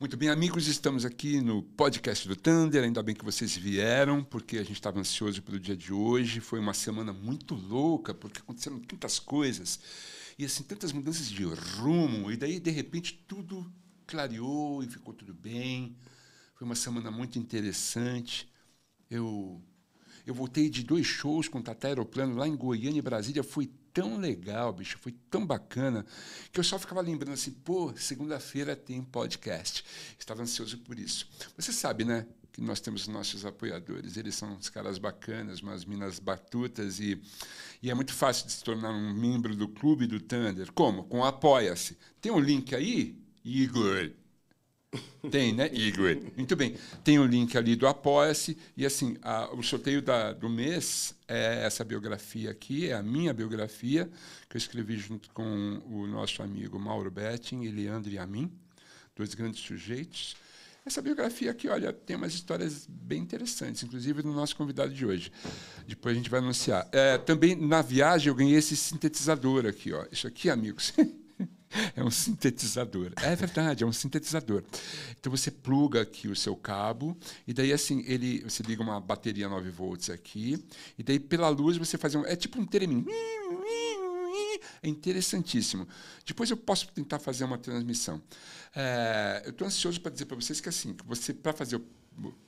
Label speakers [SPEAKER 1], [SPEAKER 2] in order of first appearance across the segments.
[SPEAKER 1] Muito bem, amigos, estamos aqui no podcast do Thunder. Ainda bem que vocês vieram, porque a gente estava ansioso pelo dia de hoje. Foi uma semana muito louca, porque aconteceram tantas coisas e assim tantas mudanças de rumo. E daí, de repente, tudo clareou e ficou tudo bem. Foi uma semana muito interessante. Eu eu voltei de dois shows com Tata Aeroplano lá em Goiânia e Brasília. Foi tão legal, bicho, foi tão bacana, que eu só ficava lembrando assim, pô, segunda-feira tem podcast. Estava ansioso por isso. Você sabe, né? Que nós temos nossos apoiadores, eles são uns caras bacanas, umas minas batutas, e, e é muito fácil de se tornar um membro do clube do Thunder. Como? Com Apoia-se. Tem um link aí, Igor? Tem, né, Igor? Muito bem. Tem o link ali do Apoia-se. E assim, a, o sorteio da, do mês é essa biografia aqui, é a minha biografia, que eu escrevi junto com o nosso amigo Mauro Betting e Leandro Yamin, dois grandes sujeitos. Essa biografia aqui, olha, tem umas histórias bem interessantes, inclusive do nosso convidado de hoje. Depois a gente vai anunciar. É, também na viagem eu ganhei esse sintetizador aqui, ó. Isso aqui, amigos, É um sintetizador. É verdade, é um sintetizador. Então você pluga aqui o seu cabo e daí assim ele você liga uma bateria 9 volts aqui e daí pela luz você faz um é tipo um teremin. É interessantíssimo. Depois eu posso tentar fazer uma transmissão. É, eu estou ansioso para dizer para vocês que assim, você para fazer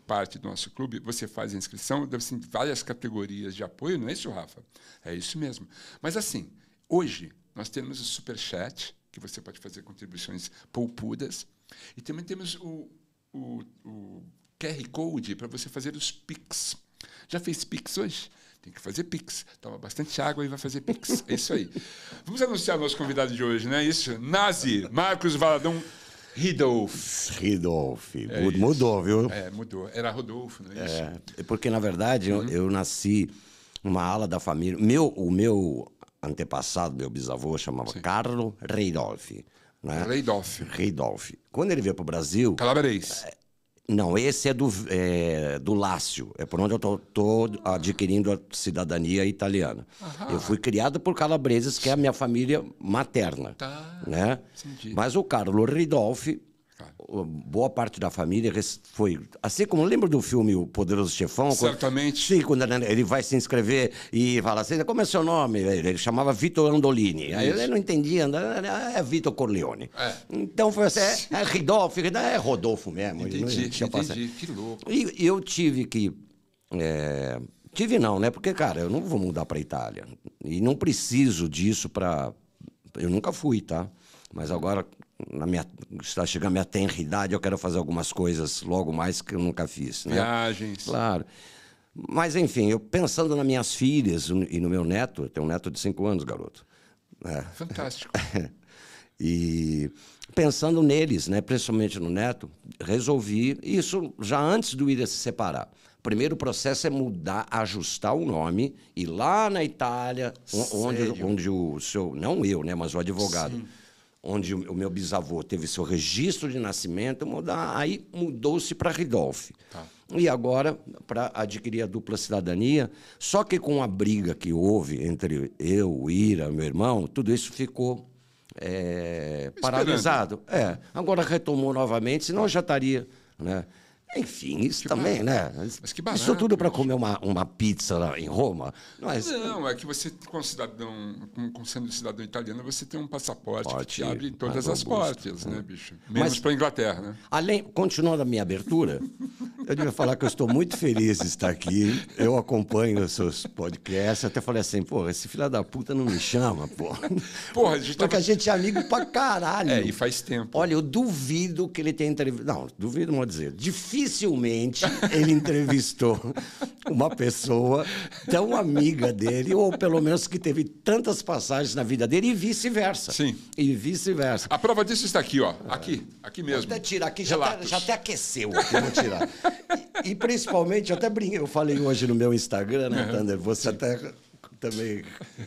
[SPEAKER 1] parte do nosso clube, você faz a inscrição, deve assim, várias categorias de apoio, não é isso, Rafa? É isso mesmo. Mas assim, hoje nós temos o super chat, que você pode fazer contribuições poupudas. E também temos o, o, o QR Code para você fazer os PIX. Já fez PIX hoje? Tem que fazer PIX. Toma bastante água e vai fazer PIX. É isso aí. Vamos anunciar o nosso convidado de hoje, não é isso? Nazi, Marcos Valadão Ridolf. Ridolf.
[SPEAKER 2] É mudou, viu? É,
[SPEAKER 1] mudou. Era Rodolfo, não é isso? É,
[SPEAKER 2] é porque, na verdade, uhum. eu, eu nasci numa ala da família. Meu, o meu antepassado, meu bisavô, chamava Sim. Carlo Reidolfi. Né? Reidolfi. Reidolfi. Quando ele veio para o Brasil. Calabrês. É, não, esse é do, é, do Lácio, é por onde eu estou adquirindo a cidadania italiana. Aham. Eu fui criado por calabreses, que é a minha família materna. Tá. Né? Mas o Carlo Ridolfi boa parte da família foi assim como lembra do filme O Poderoso Chefão certamente quando, sim quando ele vai se inscrever e fala assim como é seu nome ele chamava Vitor Andolini aí ele não entendia né? ah, é Vitor Corleone é. então foi assim é, é Ridolfo é Rodolfo mesmo entendi entendi que louco e eu tive que é, tive não né porque cara eu não vou mudar para Itália e não preciso disso para eu nunca fui tá mas agora na minha, está chegando a minha tenridade, eu quero fazer algumas coisas logo mais que eu nunca fiz. Né? Viagens. Claro. Mas, enfim, eu pensando nas minhas filhas e no meu neto, eu tenho um neto de cinco anos, garoto. É.
[SPEAKER 1] Fantástico.
[SPEAKER 2] e pensando neles, né, principalmente no neto, resolvi isso já antes do Ira se separar. Primeiro processo é mudar, ajustar o nome e lá na Itália, onde, onde o seu, não eu, né, mas o advogado. Sim onde o meu bisavô teve seu registro de nascimento, aí mudou-se para Ridolf. Tá. E agora, para adquirir a dupla cidadania, só que com a briga que houve entre eu, o Ira, meu irmão, tudo isso ficou é, paralisado. É, agora retomou novamente, senão eu já estaria né, enfim, isso também, né? Mas que barato. Isso tudo para comer uma, uma pizza lá em Roma? é
[SPEAKER 1] Não, é que você, como cidadão, como sendo cidadão italiano, você tem um passaporte Porte, que te abre todas as portas, né, né, bicho? Menos para a Inglaterra, né?
[SPEAKER 2] Além, continuando a minha abertura, eu devia falar que eu estou muito feliz de estar aqui. Eu acompanho os seus podcasts. Até falei assim, porra, esse filho da puta não me chama, porra. Porra, a gente Porque tava... a gente é amigo pra caralho. É, e faz tempo. Olha, eu duvido que ele tenha entrevista. Não, duvido, vou dizer. Difícil dificilmente ele entrevistou uma pessoa tão amiga dele, ou pelo menos que teve tantas passagens na vida dele, e vice-versa.
[SPEAKER 1] Sim. E vice-versa. A prova disso está aqui, ó. Aqui, aqui mesmo. Vou até tirar aqui, já até, já até, aqueceu. vou tirar.
[SPEAKER 2] E, e, principalmente, eu até brinquei, eu falei hoje no meu Instagram, né, Thunder? Você Sim. até também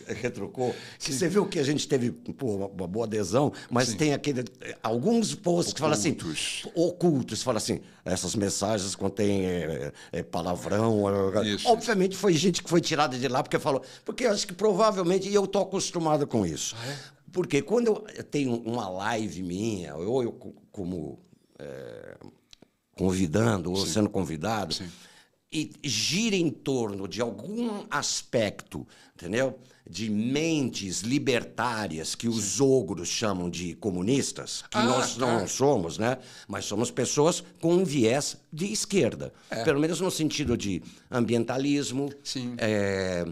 [SPEAKER 2] retrocou. Que você viu que a gente teve pô, uma boa adesão, mas Sim. tem aquele, alguns posts que falam assim, ocultos, fala assim, essas mensagens contêm é, é, palavrão. É, é, isso, Obviamente isso. foi gente que foi tirada de lá porque falou, porque eu acho que provavelmente, e eu estou acostumado com isso. Ah, é? Porque quando eu tenho uma live minha, ou eu como é, convidando, ou Sim. sendo convidado, Sim e gira em torno de algum aspecto, entendeu? De mentes libertárias que os ogros chamam de comunistas, que ah, nós não ah. somos, né? Mas somos pessoas com um viés de esquerda, é. pelo menos no sentido de ambientalismo, é,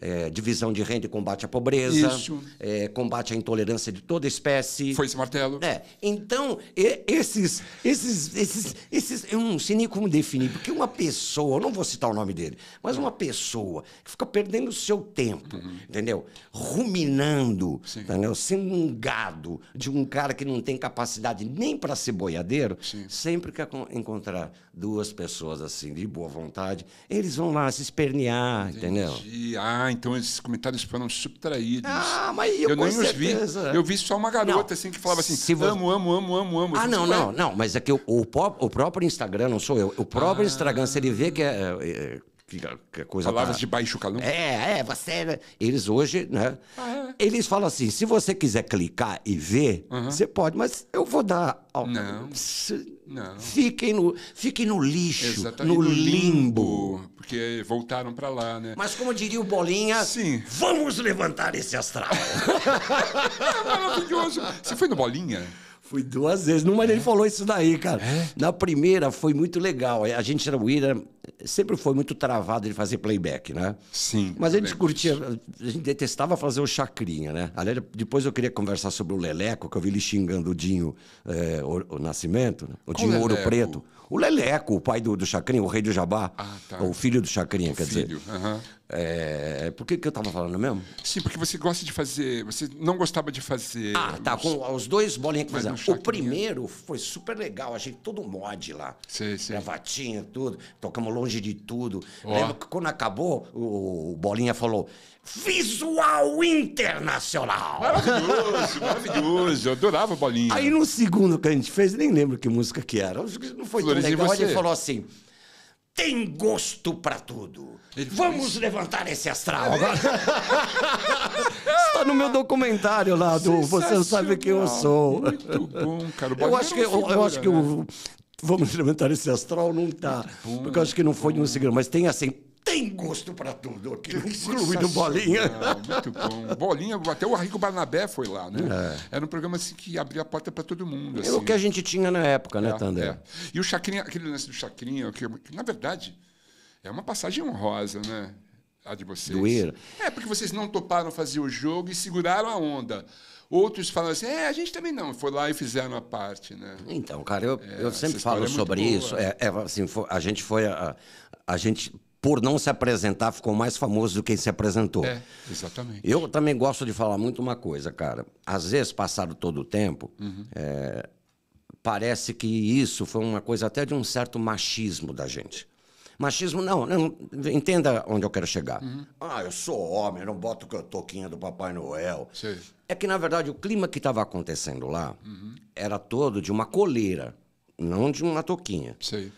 [SPEAKER 2] é, divisão de renda e combate à pobreza, é, combate à intolerância de toda espécie. Foi esse martelo. É. Então, esses, esses, esses, esses, eu não sei nem como definir, porque uma pessoa, eu não vou citar o nome dele, mas uma pessoa que fica perdendo o seu tempo, uhum. entendeu? Ruminando, entendeu? sendo um gado de um cara que não tem capacidade nem para ser boiadeiro, Sim. sempre que encontrar duas pessoas assim de boa vontade, eles vão lá se espernear,
[SPEAKER 1] Entendi. entendeu? Ah, então esses comentários foram subtraídos. Ah, mas eu, eu com nem os vi. Eu vi só uma garota não. assim que falava assim: se amo, amo, amo, amo, amo. Ah, não, não, não,
[SPEAKER 2] mas é que o, o, o próprio Instagram, não sou eu, o próprio ah. Instagram, se ele vê que é, é, é que a coisa Palavras tá... de baixo calão. É, é, você. Eles hoje, né? Ah, é. Eles falam assim: se você quiser clicar e ver,
[SPEAKER 1] você pode, mas eu vou dar. Não. Não. Fiquem no, fiquem no lixo, Exatamente. no, no limbo. limbo. Porque voltaram para lá, né? Mas como diria o Bolinha, Sim. vamos levantar esse astral. é
[SPEAKER 3] maravilhoso.
[SPEAKER 2] Você foi no Bolinha? Fui duas vezes. Numa é. ele falou isso daí, cara. É. Na primeira foi muito legal. A gente era o Ira, sempre foi muito travado de fazer playback, né? Sim. Mas a gente curtia, a gente detestava fazer o chacrinha, né? Aliás, depois eu queria conversar sobre o Leleco, que eu vi ele xingando o Dinho é, o, o, Nascimento, né? o Qual Dinho Ouro Preto. O Leleco, o pai do, do Chacrinha, o rei do Jabá. Ah, tá. O filho do Chacrinha, o quer filho. dizer. Uhum. É, é... Por que, que eu tava falando mesmo?
[SPEAKER 1] Sim, porque você gosta de fazer. Você não gostava de fazer. Ah, tá. Com os dois bolinhas que fizeram. O primeiro foi super legal. Achei todo mod
[SPEAKER 2] lá. Sim, sim. Gravatinha, tudo. Tocamos longe de tudo. Oh. Lembro que quando acabou, o Bolinha falou.
[SPEAKER 1] Visual Internacional. Maravilhoso, maravilhoso. Eu adorava bolinha. Aí no
[SPEAKER 2] segundo que a gente fez, nem lembro que música que era. Não foi Flores, tão legal. Ele falou assim: tem gosto para tudo. Ele Vamos fez. levantar esse astral é agora. Está no meu documentário lá do Você Sabe Quem Eu Sou. Muito bom, cara. Eu acho, que, é eu, figura, eu acho que, né? o Vamos levantar esse astral não tá. Bom, porque eu acho que não foi bom. no segundo, mas tem assim tem gosto
[SPEAKER 1] para tudo aqui né? no do Bolinha. Muito bom. Bolinha, até o Arrigo Barnabé foi lá, né? É. Era um programa assim, que abria a porta para todo mundo. Assim. É o assim. que a gente
[SPEAKER 2] tinha na época, né, é, né, Tandé? É.
[SPEAKER 1] E o Chacrinha, aquele lance do Chacrinha, que, na verdade é uma passagem honrosa, né? A de vocês. Doer. É, porque vocês não toparam fazer o jogo e seguraram a onda. Outros falam assim, é, a gente também não. Foi lá e fizeram a parte, né? Então,
[SPEAKER 2] cara, eu, é, eu sempre falo é sobre isso. É, é, assim, foi, a gente foi... A, a gente por não se apresentar, ficou mais famoso do que se apresentou. É, exatamente. Eu também gosto de falar muito uma coisa, cara. Às vezes, passado todo o tempo, uhum. é, parece que isso foi uma coisa até de um certo machismo da gente. Machismo não, não entenda onde eu quero chegar. Uhum. Ah, eu sou homem, não boto a toquinha do Papai Noel. Sim. É que, na verdade, o clima que estava acontecendo lá uhum. era todo de uma coleira, não de uma toquinha. Sim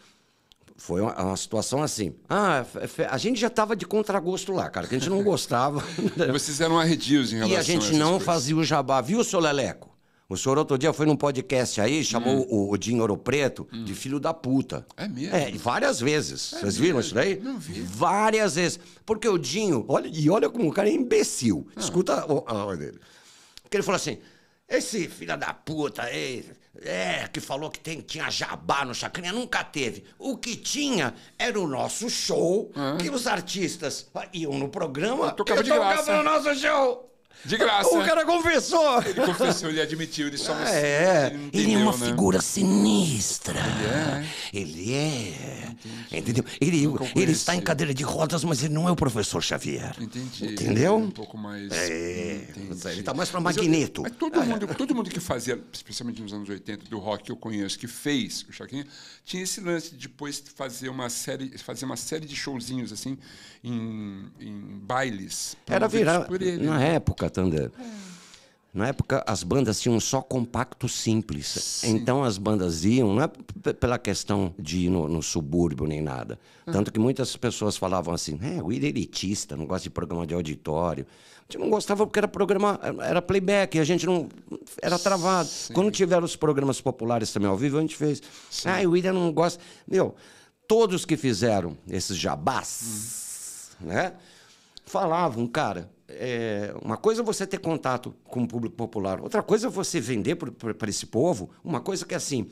[SPEAKER 2] foi uma, uma, situação assim. Ah, a gente já estava de contragosto lá, cara, que a gente não gostava.
[SPEAKER 1] Vocês eram arredios em relação E a gente a não coisas.
[SPEAKER 2] fazia o jabá, viu, seu Leleco? O senhor outro dia foi num podcast aí, chamou hum. o, o Dinho Ouro Preto hum. de filho da puta. É
[SPEAKER 3] mesmo?
[SPEAKER 1] É,
[SPEAKER 2] várias vezes. É Vocês viram isso daí? Não vi. Várias vezes. Porque o Dinho, olha, e olha como o cara é imbecil. Ah. Escuta a, a, a dele. Porque ele falou assim: esse filho da puta, esse é, que falou que tem, tinha jabá no Chacrinha, nunca teve. O que tinha era o nosso show, que os artistas
[SPEAKER 1] iam no programa eu tocava e de tocava graça. no nosso show.
[SPEAKER 2] De graça. O cara
[SPEAKER 1] confessou. Ele confessou, ele admitiu, ele só ah, é. Ele, entendeu, ele é uma né? figura sinistra. Ele é. Né?
[SPEAKER 2] Ele é. Entendeu? Ele, ele está em cadeira de rodas, mas ele não é o professor Xavier. Entendi. Entendeu? Um
[SPEAKER 1] pouco mais. É. Ele está mais para magneto. todo, é. mundo, todo mundo que fazia, especialmente nos anos 80, do rock que eu conheço, que fez o Chaquinha, tinha esse lance de depois fazer uma série, fazer uma série de showzinhos assim em, em bailes. Era virar. Na né?
[SPEAKER 2] época Santander. É, na época, as bandas tinham só compacto simples. Sim. Então, as bandas iam, não é pela questão de ir no, no subúrbio nem nada. Uhum. Tanto que muitas pessoas falavam assim: é, o Willi elitista, não gosta de programa de auditório. A gente não gostava porque era programa, era playback, a gente não. Era travado. Sim. Quando tiveram os programas populares também ao vivo, a gente fez. Sim. Ah, o William não gosta. Meu, todos que fizeram esses jabás, uhum. né? Falavam, cara, é, uma coisa é você ter contato com o público popular, outra coisa é você vender para esse povo uma coisa que é assim: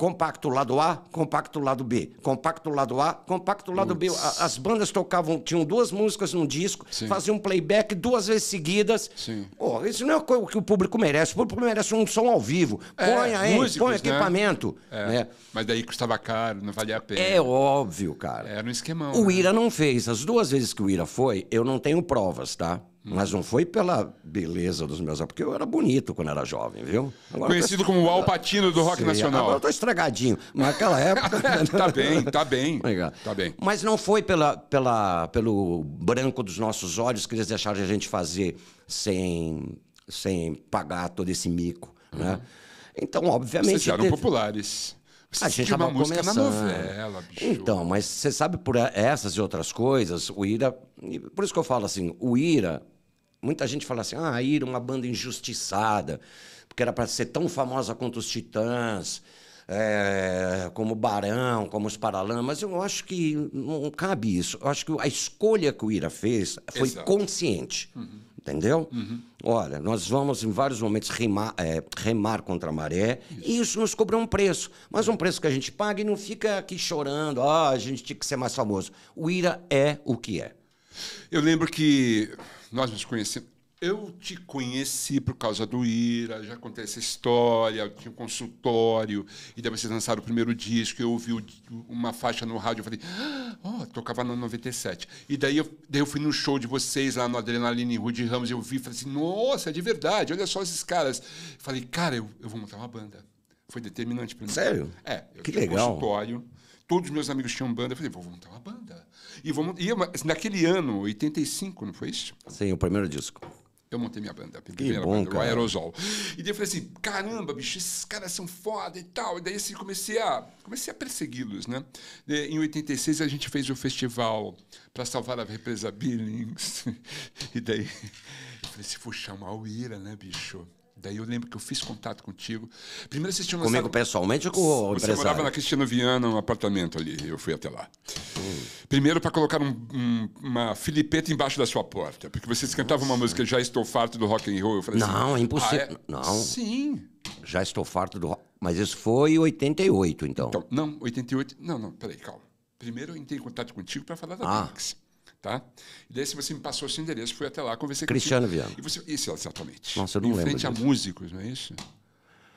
[SPEAKER 2] compacto lado A, compacto lado B, compacto lado A, compacto lado B. As bandas tocavam, tinham duas músicas num disco, Sim. faziam playback duas vezes seguidas. Sim. Pô, isso não é o que o público merece. O público merece um som ao vivo. É, põe aí, músicos, põe né? equipamento. Né? É. Né?
[SPEAKER 1] Mas daí custava caro, não valia a pena. É óbvio, cara. Era um esquemão. O né?
[SPEAKER 2] Ira não fez. As duas vezes que o Ira foi, eu não tenho provas, tá? Mas não foi pela beleza dos meus porque eu era bonito quando era jovem, viu? Agora Conhecido como o Alpatino do rock Sim, nacional. Agora eu tô estragadinho, mas naquela
[SPEAKER 3] época. Né?
[SPEAKER 2] tá bem, tá bem. Legal. Tá bem. Mas não foi pela, pela, pelo branco dos nossos olhos que eles deixaram a gente fazer sem, sem pagar todo esse mico, né? uhum. né? Então, obviamente. Vocês eram teve... populares. Você a gente estava música começando. na novela, bicho. Então, mas você sabe por essas e outras coisas, o Ira. Por isso que eu falo assim, o Ira Muita gente fala assim, ah, Ira, uma banda injustiçada, porque era para ser tão famosa quanto os Titãs, é, como Barão, como os Paralamas. Eu acho que não cabe isso. Eu acho que a escolha que o Ira fez foi Exato. consciente. Uhum. Entendeu? Uhum. Olha, nós vamos em vários momentos remar, é, eh, remar contra a maré isso. e isso nos cobrou um preço. Mas um preço que a gente paga e não fica aqui chorando, ah, a gente tinha que ser mais famoso. O Ira é o que é.
[SPEAKER 1] Eu lembro que nós nos conhecemos. Eu te conheci por causa do Ira, já contei essa história, tinha um consultório, e daí vocês lançaram o primeiro disco, eu ouvi uma faixa no rádio, eu falei, ah, ó, oh, tocava no 97. E daí eu, daí eu fui no show de vocês lá no Adrenaline Rude Ramos, eu vi, falei assim, nossa, é de verdade, olha só esses caras. Falei, cara, eu, eu vou montar uma banda. Foi determinante para mim. Sério? É. Eu que tinha legal. Um consultório, todos os meus amigos tinham banda, eu falei, vou montar uma banda. E, vamos, e eu, naquele ano, 85, não foi isso? Sim, o primeiro disco. Eu montei minha banda, a primeira bom, banda, cara. o Aerosol. E daí eu falei assim, caramba, bicho, esses caras são foda e tal. E daí assim, comecei a, comecei a persegui-los, né? E, em 86 a gente fez o um festival para salvar a represa Billings. e daí eu falei assim, vou chamar o Ira, né, bicho? Daí eu lembro que eu fiz contato contigo. Primeiro assisti uma Comigo pessoalmente ou com o Você empresário? morava na Cristina Viana, um apartamento ali. Eu fui até lá. Hum. Primeiro para colocar um, um, uma filipeta embaixo da sua porta. Porque vocês cantavam uma música Já Estou Farto do Rock and Roll. Eu falei assim, não, assim, é ah, impossível. Ah, é? Não. Sim.
[SPEAKER 2] Já Estou Farto do Rock... Mas isso foi 88, então. então.
[SPEAKER 1] Não, 88... Não, não, peraí, calma. Primeiro eu entrei em contato contigo para falar da ah. Banks. Tá? E daí assim, você me passou esse endereço, fui até lá, conversei Cristiano com Cristiano Viana. E você, isso, exatamente. Nossa, eu não em lembro. Em frente disso. a músicos, não é isso?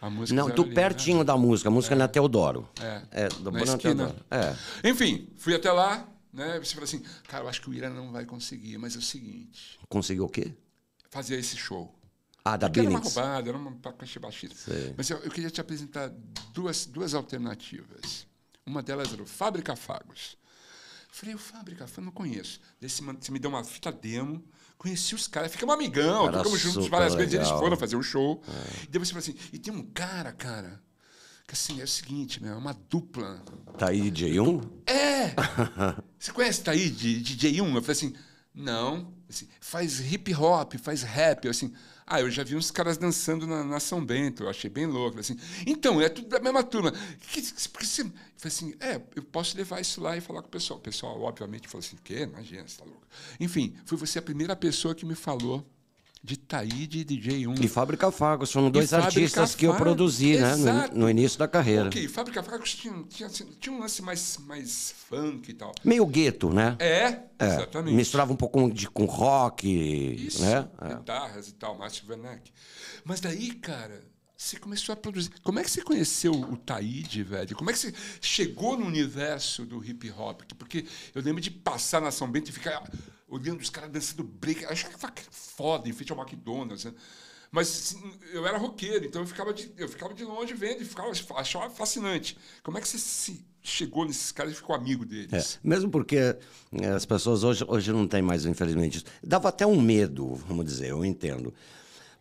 [SPEAKER 1] A música não, do
[SPEAKER 2] pertinho né? da música, a música é. na é. Teodoro. É, é do na Teodoro. É.
[SPEAKER 1] Enfim, fui até lá, né? Você falou assim, cara, eu acho que o Ira não vai conseguir, mas é o seguinte.
[SPEAKER 2] Conseguiu o quê?
[SPEAKER 1] Fazer esse show. Ah, da Billings. Era uma roubada, era uma caixa baixista. Mas eu, eu, queria te apresentar duas, duas alternativas. Uma delas era o Fábrica Fagos. Falei, o Fábrica, eu não conheço. Daí você me deu uma fita demo, conheci os caras, ficamos amigão, cara tocamos juntos várias legal. vezes, eles foram fazer um show. É. E daí você falou assim, e tem um cara, cara, que assim, é o seguinte, meu, é uma dupla. Taí tá DJ1? É! você conhece Taí tá DJ1? Eu falei assim, não. Assim, faz hip hop, faz rap, eu assim... Ah, eu já vi uns caras dançando na, na São Bento, eu achei bem louco. Assim, então, é tudo da mesma turma. Que, que, porque você, assim, é, eu posso levar isso lá e falar com o pessoal. O pessoal, obviamente, falou assim: quê? Imagina, você tá louco. Enfim, foi você a primeira pessoa que me falou de Taíde e DJ 1. E Fábrica Fagos,
[SPEAKER 2] são dois e artistas Fábrica que eu produzi né, no, no, início da carreira. Ok,
[SPEAKER 1] Fábrica Fagos tinha, tinha, tinha um lance mais, mais funk e tal.
[SPEAKER 2] Meio gueto, né? É, é exatamente. Misturava um pouco de, com rock, Isso, né? É.
[SPEAKER 1] guitarras é. e tal, Márcio Werneck. Mas daí, cara, você começou a produzir. Como é que você conheceu o Taíde, velho? Como é que você chegou no universo do hip hop? Porque eu lembro de passar na São Bento e ficar olhando os caras dançando break. acho que foda em frente ao McDonald's. Né? Mas assim, eu era roqueiro, então eu ficava de, eu ficava de longe vendo e ficava, achava fascinante. Como é que você se chegou nesses caras e ficou amigo deles?
[SPEAKER 2] É, mesmo porque eh, as pessoas hoje, hoje não têm mais, infelizmente, isso. Dava até um medo, vamos dizer, eu entendo.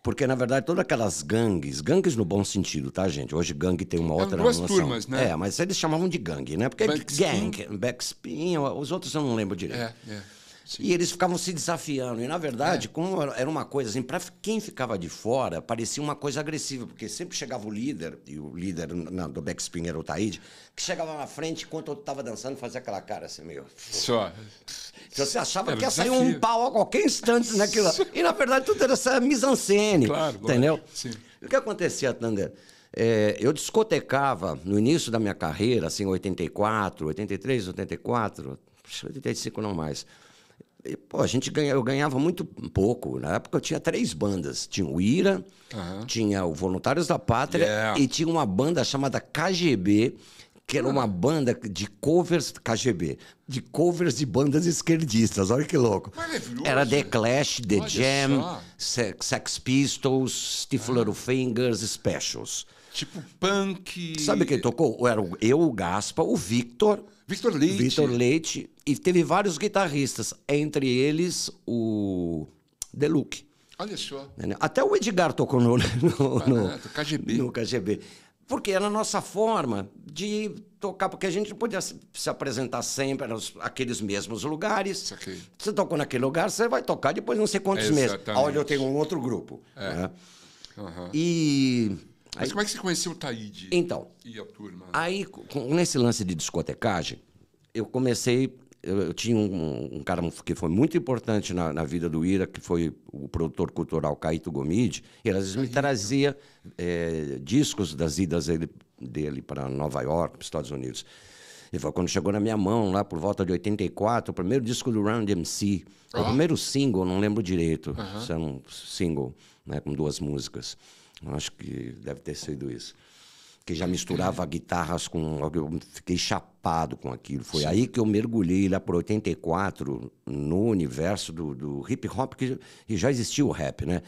[SPEAKER 2] Porque, na verdade, todas aquelas gangues, gangues no bom sentido, tá, gente? Hoje gangue tem uma outra é, duas noção. turmas, né? É, mas eles chamavam de gangue, né? Porque é Backspin. gang, backspin, os outros eu não lembro direito. É, é. Sim. E eles ficavam se desafiando. E, na verdade, é. como era uma coisa assim, para quem ficava de fora, parecia uma coisa agressiva, porque sempre chegava o líder, e o líder do backspin era o Taíde, que chegava na frente, enquanto eu estava dançando, fazia aquela cara assim, meio.
[SPEAKER 1] Só.
[SPEAKER 2] Você achava era que ia desafio. sair um pau a qualquer instante naquilo. E, na verdade, tudo era essa mise-en-scène. Claro, entendeu? Sim. O que acontecia, Tander? É, eu discotecava no início da minha carreira, assim, 84, 83, 84, 85 não mais. E, pô, a gente ganha, eu ganhava muito pouco. Na época eu tinha três bandas. Tinha o Ira, uhum. tinha o Voluntários da Pátria yeah. e tinha uma banda chamada KGB, que era ah. uma banda de covers KGB, de covers de bandas esquerdistas. Olha que louco. Era The Clash, The Olha Jam, Sex Pistols, Stifler ah. Fingers, Specials. Tipo punk. Sabe quem tocou? Era eu, o Gaspa, o Victor. Vitor Leite. Vitor Leite. E teve vários guitarristas, entre eles o Deluc. Olha só. Até o Edgar tocou no, no, Barato, no, KGB. Ah, no KGB. Porque era a nossa forma de tocar, porque a gente não podia se apresentar sempre nos aqueles mesmos lugares. Você tocou naquele lugar, você vai tocar depois não sei quantos é meses. Olha, eu tenho um outro grupo. É. Né? Uhum. E mas aí, como é
[SPEAKER 1] que você conheceu o Taíde? Então. E a turma?
[SPEAKER 2] Aí, com, nesse lance de discotecagem, eu comecei. Eu, eu tinha um, um, cara que foi muito importante na, na, vida do Ira, que foi o produtor cultural Caíto Gomide. Ele às vezes me trazia é, discos das idas dele, dele para Nova York, para os Estados Unidos. Ele falou, quando chegou na minha mão, lá por volta de 84, o primeiro disco do Round MC, oh. o ah. primeiro single, não lembro direito, uhum. -huh. era um single, né, com duas músicas. Acho que deve ter sido isso. Que já misturava guitarras com. Eu fiquei chapado com aquilo. Foi Sim. aí que eu mergulhei lá por 84 no universo do, do hip hop, que e já existia o rap, né?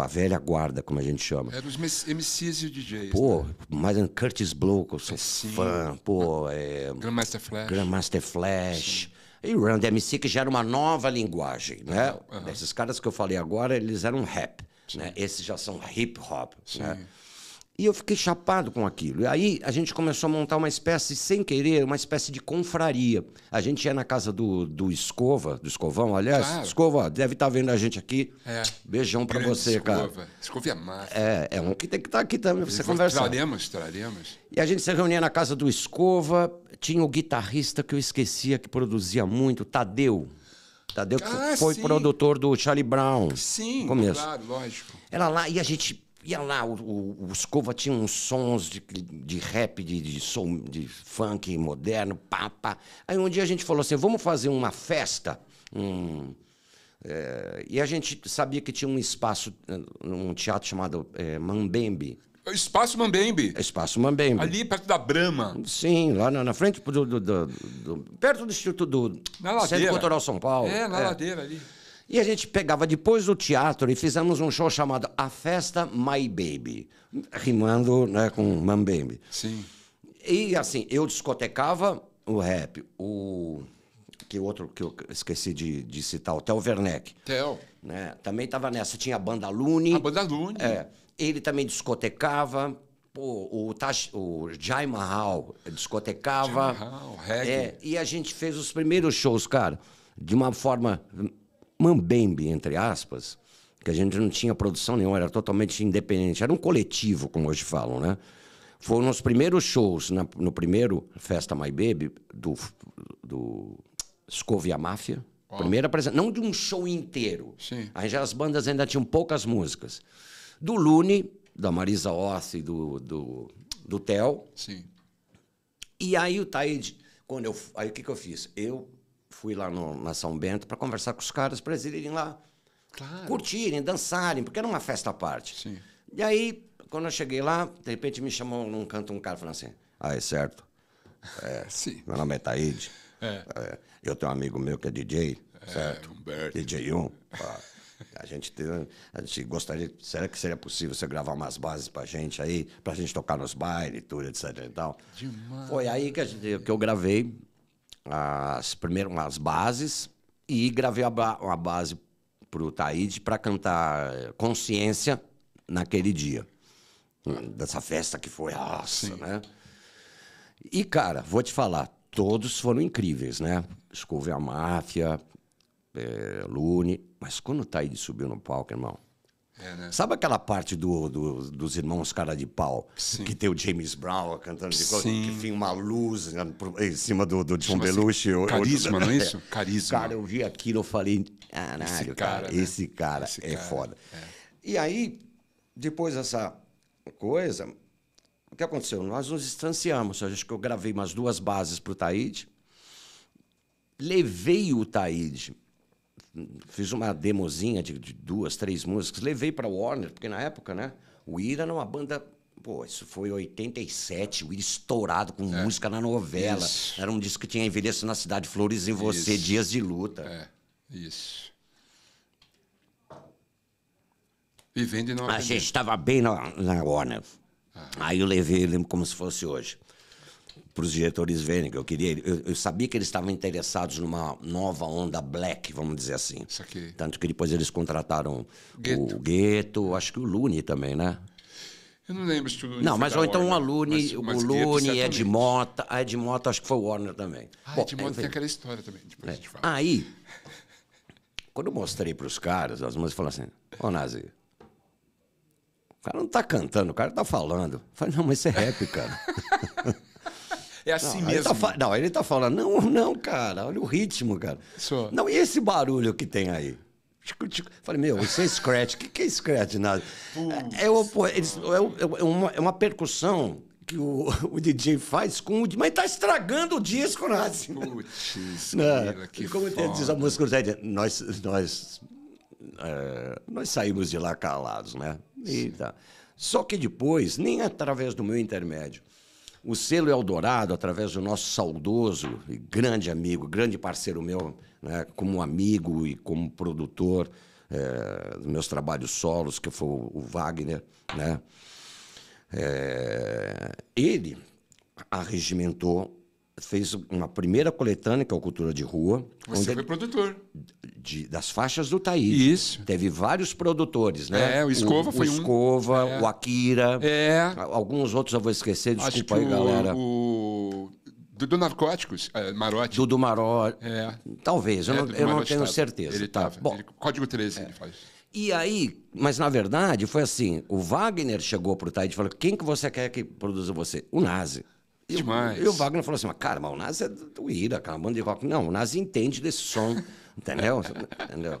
[SPEAKER 2] A velha guarda, como a gente chama.
[SPEAKER 1] Eram os MCs e DJs. Né? Pô,
[SPEAKER 2] né? um Curtis Blow, que eu sou Sim. fã. Pô, é. Grandmaster Flash. Grandmaster Flash. Sim. E o Run DMC, que já era uma nova linguagem, né? Uhum. Esses caras que eu falei agora, eles eram rap. Né? Esses já são hip hop. Né? E eu fiquei chapado com aquilo. E aí a gente começou a montar uma espécie, sem querer, uma espécie de confraria. A gente ia na casa do, do Escova, do Escovão, aliás. Claro. Escova, deve estar tá vendo a gente aqui. É. Beijão para você, escova. cara. Escova é massa. É, é um que tem que estar tá aqui também pra você conversar. Traremos,
[SPEAKER 1] traremos.
[SPEAKER 2] E a gente se reunia na casa do Escova. Tinha o guitarrista que eu esquecia, que produzia muito, Tadeu. Tadeu tá, que ah, foi sim. produtor do Charlie Brown. Sim, começo.
[SPEAKER 1] claro, lógico.
[SPEAKER 2] Era lá e a gente ia lá, o, o, o Escova tinha uns sons de, de rap, de, de, soul, de funk moderno, papa. Aí um dia a gente falou assim, vamos fazer uma festa, um... É, e a gente sabia que tinha um espaço, eh, um teatro chamado é, Mambembe, é
[SPEAKER 1] Espaço Mambembe. É
[SPEAKER 2] Espaço Mambembe. Ali
[SPEAKER 1] perto da Brama.
[SPEAKER 2] Sim, lá na, na frente do, do, do, do, perto do Instituto do na ladeira. Centro Cultural São Paulo. É, na é. ladeira ali. E a gente pegava depois do teatro e fizemos um show chamado A Festa My Baby, rimando, né, com Mambembe. Sim. E assim, eu discotecava o rap, o que outro que eu esqueci de, de citar, o Theo Werneck. Theo. Né? Também estava nessa, tinha a Banda Lune. A Banda Lune. É. Ele também discotecava. Pô, o, Tash, o Jai Mahal discotecava. Jai
[SPEAKER 1] Mahal, reggae. É,
[SPEAKER 2] e a gente fez os primeiros shows, cara, de uma forma mambembe, entre aspas, que a gente não tinha produção nenhuma, era totalmente independente. Era um coletivo, como hoje falam, né? Foram os primeiros shows, na, no primeiro Festa My Baby, do, do Scovia Máfia. Primeira apresentação, não de um show inteiro. Sim. Aí já as bandas ainda tinham poucas músicas do Lune, da Marisa Ossi, do, do, do Theo. Sim. E aí o Taíde, quando eu. Aí o que, que eu fiz? Eu fui lá no, na São Bento para conversar com os caras para eles irem lá claro. curtirem, dançarem, porque era uma festa à parte. Sim. E aí, quando eu cheguei lá, de repente me chamou num canto um cara falando assim: Ah, é certo. É, Sim. Meu nome é Taíde. É. É, eu tenho um amigo meu que é DJ, é, certo? Humberto. DJ 1. Um, A gente, tem, a gente gostaria. Será que seria possível você gravar umas bases pra gente aí, pra gente tocar nos bailes, tudo, etc. E tal?
[SPEAKER 3] Demais. Foi
[SPEAKER 2] aí que, gente, que eu gravei as, primeiro as bases e gravei ba uma base pro Taíde para cantar Consciência naquele dia. Hum, dessa festa que foi, nossa, Sim. né? E, cara, vou te falar, todos foram incríveis, né? Escove a Máfia, é, eh, Lune. Mas quando o tá Taíde subiu no palco, irmão. É, né? Sabe aquela parte do, do, dos irmãos cara de pau? Sim. Que tem o James Brown cantando de coisa, que tem uma luz né, em cima do, do John Belushi. Carisma, não é, é isso? Carisma. Cara, eu vi aquilo, eu falei, caralho, cara, né? esse cara esse é cara, foda. É. E aí, depois dessa coisa, o que aconteceu? Nós nos distanciamos. Acho que eu gravei umas duas bases pro Taíde. Levei o Taíde fiz uma demozinha de, de duas, três músicas, levei para Warner, porque na época, né? O Ira era uma banda Pô, isso foi 87, o Ira estourado com é. música na novela. Isso. Era um disco que tinha envelhecido na cidade Flores em você, isso. dias de luta. É, isso. Vivendo e não A gente estava bem na, na Warner. Ah. Aí eu levei, lembro como se fosse hoje para os diretores verem que eu queria. Eu, eu, sabia que eles estavam interessados numa nova onda black, vamos dizer assim. Tanto que depois eles contrataram Gueto. o Gueto, acho que o Lune também, né?
[SPEAKER 1] Eu não lembro se o Lune Não, mas ou então Warner, o Lune, mas, mas o Lune, Gueto, Ed
[SPEAKER 2] Mota. A ah, Ed Mota acho que foi o Warner também. Ah, Bom, Ed Mota tem aquela história também,
[SPEAKER 1] depois é. a gente fala. Aí,
[SPEAKER 2] quando eu mostrei para os caras, as músicas falaram assim, ô Nazi, o cara não está cantando, o cara está falando. Eu falei, não, mas isso é rap, cara.
[SPEAKER 1] É assim não, tá mesmo. Ele
[SPEAKER 2] tá, não, ele tá falando, não, não, cara, olha o ritmo, cara. Não, e esse barulho que tem aí? Falei, meu, isso é scratch. O que, que é scratch, nada? É, uma, é, é, é, é, uma, é uma percussão que o, o, DJ faz com o. Mas tá estragando o disco, Nath. Putz, cara, né? que Como foda. diz a música, nós, nós, é, nós saímos de lá calados, né? E, tá. Só que depois, nem através do meu intermédio, o selo Eldorado, através do nosso saudoso e grande amigo, grande parceiro meu, né, como amigo e como produtor é, dos meus trabalhos solos, que foi o Wagner, né? É, ele arregimentou fez uma primeira coletânea, que é o Cultura de Rua. Você foi ele, produtor. De, das faixas do Thaís. Isso. Teve vários produtores, né? É, o Escova o, foi o Escova, um. É. o Akira. É. Alguns outros eu vou esquecer, desculpa aí, galera.
[SPEAKER 1] O... Dudu Narcóticos, é, Marotti. Dudu Marotti. É. Talvez, eu, é, não, eu não, tenho tá. certeza. Ele tá. Bom, ele, Código 13 ele é. faz.
[SPEAKER 2] E aí, mas na verdade foi assim, o Wagner chegou pro Thaís e falou, quem que você quer que produza você? O Nazi. Demais. E o, Wagner falou assim, cara, mas o Nas é do Ira, cara, banda de rock. Não, o Nas entende desse som, entendeu? entendeu?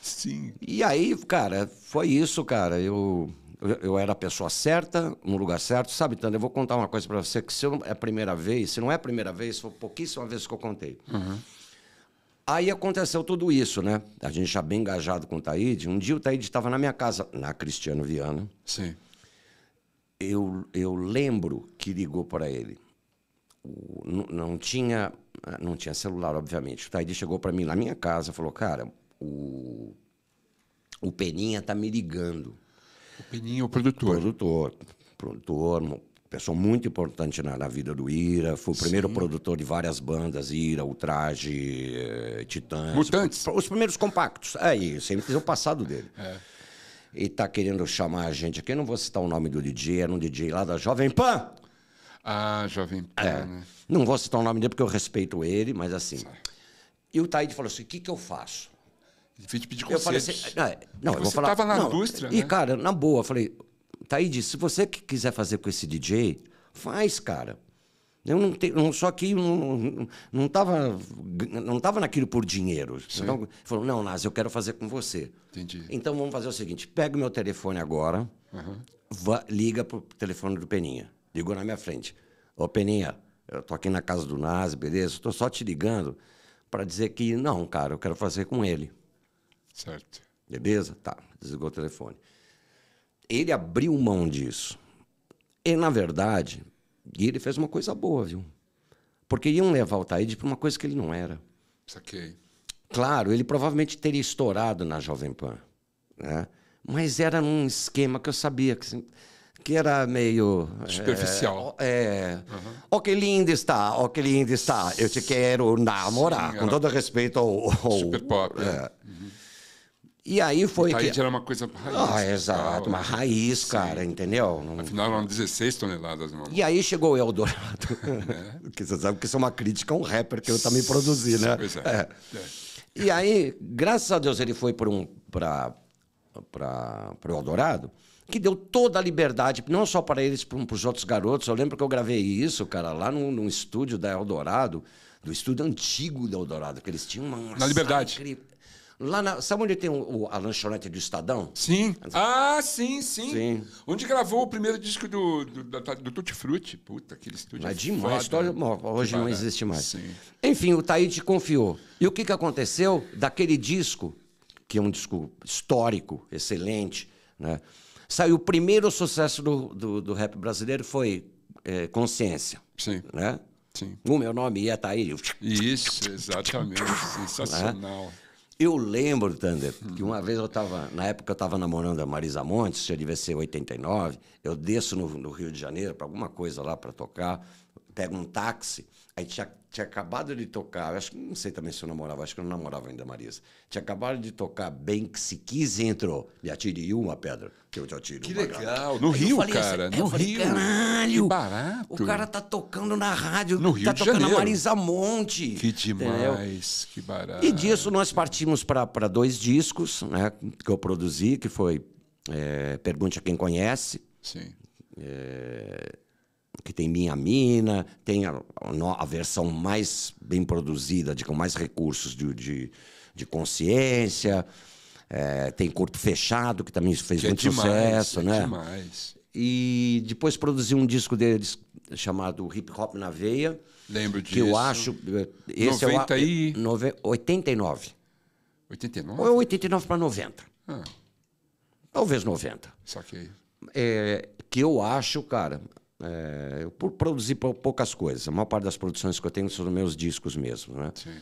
[SPEAKER 2] Sim. E aí, cara, foi isso, cara. Eu, eu, era a pessoa certa, no lugar certo. Sabe, Tanda, eu vou contar uma coisa para você, que se é a primeira vez, se não é a primeira vez, foi pouquíssima vez que eu contei. Uhum. Aí aconteceu tudo isso, né? A gente já bem engajado com o Taíde. Um dia o Taíde estava na minha casa, na Cristiano Viana. Sim. Eu, eu lembro que ligou para ele não, tinha eh, não tinha celular, obviamente. O Taidi chegou para mim na minha casa falou: Cara, o, o Peninha tá me ligando. O Peninha é o produtor. O produtor, produtor, uma pessoa muito importante na, na vida do Ira. Foi o primeiro Sim. produtor de várias bandas: Ira, Ultraje, eh, Titãs. Mutantes. Os, primeiros compactos. É isso, ele fez o passado dele. É. E tá querendo chamar a gente aqui. Eu não vou citar o nome do DJ, era um DJ lá da Jovem Pan.
[SPEAKER 1] Ah, Jovem
[SPEAKER 2] é. Pan. É. Não vou citar o nome dele porque eu respeito ele, mas assim. E o Taíde falou assim: o que, que eu faço? Ele veio te pedir conselho. Eu falei assim: não, é, não eu vou falar. Você estava na não, indústria. E, né? cara, na boa, eu falei: Taíde, se você quiser fazer com esse DJ, faz, cara. Eu não tenho, só que não, não, não naquilo por dinheiro. Então, falou, não, Nas, eu quero fazer com você. Entendi. Então vamos fazer o seguinte: pega o meu telefone agora, uhum. vá, liga pro telefone do Peninha ligou na minha frente. Ô, Peninha, eu tô aqui na casa do Nas, beleza? Estou só te ligando para dizer que não, cara, eu quero fazer com ele. Certo. Beleza? Tá, desligou o telefone. Ele abriu mão disso. E, na verdade, ele fez uma coisa boa, viu? Porque iam levar o Taíde para uma coisa que ele não era. Saquei. Claro, ele provavelmente teria estourado na Jovem Pan, né? Mas era num esquema que eu sabia que... Assim, que era meio. Superficial. Eh, é. é uhum. que lindo está, oh, que lindo está. Eu te quero namorar, Sim, com todo respeito ao. ao super pop. Né? É. Uhum.
[SPEAKER 1] E aí foi. Itaíde que... era uma coisa raiz.
[SPEAKER 2] Ah, exato, uma né? raiz, Sim. cara, entendeu?
[SPEAKER 1] Afinal, eram 16 toneladas, meu
[SPEAKER 2] E aí chegou o Eldorado. É. que você sabe que isso é uma crítica a um rapper que eu também produzi, né? Pois é. É. é. E aí, graças a Deus, ele foi para um, o Eldorado que deu toda a liberdade, não só para eles, para os outros garotos. Eu lembro que eu gravei isso, cara, lá num, num estúdio da Eldorado, do estúdio antigo da Eldorado, que eles tinham uma. uma na Liberdade. Lá na. Sabe onde tem o, o, a lanchonete do Estadão? Sim.
[SPEAKER 1] Ah, sim, sim. sim. Onde gravou o primeiro disco do, do, do, do Tutti Frutti. Puta, aquele estúdio. Mas é demais. História,
[SPEAKER 2] bom, né? hoje não existe mais. Sim. Enfim, o Taíde confiou. E o que, que aconteceu daquele disco, que é um disco histórico, excelente, né? saiu o primeiro sucesso do, do, do rap brasileiro foi é, Consciência. Sim. Né? Sim. O meu nome
[SPEAKER 1] ia estar tá aí. Isso, exatamente. Sensacional. Né?
[SPEAKER 2] Eu lembro, Thunder, que uma vez eu estava, na época eu estava namorando a Marisa Montes, eu devia ser 89, eu desço no, no Rio de Janeiro para alguma coisa lá para tocar, pego um táxi, Aí tinha, tinha acabado de tocar, acho que não sei também se eu namorava, acho que eu não namorava ainda, Marisa. Tinha acabado de tocar bem que se quis entrou. Me atire uma pedra, que eu te atiro que uma. Que
[SPEAKER 1] legal, no aí Rio, assim, cara, no falei, Rio. Caralho, que barato. O cara tá
[SPEAKER 2] tocando na rádio, no tá Rio tá tocando Janeiro. a Marisa
[SPEAKER 1] Monte.
[SPEAKER 2] Que demais, entendeu? que barato. E disso nós partimos para dois discos, né, que eu produzi, que foi é, Pergunte a Quem Conhece. Sim. É, que tem minha mina, tem a, a, versão mais bem produzida, de, com mais recursos de, de, de consciência, é, tem Corpo Fechado, que também fez que é muito é demais, sucesso, é né?
[SPEAKER 1] Demais.
[SPEAKER 2] E depois produzi um disco deles chamado Hip Hop na Veia. Lembro disso. Que eu acho. É, esse 90 é o, e. 89. 89? Ou é 89 para 90. Ah. Talvez 90. Saquei. É, que eu acho, cara, é, eu por produzi poucas coisas. A maior parte das produções que eu tenho são meus discos mesmo, né? Sim.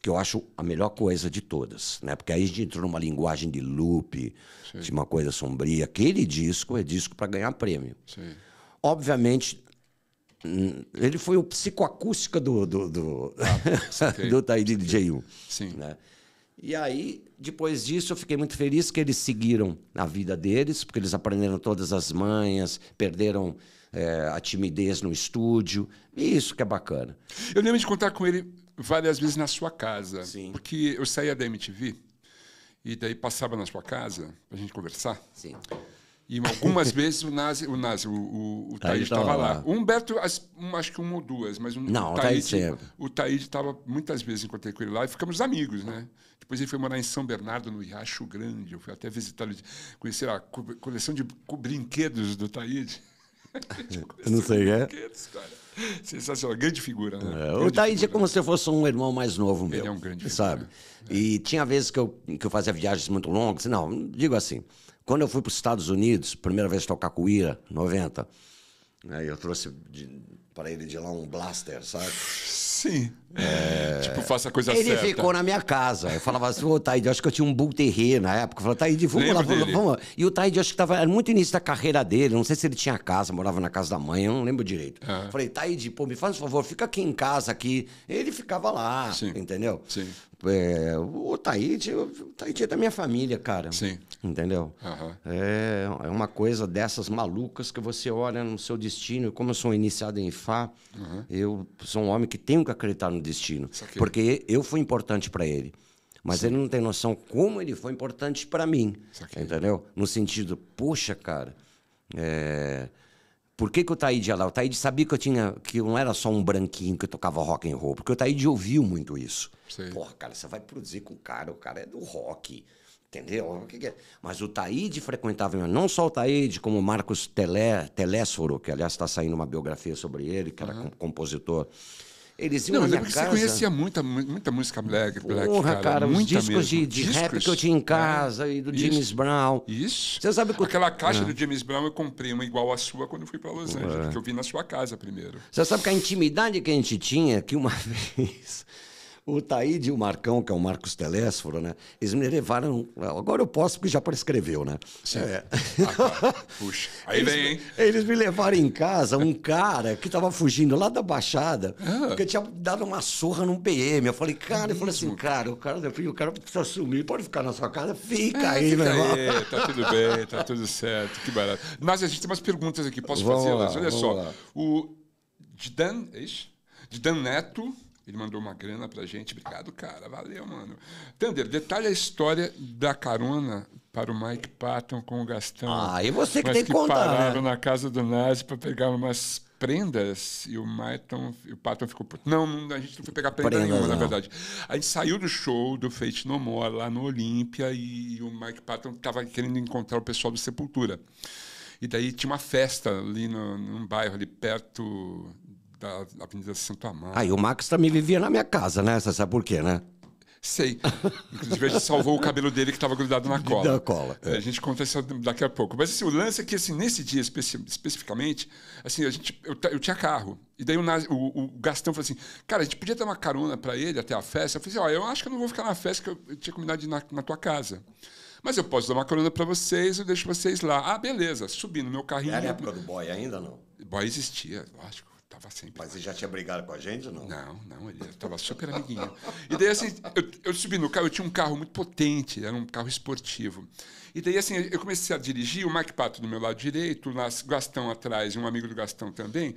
[SPEAKER 2] Que eu acho a melhor coisa de todas, né? Porque aí a gente entrou numa linguagem de loop, Sim. de uma coisa sombria. Aquele disco é disco para ganhar prêmio. Sim. Obviamente, ele foi o psicoacústica do do do, ah, do DJ1. Sim. Né? E aí, depois disso, eu fiquei muito feliz que eles seguiram a vida deles, porque eles aprenderam todas as manhas, perderam é, a timidez no estúdio. Isso que é bacana.
[SPEAKER 1] Eu lembro de contar com ele várias vezes na sua casa. Sim. Porque eu saía da MTV e daí passava na sua casa pra gente conversar. Sim. E algumas vezes o Nazi, o, Nazi, o, o, o tá, Taíde estava lá. O Humberto, as, um, acho que uma ou duas, mas um, Não, o Taíde O Taíde estava muitas vezes, encontrei com ele lá e ficamos amigos, né? Depois ele foi morar em São Bernardo, no Riacho Grande. Eu fui até visitar, conhecer a coleção de brinquedos do Taíde. não sei o que é. Sensacional, grande figura. Né? É, grande o
[SPEAKER 2] Thaís é como se fosse um irmão mais novo meu. Ele é um grande Sabe? É. E tinha vezes que eu, que eu fazia viagens muito longas. Não, digo assim. Quando eu fui para os Estados Unidos, primeira vez tocar com o Ira, 90, aí né, eu trouxe para ele de lá um blaster, sabe? Sim. É... Tipo, faça a coisa ele certa. Ele ficou na minha casa. Eu falava assim, ô, oh, acho que eu tinha um bull terreno na época. Eu falava, Taíde, vamos lá, vamos, vamos. E o Taide acho que estava era muito início da carreira dele. Não sei se ele tinha casa, morava na casa da mãe, eu não lembro direito. É. Falei, Taide pô, me faz um favor, fica aqui em casa aqui. Ele ficava lá, Sim. entendeu? Sim. É, o Taide o Taíde é da minha família, cara. Sim. Entendeu? É, é uma coisa dessas malucas que você olha no seu destino. Como eu sou iniciado em Fá, eu sou um homem que tenho nunca acreditar no destino. Porque eu fui importante para ele. Mas Sim. ele não tem noção como ele foi importante para mim. Entendeu? No sentido, poxa, cara. É... Por que, que o Taíde ia lá? O Taíde sabia que eu tinha. que não era só um branquinho que tocava rock and roll, porque o Taíde ouviu muito isso. Sim. Porra, cara, você vai produzir com o cara, o cara é do rock. Entendeu? É? Mas o Taíde frequentava, não só o Taíde, como o Marcos Telé, Telésforo, que aliás está saindo uma biografia sobre ele, que era uhum. compositor eles iam não, na é minha casa. Você conhecia
[SPEAKER 1] muita, muita música black, black Porra, cara. cara muita os discos de, de discos? rap que eu tinha em ah, casa e do isso, James Brown. Isso. Você sabe que... Aquela caixa ah. do James Brown eu comprei uma igual à sua quando fui para Los Angeles, que eu vi na sua casa primeiro.
[SPEAKER 2] Você sabe que a intimidade que a gente tinha, que uma vez o Taíde e o Marcão, que é o Marcos Telésforo, né? Eles me levaram. Agora eu posso, porque já prescreveu, né? É. Ah,
[SPEAKER 1] tá. Puxa. Aí eles, vem, hein?
[SPEAKER 2] Eles me levaram em casa um cara que tava fugindo lá da Baixada, ah. porque tinha dado uma surra num PM. Eu falei, cara, é eu falei assim, cara, o cara, o cara precisa sumir, pode ficar na sua casa,
[SPEAKER 1] fica é, aí, fica meu irmão. tá tudo bem, tá tudo certo, que barato. Mas a gente tem umas perguntas aqui, posso fazer? las Olha só. Lá. O Didan, é isso? Didan Neto ele mandou uma grana pra gente. Obrigado, cara. Valeu, mano. Tander, detalhe a história da carona para o Mike Patton com o Gastão. Ah, e você que tem que contar, pararam né? na casa do Nazi para pegar umas prendas e o Maiton, e o Patton ficou não, a gente não foi pegar prenda prendas, nenhuma, não. na verdade. A gente saiu do show do Fate No More lá no Olímpia e o Mike Patton estava querendo encontrar o pessoal do Sepultura. E daí tinha uma festa ali no, num bairro ali perto da Avenida Santo Amaro. Ah, o
[SPEAKER 2] Max também vivia na minha casa, né? Você sabe por quê, né?
[SPEAKER 1] Sei. Inclusive, a gente salvou o cabelo dele que estava grudado na cola. na cola. É. A gente conta isso daqui a pouco. Mas assim, o lance é que assim, nesse dia especi especificamente, assim, a gente, eu, eu tinha carro. E daí o, o, o, Gastão falou assim: cara, a gente podia dar uma carona para ele até a festa. Eu falei assim: ó, eu acho que eu não vou ficar na festa, que eu, eu tinha combinado de ir na, na tua casa. Mas eu posso dar uma carona para vocês, eu deixo vocês lá. Ah, beleza. Subi no meu carrinho. Era a época do boy ainda não? Boy existia, lógico estava sempre. Mas ele já tinha brigado com a gente ou não? Não, não, ele estava super amiguinho. E daí, assim, eu, eu, subi no carro, eu tinha um carro muito potente, era um carro esportivo. E daí, assim, eu comecei a dirigir, o Mike Pato do meu lado direito, o Gastão atrás e um amigo do Gastão também.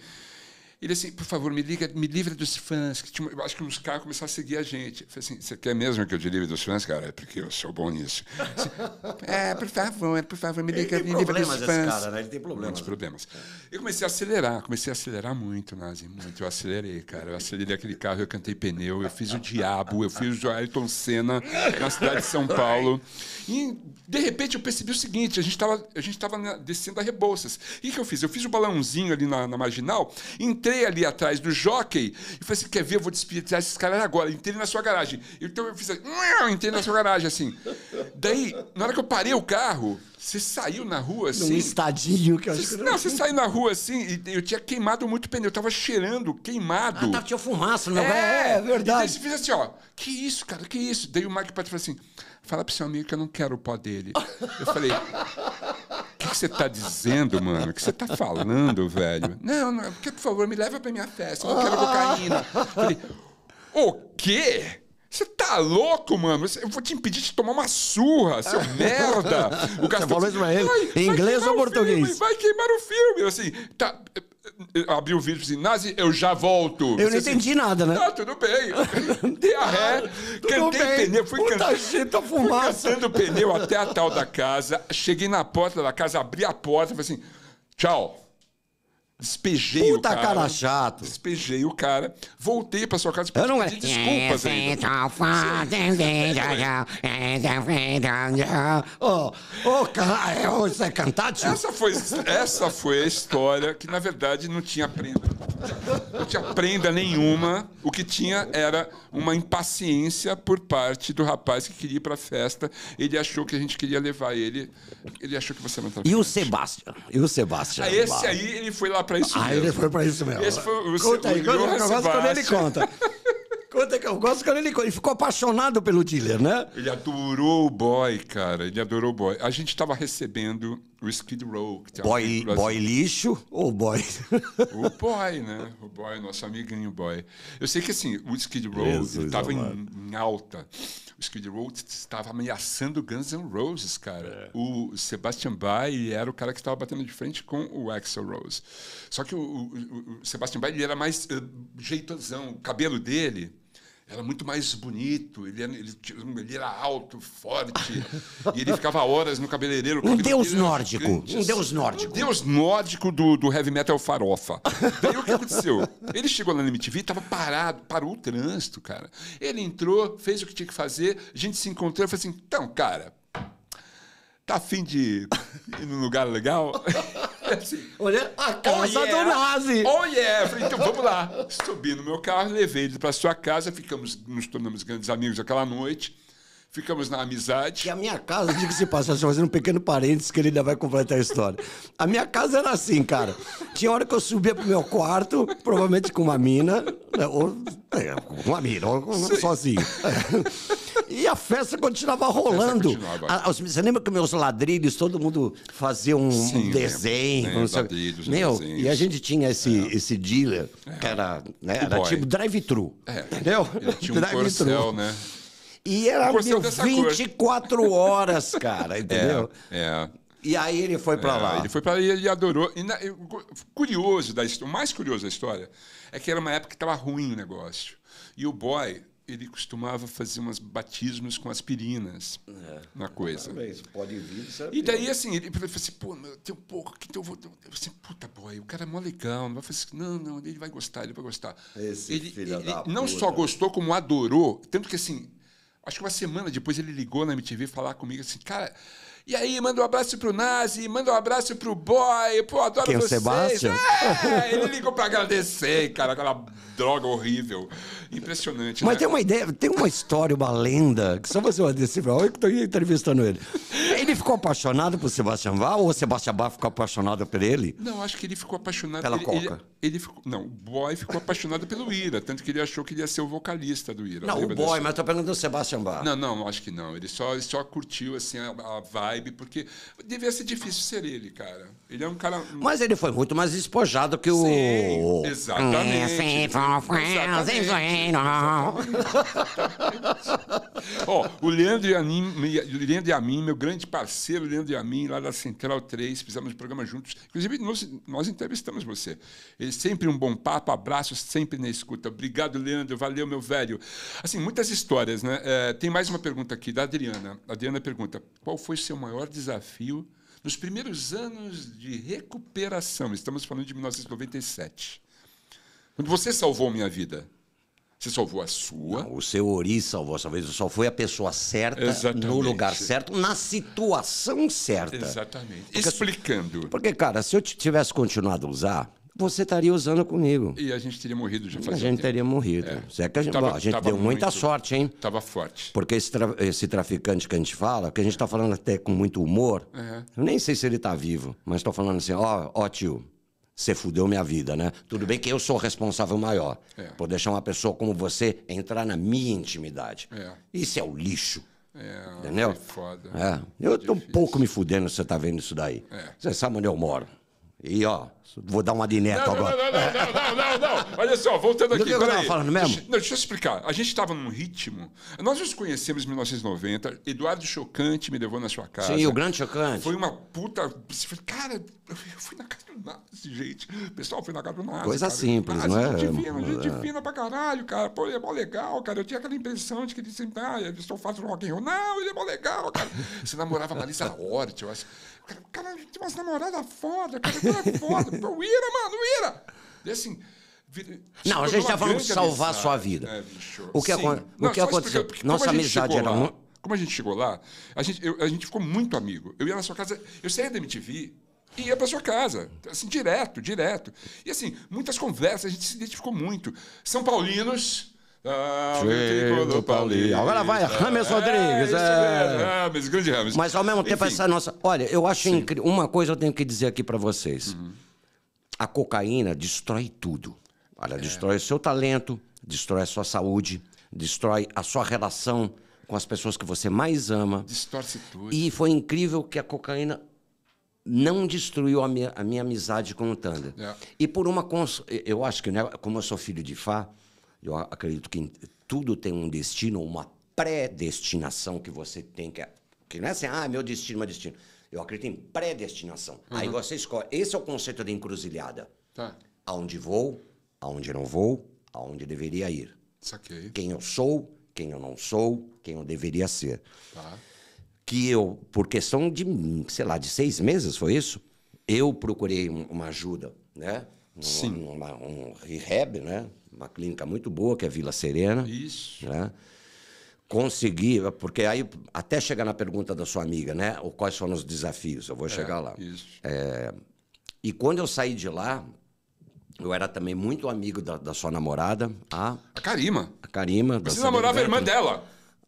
[SPEAKER 1] Ele assim, por favor, me, liga, me livra dos fãs. Que tinha, eu acho que uns caras começaram a seguir a gente. Eu falei assim, você quer mesmo que eu te livre dos fãs, cara? É porque eu sou bom nisso. Assim, é, por favor, por favor, me liga, me livra dos fãs. Ele tem problemas cara, né? Ele tem problemas. Muitos né? problemas. Eu comecei a acelerar, comecei a acelerar muito, Nazi, muito. Eu acelerei, cara. Eu acelerei aquele carro, eu cantei pneu, eu fiz o diabo, eu fiz o Ayrton Senna na cidade de São Paulo. E, de repente, eu percebi o seguinte, a gente estava descendo a Rebouças. E o que eu fiz? Eu fiz o balãozinho ali na, na marginal, entrei entrei ali atrás do jockey e falei assim: quer ver? Eu vou despedir esses caras agora. Entrei na sua garagem. Então eu fiz assim, entrei na sua garagem, assim. Daí, na hora que eu parei o carro, você saiu na rua assim. Num
[SPEAKER 2] estadinho que eu acho que não. Não, você saiu
[SPEAKER 1] na rua assim e eu tinha queimado muito pneu. Eu tava cheirando, queimado. Ah, tá, tinha fumaça, meu é? É, é verdade. E então, daí você fez assim, ó, que isso, cara, que isso? Daí o Mike Patrick falou assim: fala pro seu amigo que eu não quero o pó dele. Eu falei, que você tá dizendo, mano? O que você tá falando, velho? Não, não, porque, por favor, me leva pra minha festa, eu não quero cocaína. Ah. Falei, o quê? Você tá louco, mano? Eu vou te impedir de tomar uma surra, seu merda. O Você falou isso pra ele? em inglês ou português? vai queimar o filme. Eu, assim, tá, abriu o vídeo e Nazi, eu já volto. Eu não assim, entendi assim, nada, né? Tá, tudo bem. ré, cantei bem. pneu, fui, can... gente, fumaça. fui cantando pneu até a tal da casa. Cheguei na porta da casa, abri a porta, falei assim, tchau. Despejei Puta o cara. Puta cara chato. Despejei o cara. Voltei pra sua casa e eu não... pedi desculpas ainda.
[SPEAKER 2] Ô, oh, oh, isso é cantante? Essa
[SPEAKER 1] foi, essa foi a história que, na verdade, não tinha prenda. Não tinha prenda nenhuma. O que tinha era uma impaciência por parte do rapaz que queria ir pra festa. Ele achou que a gente queria levar ele. Ele achou que você não tava... E o Sebastião? E o Sebastião? Ah, esse aí, ele foi lá pra isso ah, mesmo. ele foi para isso mesmo. Esse foi o conta aí, conta, eu gosto quando ele conta.
[SPEAKER 2] Conta que eu gosto quando ele, ele ficou apaixonado pelo dealer, né?
[SPEAKER 1] Ele adorou o boy, cara. Ele adorou o boy. A gente estava recebendo o Skid Row. boy, boy lixo ou boy? O boy, né? O boy, nosso amiguinho boy. Eu sei que assim, o Skid Row estava em, em alta. Skid Row estava ameaçando Guns N' Roses, cara. É. O Sebastian Bach era o cara que estava batendo de frente com o Axel Rose. Só que o, o, o Sebastian Bach ele era mais uh, jeitosão. O cabelo dele era muito mais bonito, ele era, ele, ele era alto, forte, e ele ficava horas no cabeleireiro. Um deus nórdico, grandes, um deus nórdico. Um deus nórdico do, do heavy metal farofa. Daí o que aconteceu? Ele chegou na MTV, estava parado, parou o trânsito, cara. Ele entrou, fez o que tinha que fazer, a gente se encontrou, e falou assim, então, cara, tá afim de ir num lugar legal? Olha
[SPEAKER 3] a casa oh, yeah. do Nazi. Oh yeah! então vamos
[SPEAKER 1] lá. Subi no meu carro, levei ele para sua casa, ficamos, nos tornamos grandes amigos aquela noite. Ficamos na amizade. E a minha
[SPEAKER 2] casa, diga se passa, só fazendo um pequeno parênteses que ele ainda vai completar a história. A minha casa era assim, cara. Tinha hora que eu subia pro meu quarto, provavelmente com uma mina, né, ou é, com uma mina, ou Sim. sozinho. É. E a festa continuava rolando. Continuava. A, você lembra que meus ladrilhos, todo mundo fazia um, Sim, desenho? Lembro, é, lembro, ladrilhos, Meu, desenhos. Né, e a gente tinha esse, é. esse dealer, é. que era, né, era tipo drive-thru. É.
[SPEAKER 1] Entendeu? Ele tinha um corcel, né? E era meu, 24 cor. horas, cara, é, entendeu? é. E aí ele foi para é, lá. Ele foi para lá e ele adorou. E na, curioso da o mais curioso da história é que era uma época que estava ruim o negócio. E o boy ele costumava fazer uns batismos com aspirinas é, na coisa. Parabéns, pode vir, sabe? É e daí, assim, ele falou assim, pô, meu, tem um pouco que então eu vou... Eu assim, puta, boy, o cara é mó legal. vai fazer assim, não, não, ele vai gostar, ele vai gostar. Esse ele, filho ele da não só gostou, como adorou. Tanto que, assim, acho que uma semana depois ele ligou na MTV falar comigo assim, cara... E aí, manda um abraço pro Nazi, manda um abraço pro Boy, pô, adoro Quem vocês. É o Sebastião? É, ele ligou pra agradecer, cara, aquela droga horrível. Impressionante. Mas né? tem uma
[SPEAKER 2] ideia, tem uma história, uma lenda, que só você vai decifrar. Eu que estou entrevistando ele. Ele ficou apaixonado por Sebastião Bach ou Sebastião Bach ficou apaixonado por ele?
[SPEAKER 1] Não, acho que ele ficou apaixonado pela ele, Coca. Ele, ele ficou, não, o boy ficou apaixonado pelo Ira, tanto que ele achou que ele ia ser o vocalista do Ira. Não, o boy, dessa? mas estou perguntando o Sebastião Bach. Não, não, acho que não. Ele só, ele só curtiu assim, a, a, vibe, porque devia ser difícil ser ele, cara. Ele é um cara.
[SPEAKER 2] Mas ele foi muito mais espojado que o. Sim, exatamente. Hum, sim, exatamente.
[SPEAKER 1] Ó, oh, o Leandro e, a mim, Leandro e a mim, meu grande parceiro Leandro e a mim, lá da Central 3, fizemos um programa juntos. Inclusive, nós, nós entrevistamos você. Ele é sempre um bom papo, abraço, sempre na escuta. Obrigado, Leandro, valeu, meu velho. Assim, muitas histórias, né? É, tem mais uma pergunta aqui da Adriana. A Adriana pergunta: qual foi seu maior desafio nos primeiros anos de recuperação? Estamos falando de 1997. Quando você salvou minha vida. Você salvou
[SPEAKER 2] a sua. Não, o seu Ori salvou a sua vez. Só foi a pessoa certa, Exatamente. no lugar certo, na
[SPEAKER 1] situação certa. Exatamente. Porque Explicando.
[SPEAKER 2] Porque, cara, se eu tivesse continuado a usar, você estaria usando comigo.
[SPEAKER 1] E a gente teria morrido já fazia A gente tempo.
[SPEAKER 2] teria morrido. É. Se é que a gente, tava, bom, a gente deu muita
[SPEAKER 1] sorte, hein? Tava forte.
[SPEAKER 2] Porque esse, tra, esse, traficante que a gente fala, que a gente está falando até com muito humor, é. eu nem sei se ele está vivo, mas estou falando assim, ó, ó tio, você fudeu minha vida, né? Tudo bem que eu sou o responsável maior é. por deixar uma pessoa como você entrar na minha intimidade. É. Isso é o lixo.
[SPEAKER 3] É, entendeu? Foda. É.
[SPEAKER 2] Eu tô um pouco me fudendo se você tá vendo isso daí. É. Você sabe onde eu moro. E ó, Vou dar uma dineta não, agora. Não, não,
[SPEAKER 1] não, não, não, não, Olha só, voltando aqui. eu falando mesmo? Deixa, não, deixa eu explicar. A gente estava num ritmo. Nós nos conhecemos em 1990. Eduardo Chocante me levou na sua casa. Sim, o grande Chocante. Foi uma puta. Cara, eu fui na casa do Nazi, gente. O pessoal fui na casa do Nazi. Coisa cara. simples, Nazi, não né? é? divina gente divina pra caralho, cara. Pô, ele é mó legal, cara. Eu tinha aquela impressão de que ele sempre. Ah, eu estou fazendo rock and roll. Não, ele é mó legal, cara. Você namorava a Marisa Hort, eu acho. Cara, cara, tinha umas namoradas foda, cara, cara é foda o Ira, mano, o Ira! E assim. Não, a gente está falando de salvar a sua vida. É, o que, Sim. o que aconteceu? Nossa amizade era lá, Como a gente chegou lá, a gente, eu, a gente ficou muito amigo. Eu ia na sua casa, eu saía da MTV e ia para sua casa, assim, direto, direto. E assim, muitas conversas, a gente se identificou muito. São Paulinos. Ah, Paulista. Paulista. Agora vai, ah, Rames é, Rodrigues. É, é. Rames, grande Rames. Mas ao mesmo tempo, Enfim. essa nossa. Olha, eu acho incrível.
[SPEAKER 2] Uma coisa eu tenho que dizer aqui para vocês. Uhum a cocaína destrói tudo. Ela é. destrói o seu talento, destrói a sua saúde, destrói a sua relação com as pessoas que você mais ama.
[SPEAKER 1] Distorce tudo.
[SPEAKER 2] E foi incrível que a cocaína não destruiu a minha, a minha amizade com o Thunder. É. E por uma. Cons... Eu acho que, né, como eu sou filho de Fá, eu acredito que tudo tem um destino, uma predestinação que você tem que. É, que não é assim, ah, meu destino, meu destino. Eu acredito em predestinação. Uhum. Aí você escolhe. Esse é o conceito de encruzilhada. Tá. Aonde vou, aonde não vou, aonde deveria ir. Saquei. Quem eu sou, quem eu não sou, quem eu deveria ser. Tá. Que eu, por questão de, sei lá, de seis meses, foi isso? Eu procurei uma ajuda, né? Sim. Um, uma, um rehab, né? Uma clínica muito boa, que é a Vila Serena. Isso. Né? conseguir, porque aí até chegar na pergunta da sua amiga, né? Ou quais foram os desafios? Eu vou é, chegar lá. É, e quando eu saí de lá, eu era também muito amigo da, da sua namorada, a. A Karima. A Karima. Você namorava a irmã dela.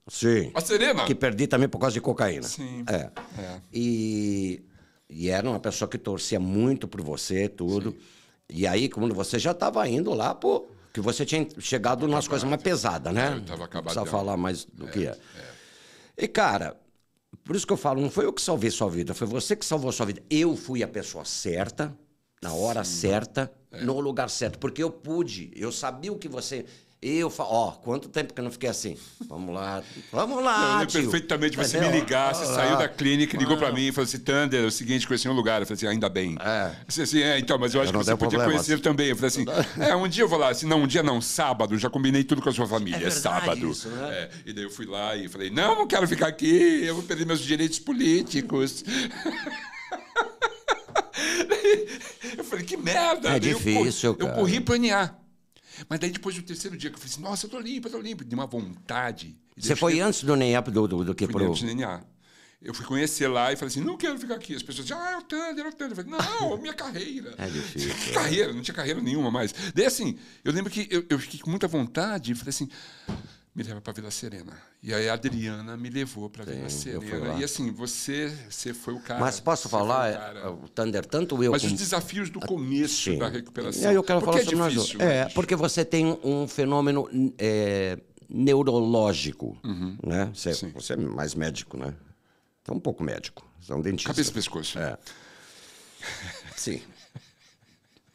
[SPEAKER 2] Sim. A Serena. Que perdi também por causa de cocaína. Sim. É. é. E, e era uma pessoa que torcia muito por você, tudo. Sim. E aí, quando você já estava indo lá pro que você tinha chegado tava nas coisas mais pesadas, né? Eu é, tava acabado. Não precisa falar mais do é, que é. é. E, cara, por isso que eu falo, não foi eu que salvei sua vida, foi você que salvou sua vida. Eu fui a pessoa certa, na hora Sim. certa, é. no lugar certo. Porque eu pude, eu sabia o que você eu falo, ó, quanto tempo que eu não fiquei assim?
[SPEAKER 1] Vamos lá, vamos
[SPEAKER 2] lá. Eu perfeitamente. Você me ligar, você saiu da
[SPEAKER 1] clínica, ligou para ah. mim e falou assim: Thunder, é o seguinte, conheci um lugar. Eu falei assim: ainda bem. É. Assim, assim, é, então, mas eu acho eu que você podia problema. conhecer também. Eu falei assim: é, um dia eu vou lá. Assim, não, um dia não, sábado, já combinei tudo com a sua família, é, é verdade, sábado. Isso, né? é, e daí eu fui lá e falei: não, não quero ficar aqui, eu vou perder meus direitos políticos. eu falei: que merda. É difícil, eu, cara. Eu corri pro NA. Mas daí depois do terceiro dia que eu falei assim, nossa, eu tô limpo, eu tô limpo, de uma vontade. Você foi cheguei... antes do NENHAP do, do, do que pro... Antes do NENHAP. Eu fui conhecer lá e falei assim, não quero ficar aqui. As pessoas diziam, ah, é o Thunder, é o Thunder. Eu falei, não, minha carreira. É difícil. É. carreira, não tinha carreira nenhuma mais. Daí assim, eu lembro que eu, eu fiquei com muita vontade e falei assim, me leva para Vila Serena. E aí a Adriana me levou para Vila Serena. E assim, você, você foi o cara. Mas posso falar, o, é, é, o Thunder, tanto eu. Mas como... os desafios do começo Sim. da recuperação. E aí eu quero falar é sobre nós é,
[SPEAKER 2] porque você tem um fenômeno é, neurológico, uhum. né? Você, você, é mais médico, né? Você é um pouco médico. Você é um dentista. Cabeça e pescoço. É. Sim.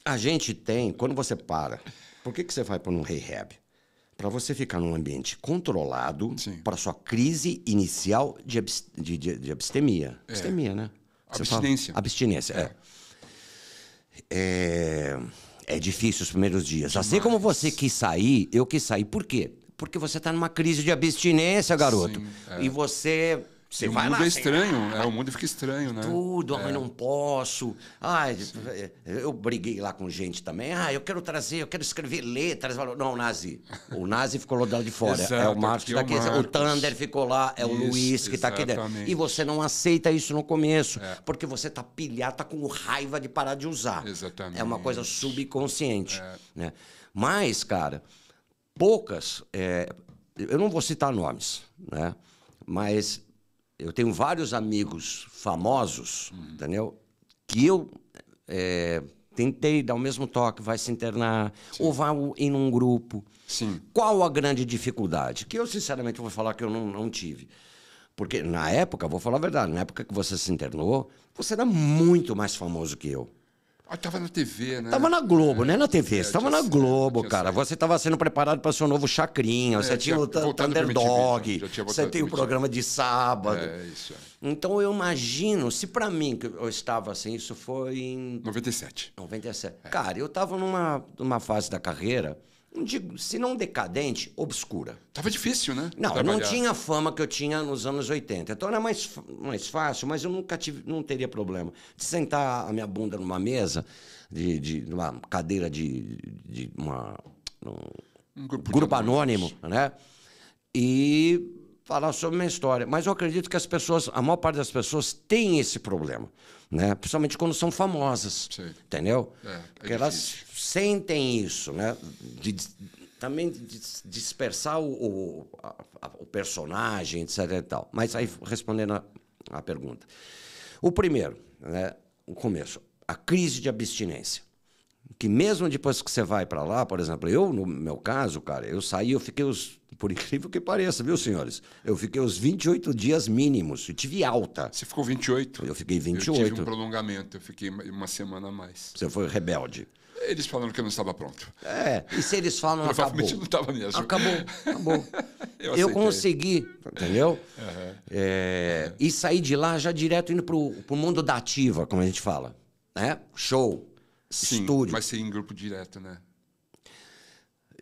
[SPEAKER 2] A gente tem, quando você para, por que, que você vai para um rehab? para você ficar num ambiente controlado para sua crise inicial de, abs de, de, de abstemia. É. Abstemia, né? Você abstinência. Fala? Abstinência, é. é. é. É, difícil os primeiros dias. Demais. Assim como você quis sair, eu quis sair. Por quê? Porque você está numa crise de abstinência, garoto. Sim, é. E você você o vai mundo lá, é estranho, é, o mundo fica estranho, né? Tudo, ah, é. ah, não posso. Ai, eu briguei lá com gente também. Ah, eu quero trazer, eu quero escrever letras. Não, o Nazi. O Nazi ficou lá de fora. Exato, é o Marcos é que daqui. Tá o, Thunder ficou lá, é isso, o Luiz que está aqui dentro. E você não aceita isso no começo, é. porque você está pilhado, está com raiva de parar de usar. Exatamente. É uma coisa subconsciente. É. Né? Mas, cara, poucas. É, eu não vou citar nomes, né? Mas eu tenho vários amigos famosos, uhum. entendeu? Que eu é, tentei dar o mesmo toque, vai se internar, Sim. ou vai em um grupo. Sim. Qual a grande dificuldade? Que eu, sinceramente, vou falar que eu não, não tive. Porque na época, vou falar a verdade, na época que você se internou, você era muito mais famoso que eu.
[SPEAKER 1] Ah, tava na TV, né?
[SPEAKER 2] Tava na Globo, é, né? Na é, TV. Você tava na Globo, cara. Saído. Você tava sendo preparado para seu novo Chacrinha. É, você tinha, o Thunderdog. Você tem o programa de sábado. É, isso. É. Então eu imagino, se para mim que eu estava assim, isso foi em. 97. 97. É. Cara, eu tava numa, numa fase da carreira não digo, se não decadente, obscura.
[SPEAKER 1] Tava difícil, né? Não, eu não tinha a
[SPEAKER 2] fama que eu tinha nos anos 80. Então era mais, mais fácil, mas eu nunca tive, não teria problema de sentar a minha bunda numa mesa, de, de numa cadeira de, de uma, um grupo, grupo anônimo, né? E falar sobre minha história. Mas eu acredito que as pessoas, a maior parte das pessoas tem esse problema né? Principalmente quando são famosas, Sim. entendeu? É, é Porque elas sentem isso, né? De, de, também de dispersar o, o, a, o, personagem, etc. E tal. Mas aí respondendo a, a pergunta, o primeiro, né? O começo, a crise de abstinência que mesmo depois que você vai para lá, por exemplo, eu, no meu caso, cara, eu saí, eu fiquei os. Por incrível que pareça, viu, senhores? Eu fiquei os 28 dias mínimos e tive alta. Você ficou 28? Eu fiquei 28. Eu tive um
[SPEAKER 1] prolongamento, eu fiquei uma semana a mais.
[SPEAKER 2] Você foi rebelde.
[SPEAKER 1] Eles falaram que eu não estava pronto. É, e se eles falam, Provavelmente acabou. não estava mesmo. Acabou, acabou.
[SPEAKER 2] eu, eu consegui, entendeu? Uhum. É, uhum. E saí de lá já direto indo para o mundo da ativa, como a gente fala. Né? Show,
[SPEAKER 1] Sim, estúdio. Mas você em grupo direto, né?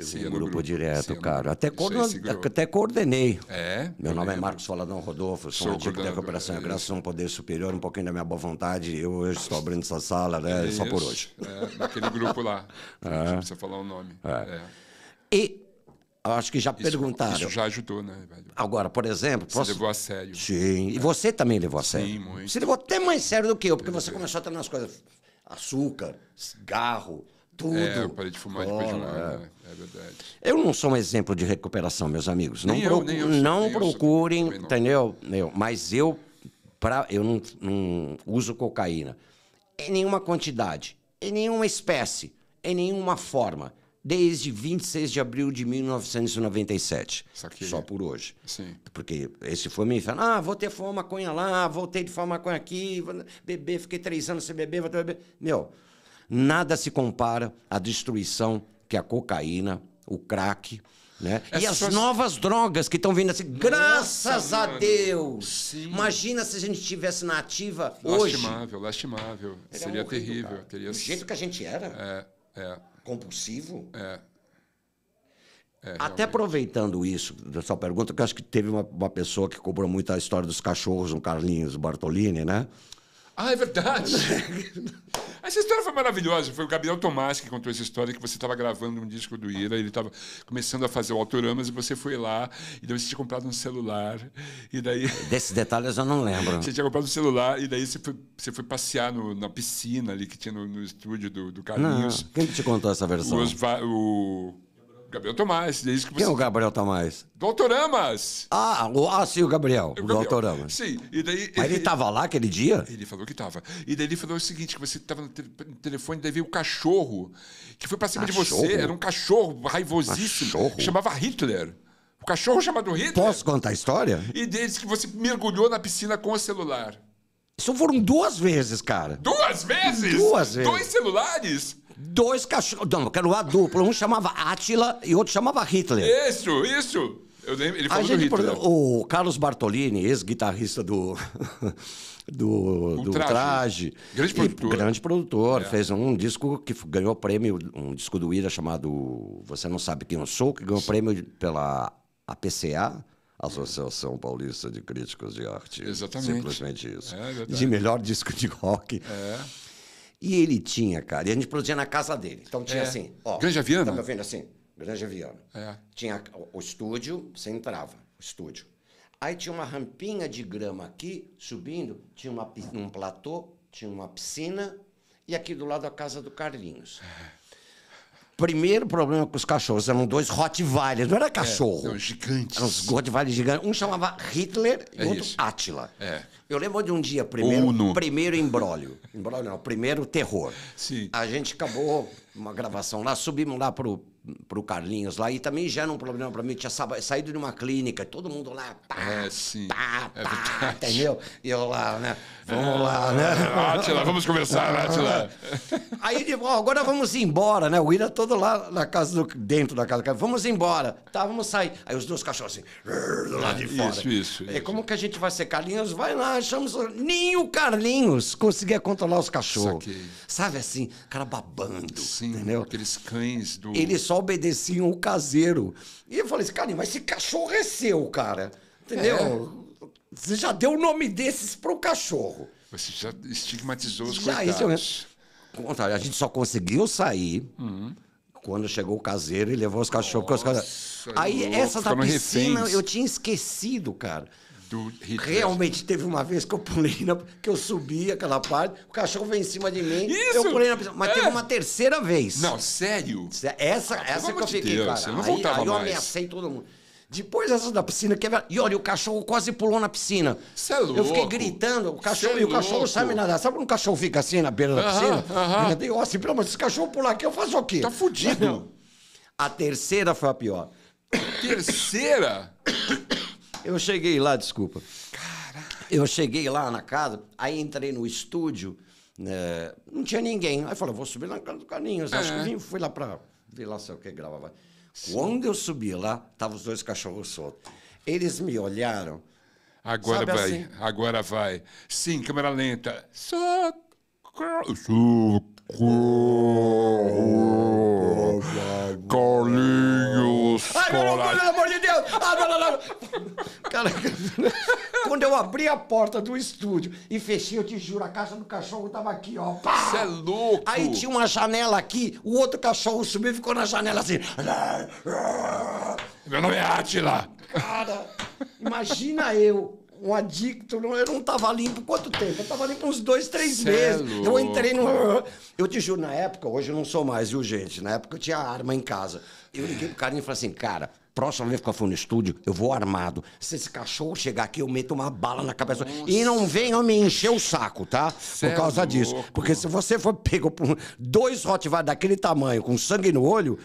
[SPEAKER 1] Eu ia grupo, grupo
[SPEAKER 2] direto, cara. Até, coorden... até coordenei. É? Meu nome lembro. é Marcos Faladão Rodolfo, sou, sou antigo da Cooperação é Graças a um Poder Superior, um pouquinho da minha boa vontade. Eu hoje estou abrindo essa sala, né? É só por hoje.
[SPEAKER 1] É, naquele grupo lá.
[SPEAKER 2] É. Não precisa falar o nome. É. é. E acho que já isso, perguntaram. Isso já ajudou, né, velho? Agora, por exemplo. Você posso... levou a sério. Sim. É. E você também levou a sério. Sim, muito. Você levou até mais sério do que eu, porque você começou a treinar as coisas açúcar, cigarro,
[SPEAKER 1] é, tudo. É, eu parei de fumar Cola, depois de um ano, é. Né? é verdade.
[SPEAKER 2] Eu não sou um exemplo de recuperação, meus amigos. Nem não, eu, eu, não procurem, eu entendeu? Não. Mas eu, pra, eu não, não uso cocaína em nenhuma quantidade, em nenhuma espécie, em nenhuma forma desde 26 de abril de 1997. Só por hoje. Sim. Porque esse foi me falando, ah, vou ter fumar maconha lá, voltei de fumar maconha aqui, bebê, fiquei três anos sem beber, vou bebê. Meu, nada se compara à destruição que a cocaína, o crack, né? E as novas drogas que estão vindo assim, Nossa, graças mano. a Deus! Sim. Imagina se a gente
[SPEAKER 1] estivesse na ativa lastimável, hoje. Lastimável, lastimável. Seria, Seria horrível, terrível. Teria... Do jeito que a gente era. É, é compulsivo? É. É, Até
[SPEAKER 2] aproveitando isso da sua pergunta, que eu acho que teve uma, uma, pessoa que cobrou muito a história dos cachorros, um Carlinhos Bartolini, né?
[SPEAKER 1] Ah, é verdade. essa história foi maravilhosa. Foi o Gabriel Tomás que contou essa história que você estava gravando um disco do Ira, ele estava começando a fazer o Autoramas e você foi lá e daí você tinha comprado um celular e daí desses
[SPEAKER 2] detalhes eu não lembro. Você tinha
[SPEAKER 1] comprado um celular e daí você foi, você foi passear no, na piscina ali que tinha no, no estúdio do, do Carlinhos. Não,
[SPEAKER 2] quem te contou essa versão? O, Osva... o Gabriel Tomás, isso que você... Quem é o Gabriel
[SPEAKER 1] Tomás? Doutoramas! Ah, o, ah sim, o Gabriel, o, Doutoramas. Sim, e daí... Mas ele estava lá aquele dia? Ele falou que estava. E daí ele falou o seguinte, que você estava no, te no, telefone, daí veio o cachorro, que foi para cima cachorro? de você, era um cachorro raivosíssimo, cachorro? chamava Hitler. O cachorro chamado Hitler.
[SPEAKER 2] Posso contar a história?
[SPEAKER 1] E desde que você mergulhou na piscina com o celular.
[SPEAKER 2] Isso foram duas vezes, cara.
[SPEAKER 1] Duas vezes? Duas vezes. Dois celulares?
[SPEAKER 2] dois cachorros. Não, quero a duplo Um chamava Átila e outro chamava Hitler. Isso,
[SPEAKER 1] isso. Eu lembro, ele falou a gente, Hitler.
[SPEAKER 2] O Carlos Bartolini, ex-guitarrista do. do, do traje. traje. Grande e, produtor. Grande produtor. É. Fez um disco que ganhou prêmio, um disco do Ira chamado Você Não Sabe Quem Eu Sou, que ganhou Sim. prêmio pela APCA. Associação Paulista de Críticos de Arte. Exatamente. Simplesmente isso. É, de melhor disco de rock. É. E ele tinha, cara, e a gente produzia na casa dele. Então tinha é. assim, ó. Granja Viana? Tá me ouvindo assim? Granja Viana. É. Tinha o estúdio, você entrava, o estúdio. Aí tinha uma rampinha de grama aqui, subindo, tinha uma, um platô, tinha uma piscina, e aqui do lado a casa do Carlinhos. É. Primeiro problema com os cachorros, eram dois Rottweilers, não era é, cachorro. É, eram gigantes. Eram os Rottweilers gigantes. Um chamava Hitler e é outro isso. É. Eu lembro de um dia, primeiro, primeiro embrólio. Embrólio não, primeiro terror. Sim. A gente acabou uma gravação lá, subimos lá pro pro Carlinhos lá, e também já um problema para mim, eu tinha saído de uma clínica, todo mundo lá, pá, é, sim. pá, é pá, entendeu? E eu lá, né, vamos é, lá, né? Átila, vamos conversar, Átila. Aí, ele tipo, ó, agora vamos embora, né, o Ira todo lá na casa, do, dentro da casa, vamos embora, tá, vamos sair. Aí os dois cachorros assim, do lado de é, fora. Isso, isso, E como que a gente vai ser Carlinhos? Vai lá, achamos, nem o Carlinhos conseguia controlar os cachorros. Sabe assim, cara babando, sim, entendeu? aqueles cães do... Ele só obedeciam o caseiro. E eu falei assim, cara, mas esse cachorro é seu, cara. Entendeu? É. Você já deu o nome desses pro
[SPEAKER 1] cachorro. Você já estigmatizou os já, é coitados.
[SPEAKER 2] Isso, a gente só conseguiu sair uhum. quando chegou o caseiro e levou os cachorros. Nossa, os cachorros. Aí louco, essa da piscina reféns. eu tinha esquecido, cara do Hitler. Realmente teve uma vez que eu pulei na, que eu subi aquela parte, o cachorro veio em cima de mim, Isso! eu pulei na piscina. Mas é. teve uma terceira vez. Não, sério? Essa, essa que eu fiquei, Deus, cara. Eu não aí, voltava aí eu mais. ameacei todo mundo. Depois essa da piscina, que é E olha, o cachorro quase pulou na piscina. Cê é louco. Eu fiquei gritando, o cachorro, Cê e o é louco. cachorro sabe nadar. Sabe quando o cachorro fica assim na beira da piscina? Aham. Eu oh, assim, pelo amor de Deus, se o cachorro pular aqui, eu faço o quê? Tá fudido. A terceira foi a pior. Terceira? Eu cheguei lá, desculpa. Caraca. Eu cheguei lá na casa, aí entrei no estúdio, né, não tinha ninguém. Aí falei, vou subir lá na casa do Carlinhos. Acho que eu fui lá pra ver lá sei o que gravava. Quando eu subi lá, tava os dois cachorros soltos. Eles me olharam.
[SPEAKER 1] Agora vai, assim? agora vai. Sim, câmera lenta. Socorro. Socorro. Carlinhos pelo amor
[SPEAKER 3] de
[SPEAKER 2] Deus! Ah, Cara, quando eu abri a porta do estúdio e fechei, eu te juro, a casa do cachorro tava aqui, ó. Você é louco! Aí tinha uma janela aqui, o outro cachorro subiu e ficou na janela assim. Meu nome é Atila! Cara, imagina eu um adicto, eu não estava limpo quanto tempo? Eu estava limpo uns dois, três Cê é meses. É eu entrei no. Eu te juro, na época, hoje eu não sou mais, viu, gente? Na época eu tinha arma em casa. Eu liguei pro carinho e falei assim, cara, próxima vez que eu for no estúdio, eu vou armado. Se esse cachorro chegar aqui, eu meto uma bala na cabeça. Nossa. E não venham me encher o saco, tá? Cê Por é causa é disso. Porque se você for pego por dois Rottweiler daquele tamanho, com sangue no olho,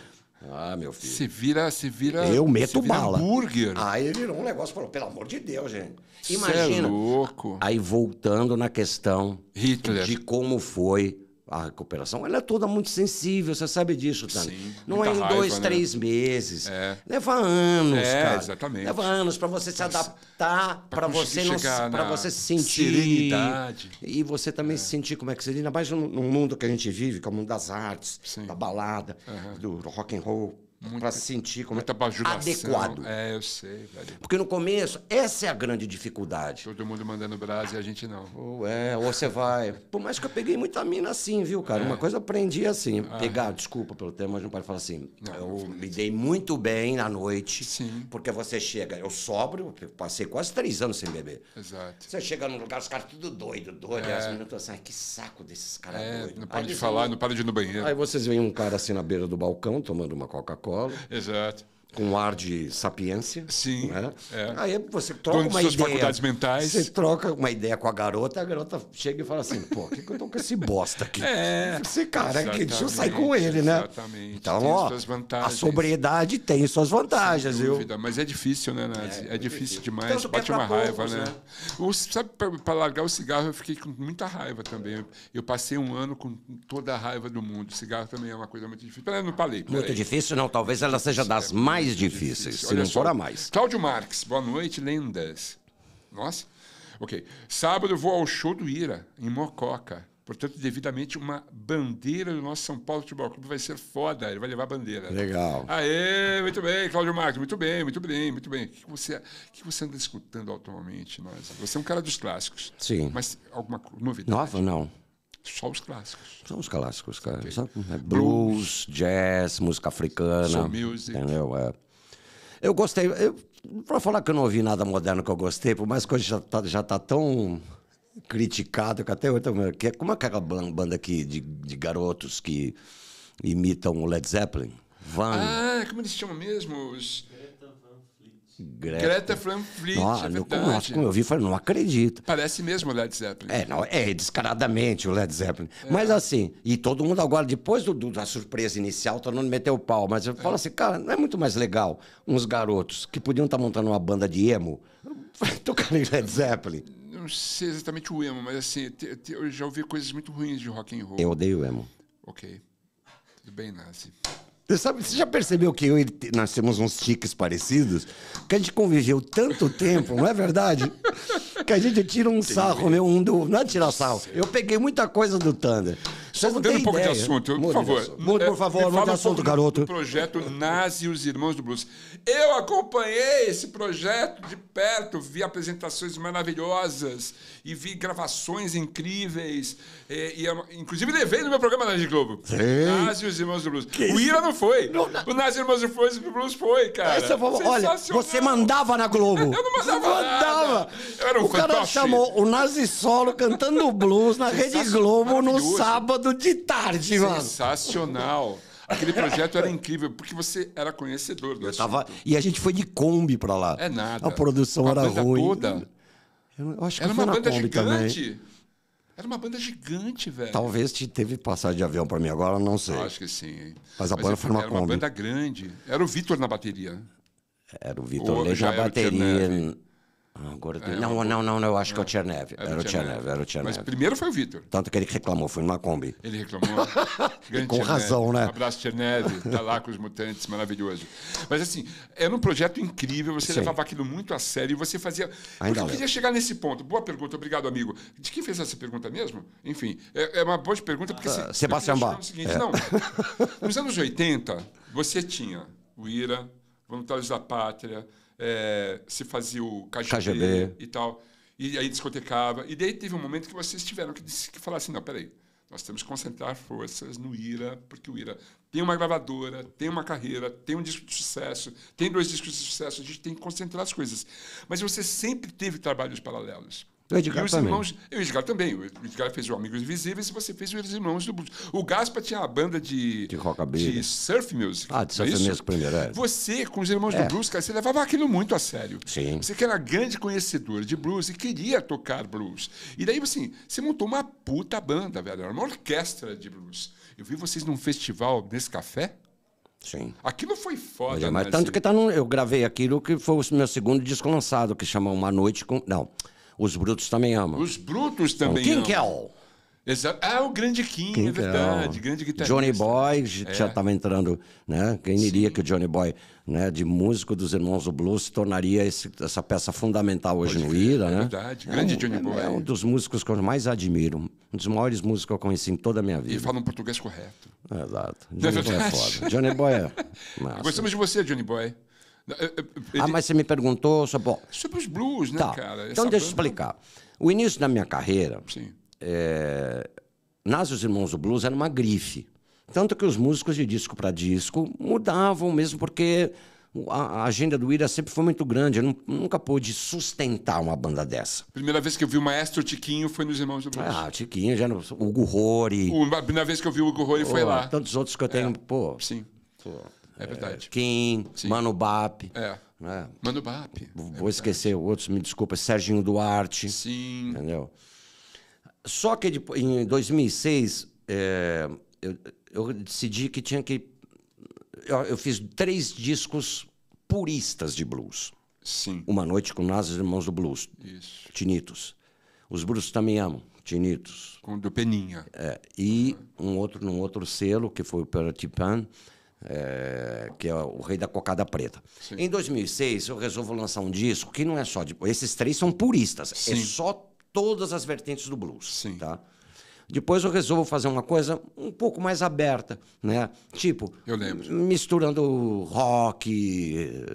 [SPEAKER 2] ah, meu filho. Se
[SPEAKER 1] vira, se vira. Eu
[SPEAKER 2] meto vira bala. Hambúrguer. Aí ah, virou
[SPEAKER 1] um negócio, falou, pelo amor de Deus, gente. Imagina. Cê é
[SPEAKER 2] louco. Aí voltando na questão Hitler. de como foi a recuperação ela é toda muito sensível, você sabe disso, Tani. Sim, não é em raiva, dois, né? três meses. É. Leva anos, é, cara. Exatamente. Leva anos para você se adaptar, para você não para você se sentir. Serenidade. E você também é. se sentir como é que seria, mais no, no, mundo que a gente vive, que é o mundo das artes, Sim. da balada, uhum. do rock and roll para se sentir como é muita adequado.
[SPEAKER 1] É, eu sei, velho.
[SPEAKER 2] Porque no começo, essa é a grande dificuldade. Todo mundo mandando brasa e a gente não. Ou é, ou você vai. Por mais que eu peguei muita mina assim, viu, cara? É. Uma coisa aprendi assim. Ah. Pegar, desculpa pelo tema, mas não pode falar assim. Não, eu não me dei muito bem na noite. Sim. Porque você chega, eu sobro, passei quase três anos sem beber. Exato. Você chega num lugar, os caras tudo doido, doido. É. E as meninas estão assim, ai, que saco desses caras é, doidos. Não para de falar, vem... não para de ir no banheiro. Aí vocês veem um cara assim na beira do balcão tomando uma Coca-Cola colo. Exato com um ar de sapiência. Sim. Né?
[SPEAKER 1] É. Aí você troca uma suas ideia. faculdades
[SPEAKER 2] mentais. Você troca uma ideia com a garota, a garota chega e fala assim: pô, o que, que eu tô com esse bosta aqui? É. Esse cara aqui, deixa eu sair com ele, né? Exatamente. Então, tem ó, a sobriedade tem suas vantagens, viu?
[SPEAKER 1] Mas é difícil, né, Nazi? É, é, é difícil demais. É bate é uma poucos, raiva, né? né? O, sabe, para largar o cigarro, eu fiquei com muita raiva também. Eu passei um ano com toda a raiva do mundo. O cigarro também é uma coisa muito difícil. Peraí, não falei. Peraí. Muito difícil, não. Talvez ela seja das é mais mais difíceis, difícil. se Olha não só. for a mais. Cláudio Marques, boa noite, lendas. Nossa. Ok. Sábado eu vou ao show do Ira, em Mococa. Portanto, devidamente, uma bandeira do nosso São Paulo Futebol Clube vai ser foda. Ele vai levar a bandeira. Né? Legal. Aê, muito bem, Cláudio Marques. Muito bem, muito bem, muito bem. O que você, o que você anda escutando atualmente, nós? Você é um cara dos clássicos. Sim. Mas alguma novidade? Nova, não. Só os clássicos.
[SPEAKER 2] São os clássicos, cara. Okay. É? blues, blues, jazz, música africana. Soul music. Entendeu? É. Eu gostei. Eu, pra falar que eu não ouvi nada moderno que eu gostei, por mais que hoje já tá, já tá tão criticado que até hoje. Que, como é, é? é aquela banda aqui de, de garotos que imitam o Led Zeppelin? Van.
[SPEAKER 1] Ah, como eles chamam mesmo? Os.
[SPEAKER 2] Greta, Greta Fleet, nossa, é verdade. Nossa, como eu vi, falei, não acredito.
[SPEAKER 1] Parece mesmo o Led Zeppelin.
[SPEAKER 2] É, não, é descaradamente o Led Zeppelin. É. Mas assim, e todo mundo agora, depois do, do, da surpresa inicial, todo mundo meteu o pau. Mas eu é. falo assim, cara, não é muito mais legal uns garotos que podiam estar tá montando uma banda de emo em Led Zeppelin?
[SPEAKER 1] Não sei exatamente o emo, mas assim, eu já ouvi coisas muito ruins de rock and roll. Eu odeio emo. Ok. Tudo bem, Nasce.
[SPEAKER 2] Você, sabe, você já percebeu que eu e nós temos uns tiques parecidos? Que a gente conviveu tanto tempo, não é verdade? que a gente tira um Entendi. sarro, meu, né? um do, não é tirar sarro. Eu peguei muita coisa do Thunder. Só mudando um pouco de assunto, por favor. Mude, por é, favor, mude de assunto, um garoto. O
[SPEAKER 1] projeto Nazi e os Irmãos do Blues. Eu acompanhei esse projeto de perto, vi apresentações maravilhosas e vi gravações incríveis. É, e, e é inclusive levei no meu programa da Rede Globo. Sim. Nazi e os Irmãos do Blues. Que o Ira não foi. Não, O Nazi e os Irmãos do Blues foi, cara. Essa, olha,
[SPEAKER 2] você mandava na Globo. Eu não mandava. Não mandava.
[SPEAKER 1] Eu era um o cara chamou
[SPEAKER 2] o Nazi Solo cantando blues na Rede Globo no sábado de tarde, mano.
[SPEAKER 1] Sensacional. Aquele projeto era incrível, porque você era conhecedor do eu Tava...
[SPEAKER 2] E a gente foi de Kombi pra lá. É nada. A produção era ruim. Toda.
[SPEAKER 1] Eu acho que era uma banda Kombi gigante. Também. Era uma banda gigante, velho.
[SPEAKER 2] Talvez te teve passagem de avião para mim agora, não sei. Eu acho que
[SPEAKER 1] sim. Hein? Mas a Mas banda é foi uma Era Kombi. uma banda grande. Era o Vitor na bateria. Era o Vitor na bateria.
[SPEAKER 2] Ah, é, é, não, não, não, não, eu acho não. que é o Tcherneve. Era, é era o Tcherneve,
[SPEAKER 1] era o Tcherneve. Mas primeiro foi o Vitor.
[SPEAKER 2] Tanto que ele reclamou, foi numa Kombi.
[SPEAKER 1] Ele reclamou. com razão, né? abraço, Tcherneve, tá lá com os mutantes, maravilhoso. Mas assim, era é um projeto incrível, você Sim. levava aquilo muito a sério e você fazia. Ainda eu queria chegar nesse ponto. Boa pergunta, obrigado, amigo. De quem fez essa pergunta mesmo? Enfim, é, é uma boa pergunta, porque. Ah, se, Sebastião Bach. Seguinte, é. não, nos anos 80, você tinha o Ira, Voluntários da Pátria é, se fazia o KGB, KGB, e tal, e aí discotecava. E daí teve um momento que vocês tiveram que, que falar assim, não, peraí, nós temos que concentrar forças no Ira, porque o Ira tem uma gravadora, tem uma carreira, tem um disco de sucesso, tem dois discos de sucesso, a gente tem que concentrar as coisas. Mas você sempre teve trabalhos paralelos. O é Edgar e os também. Irmãos, o Edgar também. O Edgar fez o Amigos Invisíveis e você fez os Irmãos do Blues. O Gaspa tinha a banda de... De rockabilly. De surf music. Ah, é de surf isso? music primeiro, é. Você, com os Irmãos é. do Blues, cara, você levava aquilo muito a sério. Sim. Você que era grande conhecedor de blues e queria tocar blues. E daí, assim, você montou uma puta banda, velho. Era uma orquestra de blues. Eu vi vocês num festival nesse café. Sim. Aquilo foi foda, mas, mas né, tanto assim?
[SPEAKER 2] que tá num, eu gravei aquilo que foi o meu segundo disco lançado, que chama Uma Noite com. Não. Os brutos também amam. Os
[SPEAKER 1] brutos é também amam. Kim Kell. Exato. Ah, é o grande King, é verdade. Kell. Grande guitarrista. Johnny Boy é. já
[SPEAKER 2] estava entrando, né? Quem diria Sim. que o Johnny Boy, né, de músico dos Irmãos do Blues, se tornaria esse, essa peça fundamental hoje Pode no Ira, é né? Verdade. Grande é Johnny Boy. É um dos músicos que eu mais admiro. Um dos maiores músicos que eu conheci em toda a minha vida. E
[SPEAKER 1] fala um português correto.
[SPEAKER 2] Exato. É Johnny Boy é foda. Johnny Boy é. Gostamos
[SPEAKER 1] de você, Johnny Boy. Ah, mas
[SPEAKER 2] você me perguntou sobre. Bom, sobre
[SPEAKER 1] os blues, né, tá. cara? Essa então, deixa eu
[SPEAKER 2] explicar. O início da minha carreira. Sim. É... Eh, Nasce os Irmãos do Blues era uma grife. Tanto que os músicos de disco para disco mudavam, mesmo porque a agenda do Ira sempre foi muito grande. Eu nunca pôde sustentar uma banda dessa.
[SPEAKER 1] Primeira vez que eu vi o maestro Tiquinho foi nos Irmãos do Blues. Ah,
[SPEAKER 2] Tiquinho, já no, Hugo O,
[SPEAKER 1] a primeira vez que eu vi o Hugo foi lá.
[SPEAKER 2] Tantos outros que eu tenho, é, pô. Sim. Pô. É verdade. Kim, Sim. Mano Bap. É. Né? Mano Bap. É Vou é esquecer verdade. outros, me desculpa, Serginho Duarte. Sim. Entendeu? Só que depois, em 2006, é, eu, eu, decidi que tinha que. Eu, eu, fiz três discos puristas de blues. Sim. Uma noite com nós, irmãos do blues. Isso. Tinitos. Os blues também amam, Tinitos. Com do Peninha. É, e uhum. um outro, num outro selo, que foi o Peratipan. Pan é, que é o rei da cocada preta. Sim. Em 2006, eu resolvo lançar um disco que não é só de. Esses três são puristas, é Sim. é só todas as vertentes do blues. Sim. Tá? Depois eu resolvo fazer uma coisa um pouco mais aberta, né? Tipo, misturando rock, eh,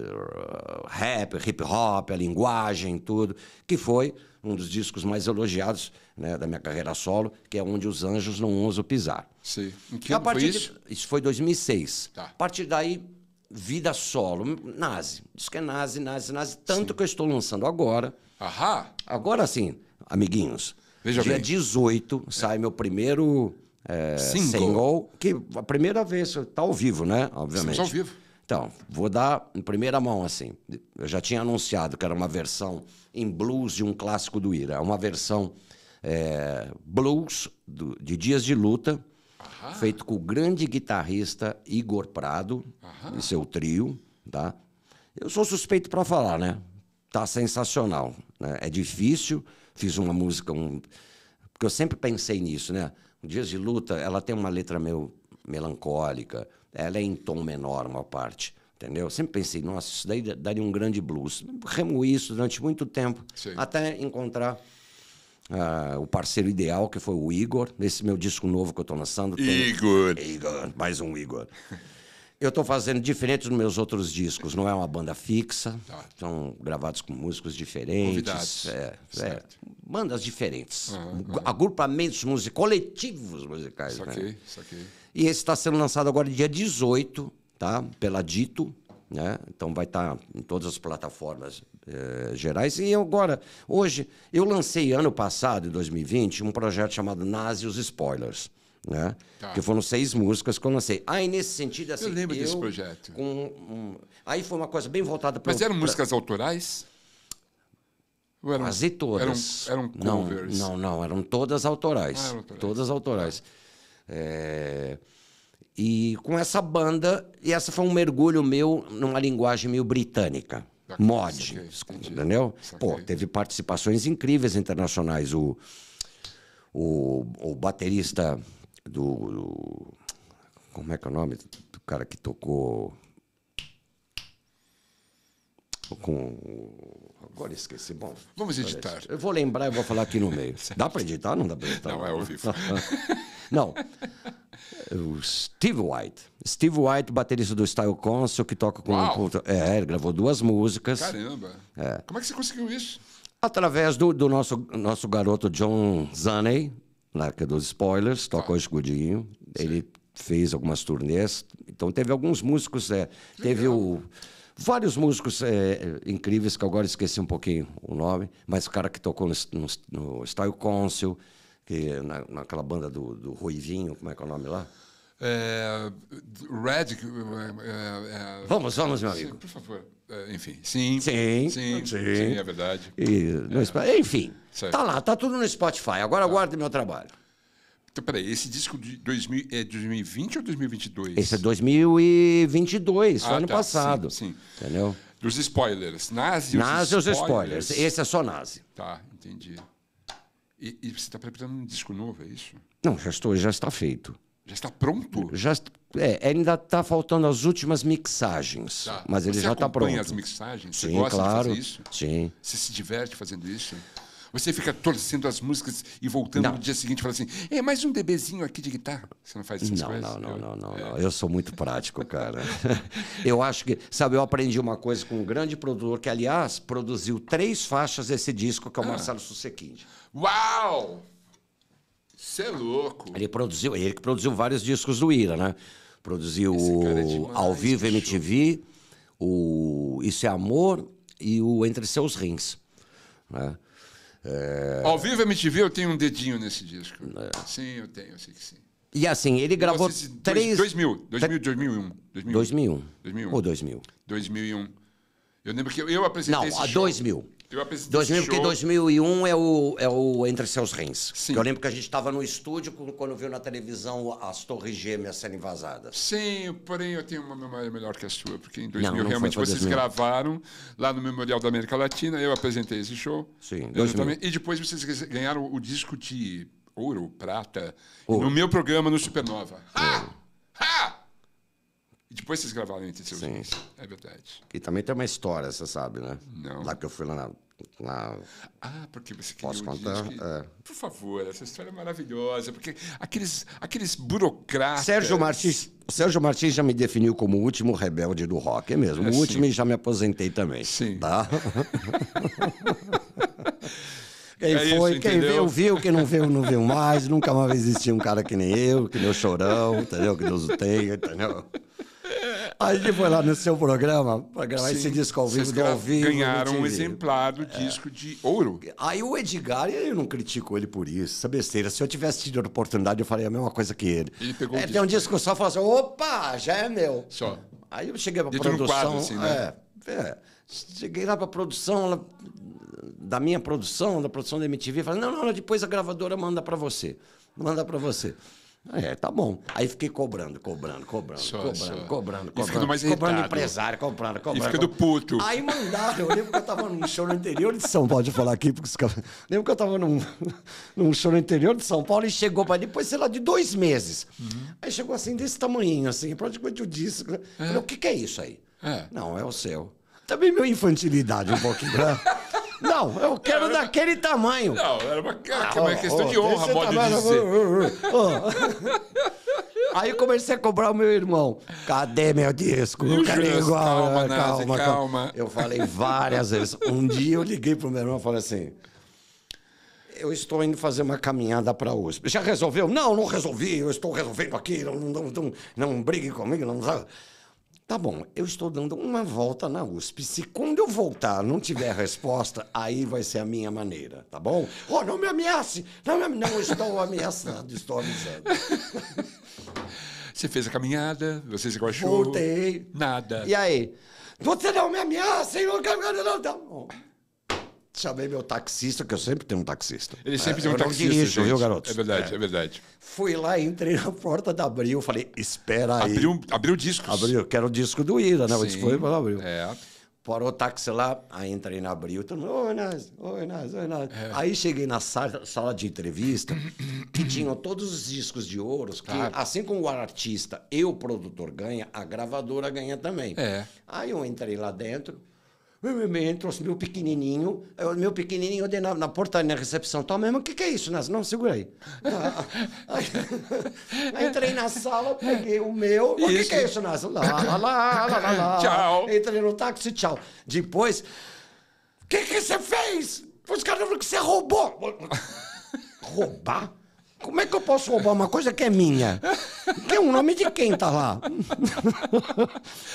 [SPEAKER 2] rap, hip hop, a linguagem, tudo, que foi um dos discos mais elogiados né, da minha carreira solo, que é Onde os Anjos Não Ousam Pisar. Sim. Em que foi isso? De, isso foi 2006. Tá. A partir daí, vida solo, nazi. Isso que é nazi, nazi, nazi. Tanto sim. que eu estou lançando agora. Ahá! Agora sim, amiguinhos. Veja dia bem. 18 sai é. meu primeiro é, single. single. que a primeira vez, está ao vivo, né? Obviamente. Estamos ao vivo. Então, vou dar em primeira mão, assim. Eu já tinha anunciado que era uma versão em blues de um clássico do Ira. É uma versão é, blues do, de Dias de Luta, Aham. feito com o grande guitarrista Igor Prado Aham. e seu trio, tá? Eu sou suspeito para falar, né? Tá sensacional. Né? É difícil. Fiz uma música... Um... Porque eu sempre pensei nisso, né? Dias de Luta, ela tem uma letra meio melancólica ela é em tom menor, uma parte. Entendeu? Eu sempre pensei, nossa, isso daí daria um grande blues. Remoí isso durante muito tempo, Sim. até encontrar uh, o parceiro ideal, que foi o Igor. Nesse meu disco novo que eu estou lançando. Tem... Igor! Igor, mais um Igor. Eu estou fazendo diferente dos meus outros discos, não é uma banda fixa, tá. são gravados com músicos diferentes. Convidados. É, é, bandas diferentes. Uhum, uhum. Agrupamentos musicais, coletivos musicais. Isso né? aqui, né? isso aqui. E esse está sendo lançado agora dia 18, tá? Pela Dito, né? Então vai estar tá em todas as plataformas eh, gerais. E agora, hoje, eu lancei ano passado, em 2020, um projeto chamado Nazi os Spoilers. Né? Tá. Que foram seis músicas que eu lancei. Aí, nesse sentido, assim. Eu lembro eu, desse projeto. Com, um, aí foi uma coisa bem voltada para. Mas eram músicas
[SPEAKER 1] autorais? eram, Quase todas. Eram, eram covers? Não, não, não
[SPEAKER 2] eram todas autorais. Ah, eram autorais. Todas autorais. Ah. É... E com essa banda, e essa foi um mergulho meu numa linguagem meio britânica. Daqui, ah, mod, saquei, entendeu? Saquei. Pô, teve participações incríveis internacionais. O, o, o baterista do, do, Como é que é o nome? Do cara que tocou. Com. Agora esqueci. Bom. Vamos editar. Eu vou lembrar e vou falar aqui no meio. dá para editar? Não dá para editar. Não, é ao vivo. Não. o Steve White. Steve White, baterista do Style Council, que toca com. Uau. É, ele gravou duas músicas. Caramba! É. Como
[SPEAKER 1] é que você conseguiu isso?
[SPEAKER 2] Através do, do nosso, nosso garoto John Zaney, marca é dos spoilers, toca tá. o escudinho. Ele fez algumas turnês. Então teve alguns músicos. É, teve o vários músicos é, incríveis que agora esqueci um pouquinho o nome, mas o cara que tocou no, no, no Style Council, que na, naquela banda do, do Ruivinho, como é que é o nome lá?
[SPEAKER 1] É, Red. É, é, é, vamos, vamos, meu amigo. Sim, por favor. É, enfim,
[SPEAKER 2] sim. Sim, sim, sim, sim é verdade. E, é. enfim, certo. tá lá, tá tudo no Spotify. Agora tá. aguarde
[SPEAKER 1] meu trabalho. Então, peraí, esse disco de 2000, é 2020 ou 2022?
[SPEAKER 2] Esse é 2022, ah, ano tá, passado. Sim, sim. Entendeu?
[SPEAKER 1] Dos spoilers. Nazi, os Nazi spoilers. os spoilers. Esse é só Nazi. Tá, entendi. E, e você está preparando um disco novo, é isso?
[SPEAKER 2] Não, já estou, já está feito. Já está pronto? Já é, ainda está faltando as últimas mixagens, tá. mas ele você já está pronto. Você as mixagens? Sim, você gosta claro. de fazer isso?
[SPEAKER 1] Sim. Você se diverte fazendo isso? Você fica torcendo as músicas e voltando não. no dia seguinte e fala assim: é mais um bebezinho aqui de guitarra. Você não faz essas não, coisas? Não, não, não, não, é.
[SPEAKER 2] Eu sou muito prático, cara. eu acho que, sabe, eu aprendi uma coisa com um grande produtor que, aliás, produziu três faixas desse disco, que é o ah. Marcelo Susequinde.
[SPEAKER 1] Uau! Você é louco.
[SPEAKER 2] Ele produziu, ele que produziu vários discos do Ira, né? Produziu é demais, Ao Vivo MTV, o Isso é Amor e o Entre Seus Rins. Né? É...
[SPEAKER 1] Ao Vivo MTV eu tenho um dedinho nesse disco. É. Sim, eu tenho, eu sei que sim.
[SPEAKER 2] E assim, ele gravou Nossa, três... 2000, 2000, 2001. 2001. 2001. 2001. Ou 2000.
[SPEAKER 1] 2001. Eu lembro que eu apresentei Não, esse a show. 2000. 2000, porque show.
[SPEAKER 2] 2001 é o, é o Entre Seus Rins.
[SPEAKER 1] Sim. Eu lembro que a gente estava no estúdio quando viu na televisão as Torres Gêmeas serem vazadas. Sim, porém eu tenho uma memória melhor que a sua, porque em 2000 não, não realmente vocês 2000. gravaram lá no Memorial da América Latina, eu apresentei esse show. Sim, exatamente. E depois vocês ganharam o disco de ouro, prata, ouro. no meu programa no Supernova. Ouro. Ha! Ah! Ah! Ha! E depois vocês gravaram entre seus Sim. É verdade.
[SPEAKER 2] E também tem uma história, você sabe, né? Não. Lá que eu fui lá na. na... Ah, porque você queria Posso contar? Que... É.
[SPEAKER 1] Por favor, essa história é maravilhosa. Porque aqueles, aqueles burocratas. Sérgio
[SPEAKER 2] Martins. Sérgio Martins já me definiu como o último rebelde do rock, é mesmo. É, o último sim. e já me aposentei também. Sim. Tá? Quem é foi, isso, quem viu, viu, quem não viu, não viu mais. Nunca mais existia um cara que nem eu, que nem o Chorão, entendeu? Que Deus o tenha, entendeu? A gente foi lá no seu programa para gravar esse disco ao vivo do ao vivo. Ganharam um exemplar do é. disco de ouro. Aí o Edgar, eu não critico ele por isso, essa é besteira. Se eu tivesse tido a oportunidade, eu faria a mesma coisa que ele. Ele pegou é, um Tem um disco só e falou assim: opa, já é meu. Só. Aí eu cheguei pra Dentro produção. Quadro, assim, né? é, é, cheguei lá pra produção, ela, da minha produção, da produção da MTV, falei, não, não, depois a gravadora manda para você. Manda para você. É, tá bom. Aí fiquei cobrando, cobrando, cobrando, só, cobrando, só. cobrando, cobrando, cobrando, mais cobrando irritado. empresário, cobrando, cobrando. E do puto. Aí mandaram, eu lembro que eu tava num show no interior de São Paulo, de falar aqui, porque os caras... Lembro que eu tava num, num show no interior de São Paulo e chegou pra depois, sei lá, de dois meses. Uhum. Aí chegou assim, desse tamanhinho, assim, praticamente o disco. É. Falei, o que que é isso aí? É. Não, é o seu. Também meu infantilidade um pouquinho, né? Não, eu quero era daquele tamanho. Não, era uma, ah, é uma questão de honra, pode tamanho, dizer. Oh. Aí comecei a cobrar o meu irmão. Cadê meu disco? igual. Calma, calma, Nazi, calma, calma. Eu falei várias vezes. Um dia eu liguei pro meu irmão e falei assim: eu estou indo fazer uma caminhada para a USP. Já resolveu? Não, não resolvi, eu estou resolvendo aqui, não, não, não, não brigue comigo, não sabe. Tá bom, eu estou dando uma volta na USP. Se quando eu voltar não tiver resposta, aí vai ser a minha maneira, tá bom? Oh, não me ameace! Não, não estou ameaçando, estou avisando.
[SPEAKER 1] Você fez a caminhada, você se gostou? Voltei. Nada. E aí?
[SPEAKER 2] Você não me ameace! hein? Não, não, não. Chamei meu taxista, que eu sempre tenho um taxista. Ele né? sempre é, tem um taxista. Dirijo, viu, garoto? É verdade, é. é. verdade. Fui lá, entrei na porta da Abril, falei, espera aí. Abriu, abriu discos. Abriu, que era o disco do Ida né? Sim. O disco foi para Abril. É. Parou o táxi lá, aí entrei na Abril, todo mundo, oi, Nas, oi, Nas, oi, Nas. É. Aí cheguei na sala, sala de entrevista, que tinham todos os discos de ouros, que claro. assim como o artista e o produtor ganha, a gravadora ganha também. É. Aí eu entrei lá dentro, Entrou-se meu pequenininho, eu, meu pequenininho, eu dei na, na portaria, na recepção, tal tá mesmo, o que, que é isso? Não, não segurei. Ah, aí, entrei na sala, peguei o meu, o que, que é isso, Nas? Lá, lá, lá, lá, lá, lá. Tchau. Entrei no táxi, tchau. Depois, o que, que você fez? Os caras falaram que você roubou. Roubar? Como é que eu posso roubar uma coisa que é minha? Que é o um nome de quem tá lá?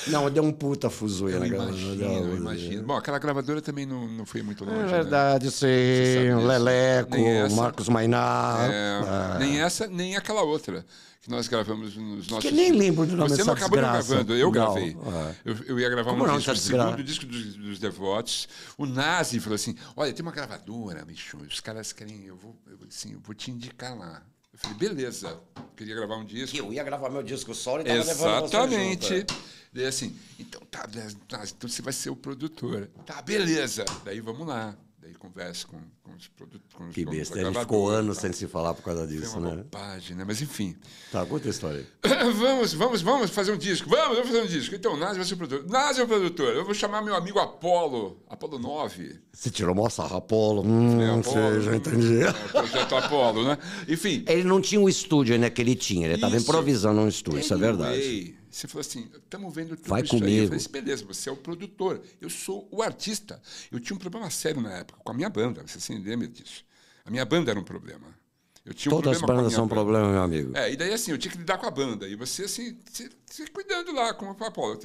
[SPEAKER 2] não, deu um puta fuzuia na imagino, gravadora. Eu imagino.
[SPEAKER 1] Bom, aquela gravadora também não, não foi muito longe. É né? verdade, né?
[SPEAKER 2] sim. Leleco, Marcos Mainar. É, é. Nem
[SPEAKER 1] essa, nem aquela outra que nós gravamos nos nossos. Que nem lembro do nome Você não acabou gravando, eu gravei. Não, é. eu, eu, ia gravar Como um não, disco, tá o segundo disco dos, dos, Devotos. O Nazi falou assim: Olha, tem uma gravadora, bicho, os caras querem, eu vou, eu, assim, eu vou te indicar lá. Eu falei, beleza, queria gravar um disco. Que eu ia gravar meu disco solo e Exatamente. levando é. Daí assim, então tá, tá, então você vai ser o produtor. Tá, beleza. Daí vamos lá. Daí conversa com, com os produtos. Com os que besta, ele ficou anos sem se falar por causa disso, uma né? né? Mas enfim. Tá, conta a história aí. vamos, vamos, vamos fazer um disco. Vamos, vamos fazer um disco. Então, Nazi vai ser o produtor. Nazi é o produtor. Eu vou chamar meu amigo Apolo, Apolo 9.
[SPEAKER 2] Você tirou uma sarra, Apolo. Hum, é, Apolo, sei, já né? entendi. É,
[SPEAKER 1] projeto Apolo,
[SPEAKER 2] né? Enfim. Ele não tinha um estúdio, né? Que ele tinha. Ele estava improvisando um estúdio, isso é verdade.
[SPEAKER 1] Way. Você falou assim, estamos vendo tudo Vai isso comigo. aí. Eu falei assim, beleza, você é o produtor, eu sou o artista. Eu tinha um problema sério na época com a minha banda, você se lembra disso. A minha banda era um problema. Eu tinha Todas um problema as bandas são banda. problema, meu amigo. É, e daí assim, eu tinha que lidar com a banda. E você assim, se, se cuidando lá com a Paula.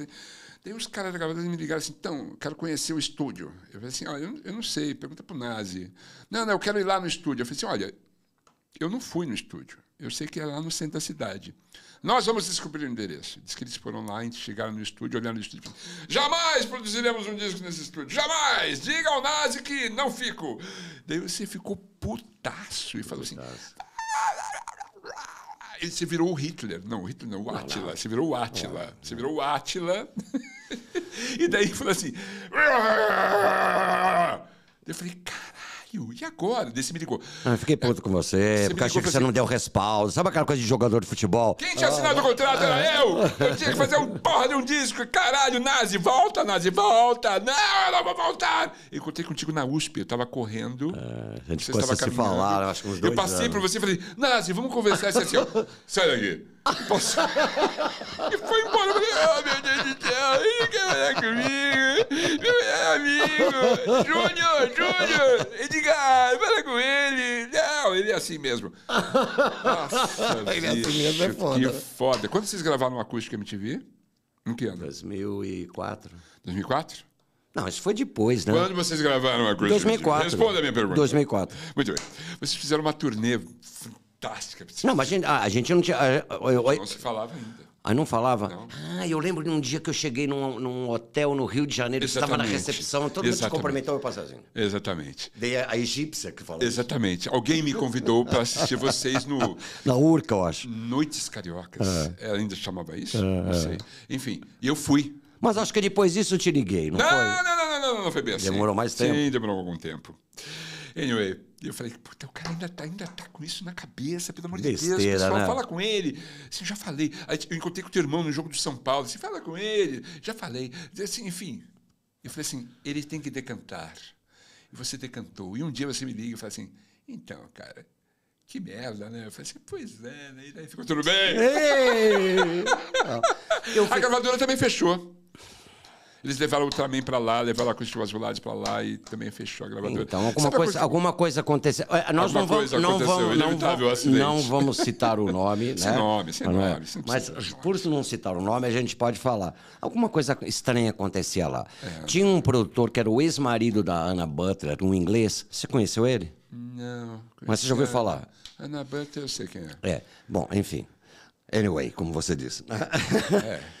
[SPEAKER 1] Daí os caras da gravadora me ligaram assim, então, quero conhecer o estúdio. Eu falei assim, olha, ah, eu, eu não sei, pergunta para o Nazi. Não, não, eu quero ir lá no estúdio. Eu falei assim, olha, eu não fui no estúdio. Eu sei que é lá no centro da cidade. Nós vamos descobrir o endereço. Diz que eles foram lá chegaram no estúdio, olharam no estúdio. Jamais produziremos um disco nesse estúdio. Jamais! Diga ao Nazi que não fico. Daí você ficou putaço e falou assim. Ele ah, se virou o Hitler. Não, o Hitler não, o Átila. Você virou o Átila. Você virou o Átila. e daí falou assim. Ah, eu falei, caralho, e agora? desse me ligou.
[SPEAKER 2] Ah, fiquei puto com você, porque achei que você não assim, deu respaldo. Sabe aquela coisa de jogador de futebol? Quem
[SPEAKER 1] tinha assinado o contrato era eu! Eu tinha que fazer um porra de um disco. Caralho, Nazi, volta, Nazi, volta! Não, eu não vou voltar! encontrei contigo na USP, eu tava correndo. É, a gente você estava se falar, acho que uns dois Eu passei anos. você e falei, Nazi, vamos conversar. Você é assim, ó, sai daqui. Posso... e foi embora. Oh, meu Deus do céu, ele quer falar comigo. Meu melhor amigo. Júnior, Júnior. Edgar, fala com ele. Não, ele é assim mesmo.
[SPEAKER 3] Nossa, ele é assim mesmo, é foda. Que
[SPEAKER 1] foda. Quando vocês gravaram o Acústica MTV? Em que ano? 2004. 2004? Não, isso foi depois, né? Quando vocês gravaram a Christmas? 2004. Responda a minha pergunta. 2004. Muito bem. Vocês fizeram uma turnê
[SPEAKER 2] fantástica. Não, mas a gente, a, gente não tinha. A, não se falava ainda. Ah, não falava? Não. Ah, eu lembro de um dia que eu cheguei num, num hotel no Rio de Janeiro, estava na recepção, todo Exatamente. mundo se cumprimentou
[SPEAKER 1] eu passazinho. Assim. Exatamente. Dei a, a egípcia que falou. Exatamente. Isso. Alguém me convidou para assistir vocês no.
[SPEAKER 2] na Urca, eu acho.
[SPEAKER 1] Noites Cariocas. É. Ela é, ainda chamava
[SPEAKER 2] isso? É. Não é. sei.
[SPEAKER 1] Enfim, eu fui. Mas acho que depois disso eu te liguei, não, não foi? Não, não, não, não, não, foi bem assim. Demorou mais tempo? Sim, demorou algum tempo. Anyway, e eu falei, puta, o cara ainda tá, ainda tá com isso na cabeça, pelo amor de Besteira, Deus. Pessoal, né? fala com ele. Assim, já falei. eu encontrei com o teu irmão no jogo do São Paulo. Assim, fala com ele. Já falei. Assim, enfim. Eu falei assim, ele tem que decantar. E você decantou. E um dia você me liga e fala assim, então, cara, que merda, né? Eu falei assim, pois é, né? E daí ficou tudo bem. Ei, a gravadora também fechou. Eles levaram o Ultraman pra lá, levaram a Acústico Azulade pra lá e também fechou a gravadora. Então, alguma, coisa, alguma coisa
[SPEAKER 2] aconteceu. É, nós alguma não vamos, não vamos, não, não vamos citar o nome. sem né? nome, sem é? nome. É. Mas por não citar o nome, a gente pode falar. Alguma coisa estranha acontecia lá. É. Tinha um produtor que era o ex-marido da Anna Butler, um inglês. Você conheceu ele?
[SPEAKER 1] Não. Mas você já ouviu falar? Anna Butler, eu sei quem é.
[SPEAKER 2] É. Bom, enfim. Anyway, como você disse. É.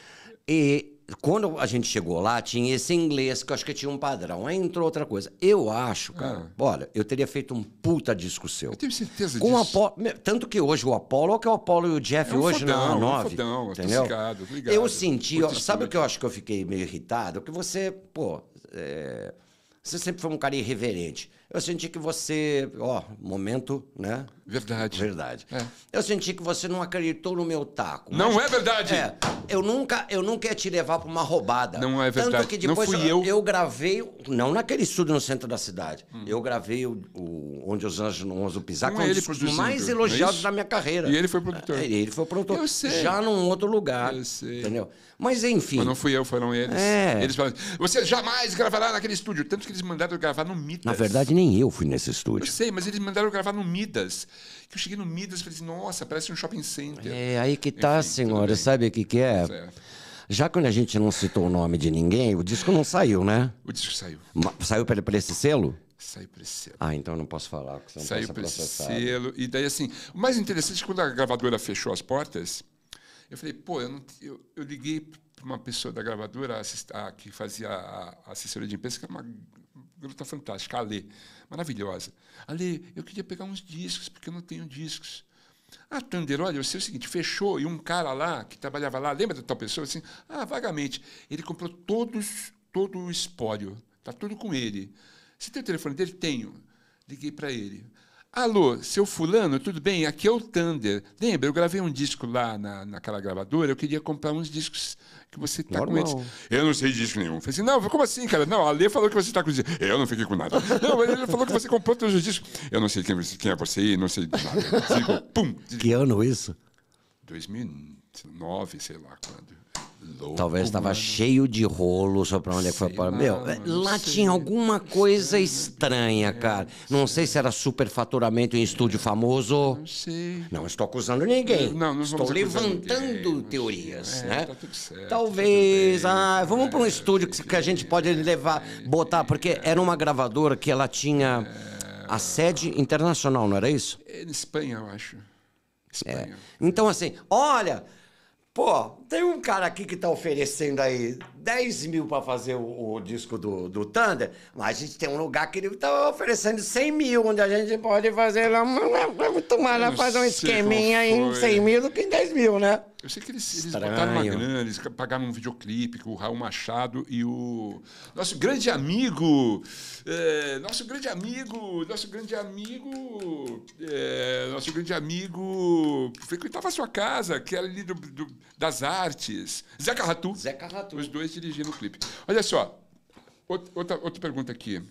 [SPEAKER 2] E quando a gente chegou lá, tinha esse inglês, que eu acho que tinha um padrão. Aí entrou outra coisa. Eu acho, cara, ah. olha, eu teria feito um puta disco seu. Eu
[SPEAKER 1] tenho certeza com
[SPEAKER 2] disso. Apolo, tanto que hoje o Apollo, que é o Apollo e o Jeff é um hoje fodão, na 9. É um fodão, entendeu? Ligado, ligado. Eu senti, ó, sabe o que eu acho que eu fiquei meio irritado? Que você, pô, é, você sempre foi um cara irreverente. Eu senti que você, ó, momento, né? Verdade. Verdade. É. Eu senti que você não acreditou no meu taco. Não
[SPEAKER 1] é verdade. É,
[SPEAKER 2] eu nunca, eu nunca ia te levar para uma roubada. Não é verdade. Tanto que depois não fui eu, eu. eu gravei, não naquele estúdio no centro da cidade. Hum. Eu gravei o, o, onde os anjos não ousam pisar, que é um dos mais é elogiados é da minha carreira. E ele
[SPEAKER 1] foi produtor. É, ele foi produtor. Eu sei. Já num outro lugar. Eu sei. Entendeu? Mas enfim. Mas não fui eu, foram eles. É. Eles falaram: "Você jamais gravará naquele estúdio". Tanto que eles mandaram gravar no Midas. Na
[SPEAKER 2] verdade nem eu fui nesse estúdio. Eu
[SPEAKER 1] sei, mas eles mandaram gravar no Midas que tipo, eu cheguei no Midas e falei assim, nossa, parece um shopping center. É,
[SPEAKER 2] aí que tá, Enfim, senhora. Sabe o que, que é? Certo. É. Já quando a gente não citou o nome de ninguém, o disco não saiu, né? O disco saiu. Ma saiu para esse selo? Saiu para esse selo. Ah, então não posso falar, porque você não saiu possa Saiu
[SPEAKER 1] para esse selo. E daí, assim, o mais interessante é quando a gravadora fechou as portas, eu falei, pô, eu, não, eu, eu liguei para uma pessoa da gravadora a, a, que fazia a, a assessoria de imprensa, que é uma garota tá fantástica, a Lê, maravilhosa. A Lê, eu queria pegar uns discos, porque eu não tenho discos. Ah, Thunder, olha, eu sei o seguinte, fechou, e um cara lá, que trabalhava lá, lembra da tal pessoa? Assim, ah, vagamente. Ele comprou todos, todo o espólio, tá tudo com ele. Você tem o telefone dele? Tenho. Liguei para ele. Alô, seu fulano, tudo bem? Aqui é o Thunder. Lembra, eu gravei um disco lá na, naquela gravadora, eu queria comprar uns discos que você tá Normal. com eles. Eu não sei disco nenhum. falei assim, não, como assim, cara? Não, a Lê falou que você tá com disco. Eu não fiquei com nada. não, ele falou que você comprou todos os discos. Eu não sei quem, quem é você, não sei nada. Digo, pum. Que ano isso? 2009, sei lá quando.
[SPEAKER 2] Louco, Talvez estava cheio de rolo, só pra onde é que foi para. Meu, lá tinha alguma coisa estranha, cara. Não sei se era superfaturamento em estúdio famoso. Não sei. Não estou acusando ninguém. Não, não estou levantando ninguém, teorias, é, né? Tá tudo certo, tá Talvez. Tudo ah, vamos para um é, estúdio que, que a gente pode é, levar, botar, porque é. era uma gravadora que ela tinha a sede internacional, não era isso?
[SPEAKER 1] É, em Espanha, eu acho.
[SPEAKER 2] Espanha. É. Então, assim, olha.
[SPEAKER 1] Pô, tem um cara
[SPEAKER 2] aqui que tá oferecendo aí 10 mil pra fazer o, o disco do, do Thunder, mas a gente tem um lugar que ele tá oferecendo 100 mil, onde a gente pode fazer lá, vamos tomar
[SPEAKER 3] lá, fazer um esqueminha aí em 100
[SPEAKER 1] mil do que em 10 mil, né? Eu sei que eles, eles botaram uma grana, eles pagaram um videoclipe com o Raul Machado e o nosso grande amigo, é, nosso grande amigo, nosso grande amigo, é, nosso grande amigo frequentava a sua casa, que era ali do, do, das artes, Zeca Ratu. Os dois dirigindo o clipe. Olha só, outra, outra pergunta aqui.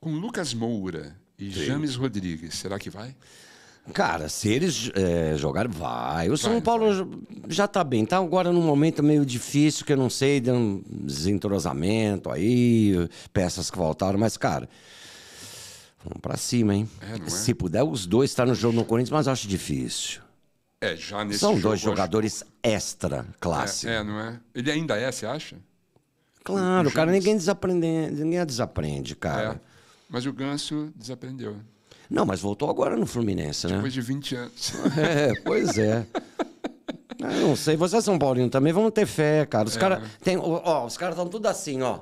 [SPEAKER 1] Com Lucas Moura e Sim. James Rodrigues, será que vai?
[SPEAKER 2] Cara, se eles é, jogarem, vai. O São vai, Paulo vai. já tá bem, tá agora num momento meio difícil, que eu não sei, de um desentrosamento aí, peças que voltaram, mas, cara, vamos pra cima, hein? É, é? Se puder, os dois estar tá no jogo no Corinthians, mas acho difícil.
[SPEAKER 1] É, já nesse São jogo, dois jogadores
[SPEAKER 2] acho... extra classe. É,
[SPEAKER 1] é, não é? Ele ainda é, você acha?
[SPEAKER 2] Claro, o, cara, ninguém desaprende, ninguém desaprende, cara. É,
[SPEAKER 1] mas o Ganso desaprendeu.
[SPEAKER 2] Não, mas voltou agora no Fluminense, né? Depois
[SPEAKER 1] de 20 anos. É, pois é.
[SPEAKER 2] Ah, eu não sei, vocês São Paulinho também vão ter fé, cara. Os é. caras tem, ó, os caras estão tudo assim, ó.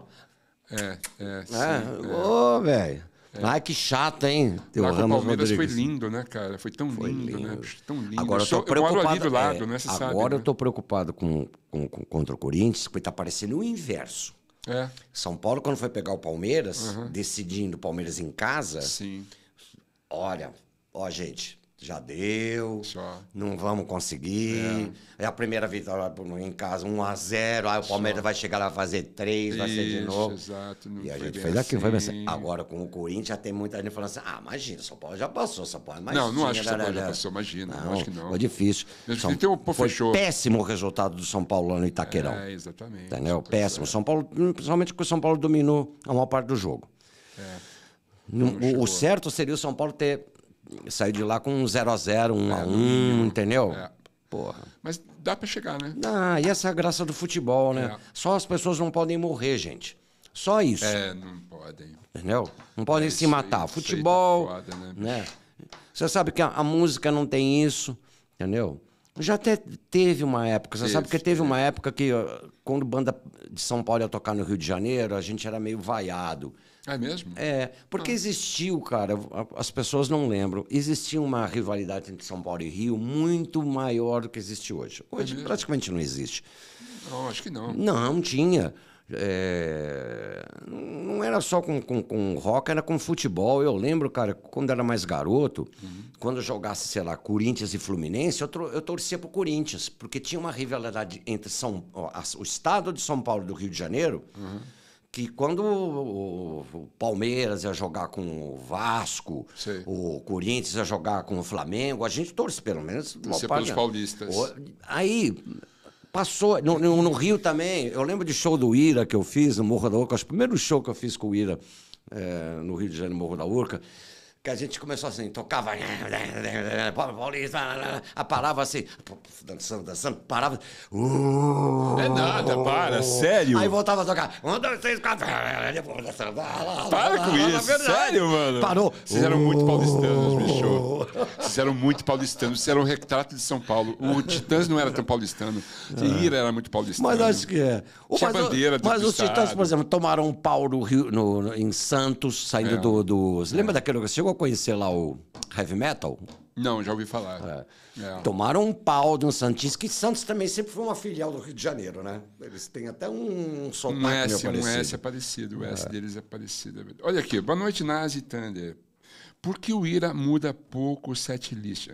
[SPEAKER 2] É, é, ah, sim. É. Ô, é.
[SPEAKER 1] oh, velho.
[SPEAKER 2] É. Ai, que chato, hein? Ramos o Palmeiras Rodrigues. foi lindo,
[SPEAKER 1] né, cara? Foi tão foi lindo, né? lindo, né? Tão lindo. Agora eu, sou, eu tô preocupado. Eu é, lado, é, né? Você agora sabe, eu né?
[SPEAKER 2] tô preocupado com, com, com, contra o Corinthians, porque tá parecendo o inverso. É. São Paulo, quando foi pegar o Palmeiras, uhum. decidindo o Palmeiras em casa, Sim olha, ó, gente, já deu, Só. não vamos conseguir. É. é a primeira vitória em casa, 1 a 0 aí o Palmeiras Só. vai chegar lá fazer 3, vai ser de novo. Exato, não e a gente fez aquilo, assim. foi assim. Agora com o Corinthians já tem muita gente falando assim: ah, imagina, São Paulo já passou, São Paulo. Imagina, é não, não acho que São Paulo já passou,
[SPEAKER 1] imagina, não, não acho que não.
[SPEAKER 2] Foi difícil. São, tem um, pô, foi fechou. péssimo o resultado do São Paulo lá no Itaquerão. É,
[SPEAKER 1] exatamente. Entendeu?
[SPEAKER 2] Péssimo. É. São Paulo, hum, principalmente porque o São Paulo dominou a maior parte do jogo. Não o, o certo seria o São Paulo ter saído de lá com um 0 a 0 1 x a 1 é, um, entendeu? É. Porra.
[SPEAKER 1] Mas dá para chegar, né?
[SPEAKER 2] Ah, e essa é a graça do futebol, né? É. Só as pessoas não podem morrer, gente. Só isso. É,
[SPEAKER 1] não podem.
[SPEAKER 2] Entendeu? Não podem é, se matar. Aí, tá futebol. Tá foda, né? né? Você sabe que a, a, música não tem isso, entendeu? Já até teve uma época. Você teve, sabe que teve, teve é. uma época que, quando banda de São Paulo ia tocar no Rio de Janeiro, a gente era meio vaiado. É mesmo? É, porque ah. existiu, cara, as pessoas não lembram, existia uma rivalidade entre São Paulo e Rio muito maior do que existe hoje. É hoje é praticamente não existe.
[SPEAKER 1] Não, acho que não. Não,
[SPEAKER 2] não tinha. É... não era só com, com, com, rock, era com futebol. Eu lembro, cara, quando era mais garoto, uhum. quando eu jogasse, sei lá, Corinthians e Fluminense, eu, eu torcia pro Corinthians, porque tinha uma rivalidade entre São, o estado de São Paulo e do Rio de Janeiro. Uhum que quando o Palmeiras ia jogar com o Vasco, o Corinthians ia jogar com o Flamengo, a gente torce pelo menos. Você pelos paulistas. Aí passou, no, no, no, Rio também, eu lembro de show do Ira que eu fiz no Morro da Urca, os primeiros shows que eu fiz com o Ira é, no Rio de Janeiro, Morro da Urca que a gente começou assim, tocava Paulista, a palavra assim, dançando, dançando, parava. é nada, para, sério. Aí voltava a tocar. Um, dois, três, quatro. Para
[SPEAKER 1] com isso, sério, mano. Parou. Vocês eram muito paulistanos, bicho. Vocês eram muito paulistanos, vocês eram um retrato de São Paulo. O Titãs não era tão paulistano. É. Ira era muito paulistano. Mas acho que é. O, mas bandeira mas os Titãs,
[SPEAKER 2] por exemplo, tomaram um pau no Rio, no, no, em Santos, saindo é. do, do. Você lembra daquele que chegou? chegou a conhecer lá o heavy metal? Não, já ouvi falar. É. É. Tomaram um pau de um Santista, que Santos também sempre foi uma filial do Rio de Janeiro,
[SPEAKER 1] né? Eles têm até um, um sotaque um S, meio parecido. Um S é parecido, o S é. deles é parecido. É Olha aqui, boa noite, Nazi Thunder. Por que o Ira muda pouco o set list?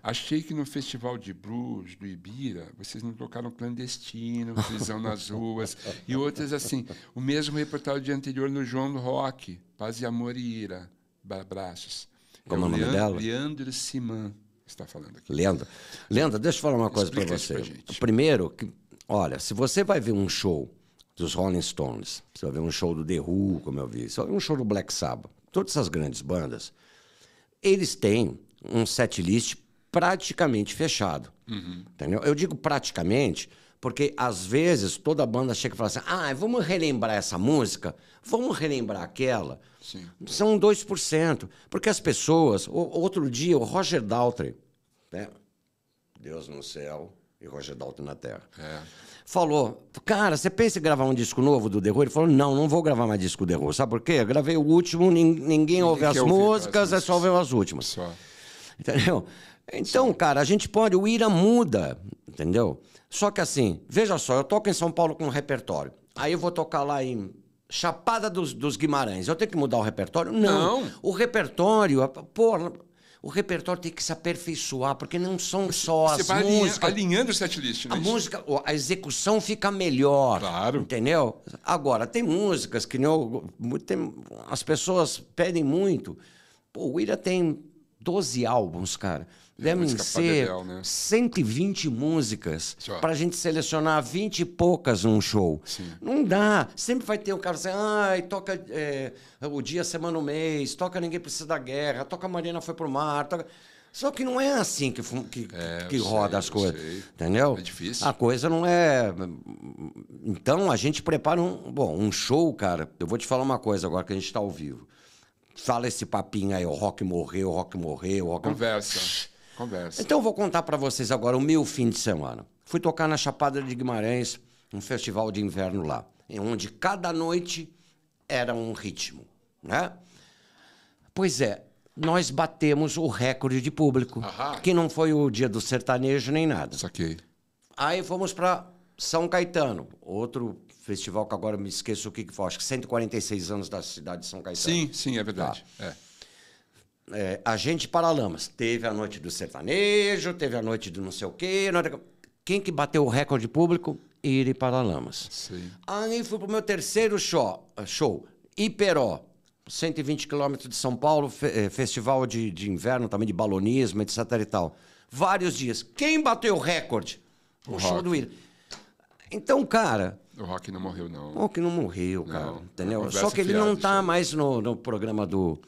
[SPEAKER 1] Achei que no Festival de Blues do Ibira vocês não tocaram clandestino, prisão nas ruas e outras assim. O mesmo repertório de anterior no João do Rock, Paz e Amor e Ira. Brachas. É como é o nome Leandro, dela? Leandro Siman está falando
[SPEAKER 2] aqui. Leandro. Leandro, deixa eu falar uma coisa para você. Pra Primeiro, que, olha, se você vai ver um show dos Rolling Stones, você vai ver um show do The Who, como eu vi, você vai ver um show do Black Sabbath, todas essas grandes bandas, eles têm um set list praticamente fechado. Uhum. Entendeu? Eu digo praticamente porque às vezes toda banda chega e fala assim: ah, vamos relembrar essa música, vamos relembrar aquela. Sim. São 2%. Porque as pessoas. O, outro dia, o Roger Daltrey, né? Deus no céu e Roger Daltrey na terra, é. falou: cara, você pensa em gravar um disco novo do The Who? Ele falou: não, não vou gravar mais disco do The Who. Sabe por quê? Eu gravei o último, ninguém, ninguém ouve as músicas, é só ouvir as últimas. Só. Entendeu? Então, Sim. cara, a gente pode. O Ira muda, entendeu? Só que assim, veja só, eu toco em São Paulo com um repertório. Aí eu vou tocar lá em Chapada dos, dos Guimarães. Eu tenho que mudar o repertório? Não. não. O repertório, pô, o repertório tem que se aperfeiçoar, porque não são só Você as vai músicas.
[SPEAKER 1] alinhando o setlist, né? A é música,
[SPEAKER 2] a execução fica melhor. Claro. Entendeu? Agora, tem músicas que não. as pessoas pedem muito. Pô, o Ira tem 12 álbuns, cara devem ser ideal, né? 120 músicas para a gente selecionar 20 e poucas num show. Sim. Não dá. Sempre vai ter um cara assim, ai, toca é, o dia, semana, o mês, toca Ninguém Precisa da Guerra, toca Marina Foi Pro Mar, toca... Só que não é assim que, que, é, que roda sei, as coisas. Sei. Entendeu? É difícil. A coisa não é. Então a gente prepara um. Bom, um show, cara. Eu vou te falar uma coisa agora que a gente está ao vivo. Fala esse papinho aí, o rock morreu, o rock morreu, o rock.
[SPEAKER 1] Conversa. Conversa. Então
[SPEAKER 2] eu vou contar para vocês agora o meu fim de semana. Fui tocar na Chapada de Guimarães, um festival de inverno lá, onde cada noite era um ritmo, né? Pois é, nós batemos o recorde de público, que não foi o dia do sertanejo nem nada. Saquei. Aí fomos para São Caetano, outro festival que agora me esqueço o que, que foi, acho que 146 anos da cidade de São Caetano. Sim, sim, é verdade. Tá. É é, Agente Paralamas. Teve a noite do sertanejo, teve a noite do não sei o quê. Quem que bateu o recorde público? Iri Paralamas. Sim. Aí fui pro meu terceiro show, eh, show Iperó. 120 quilômetros de São Paulo, fe eh, festival de, de inverno também, de balonismo, etc e tal. Vários dias. Quem bateu o recorde? O, o show rock. do Iri. Então, cara,
[SPEAKER 1] o Rock não morreu, não. O Rock não morreu, cara. É não,
[SPEAKER 2] entendeu? Só que ele não está mais no, no programa do,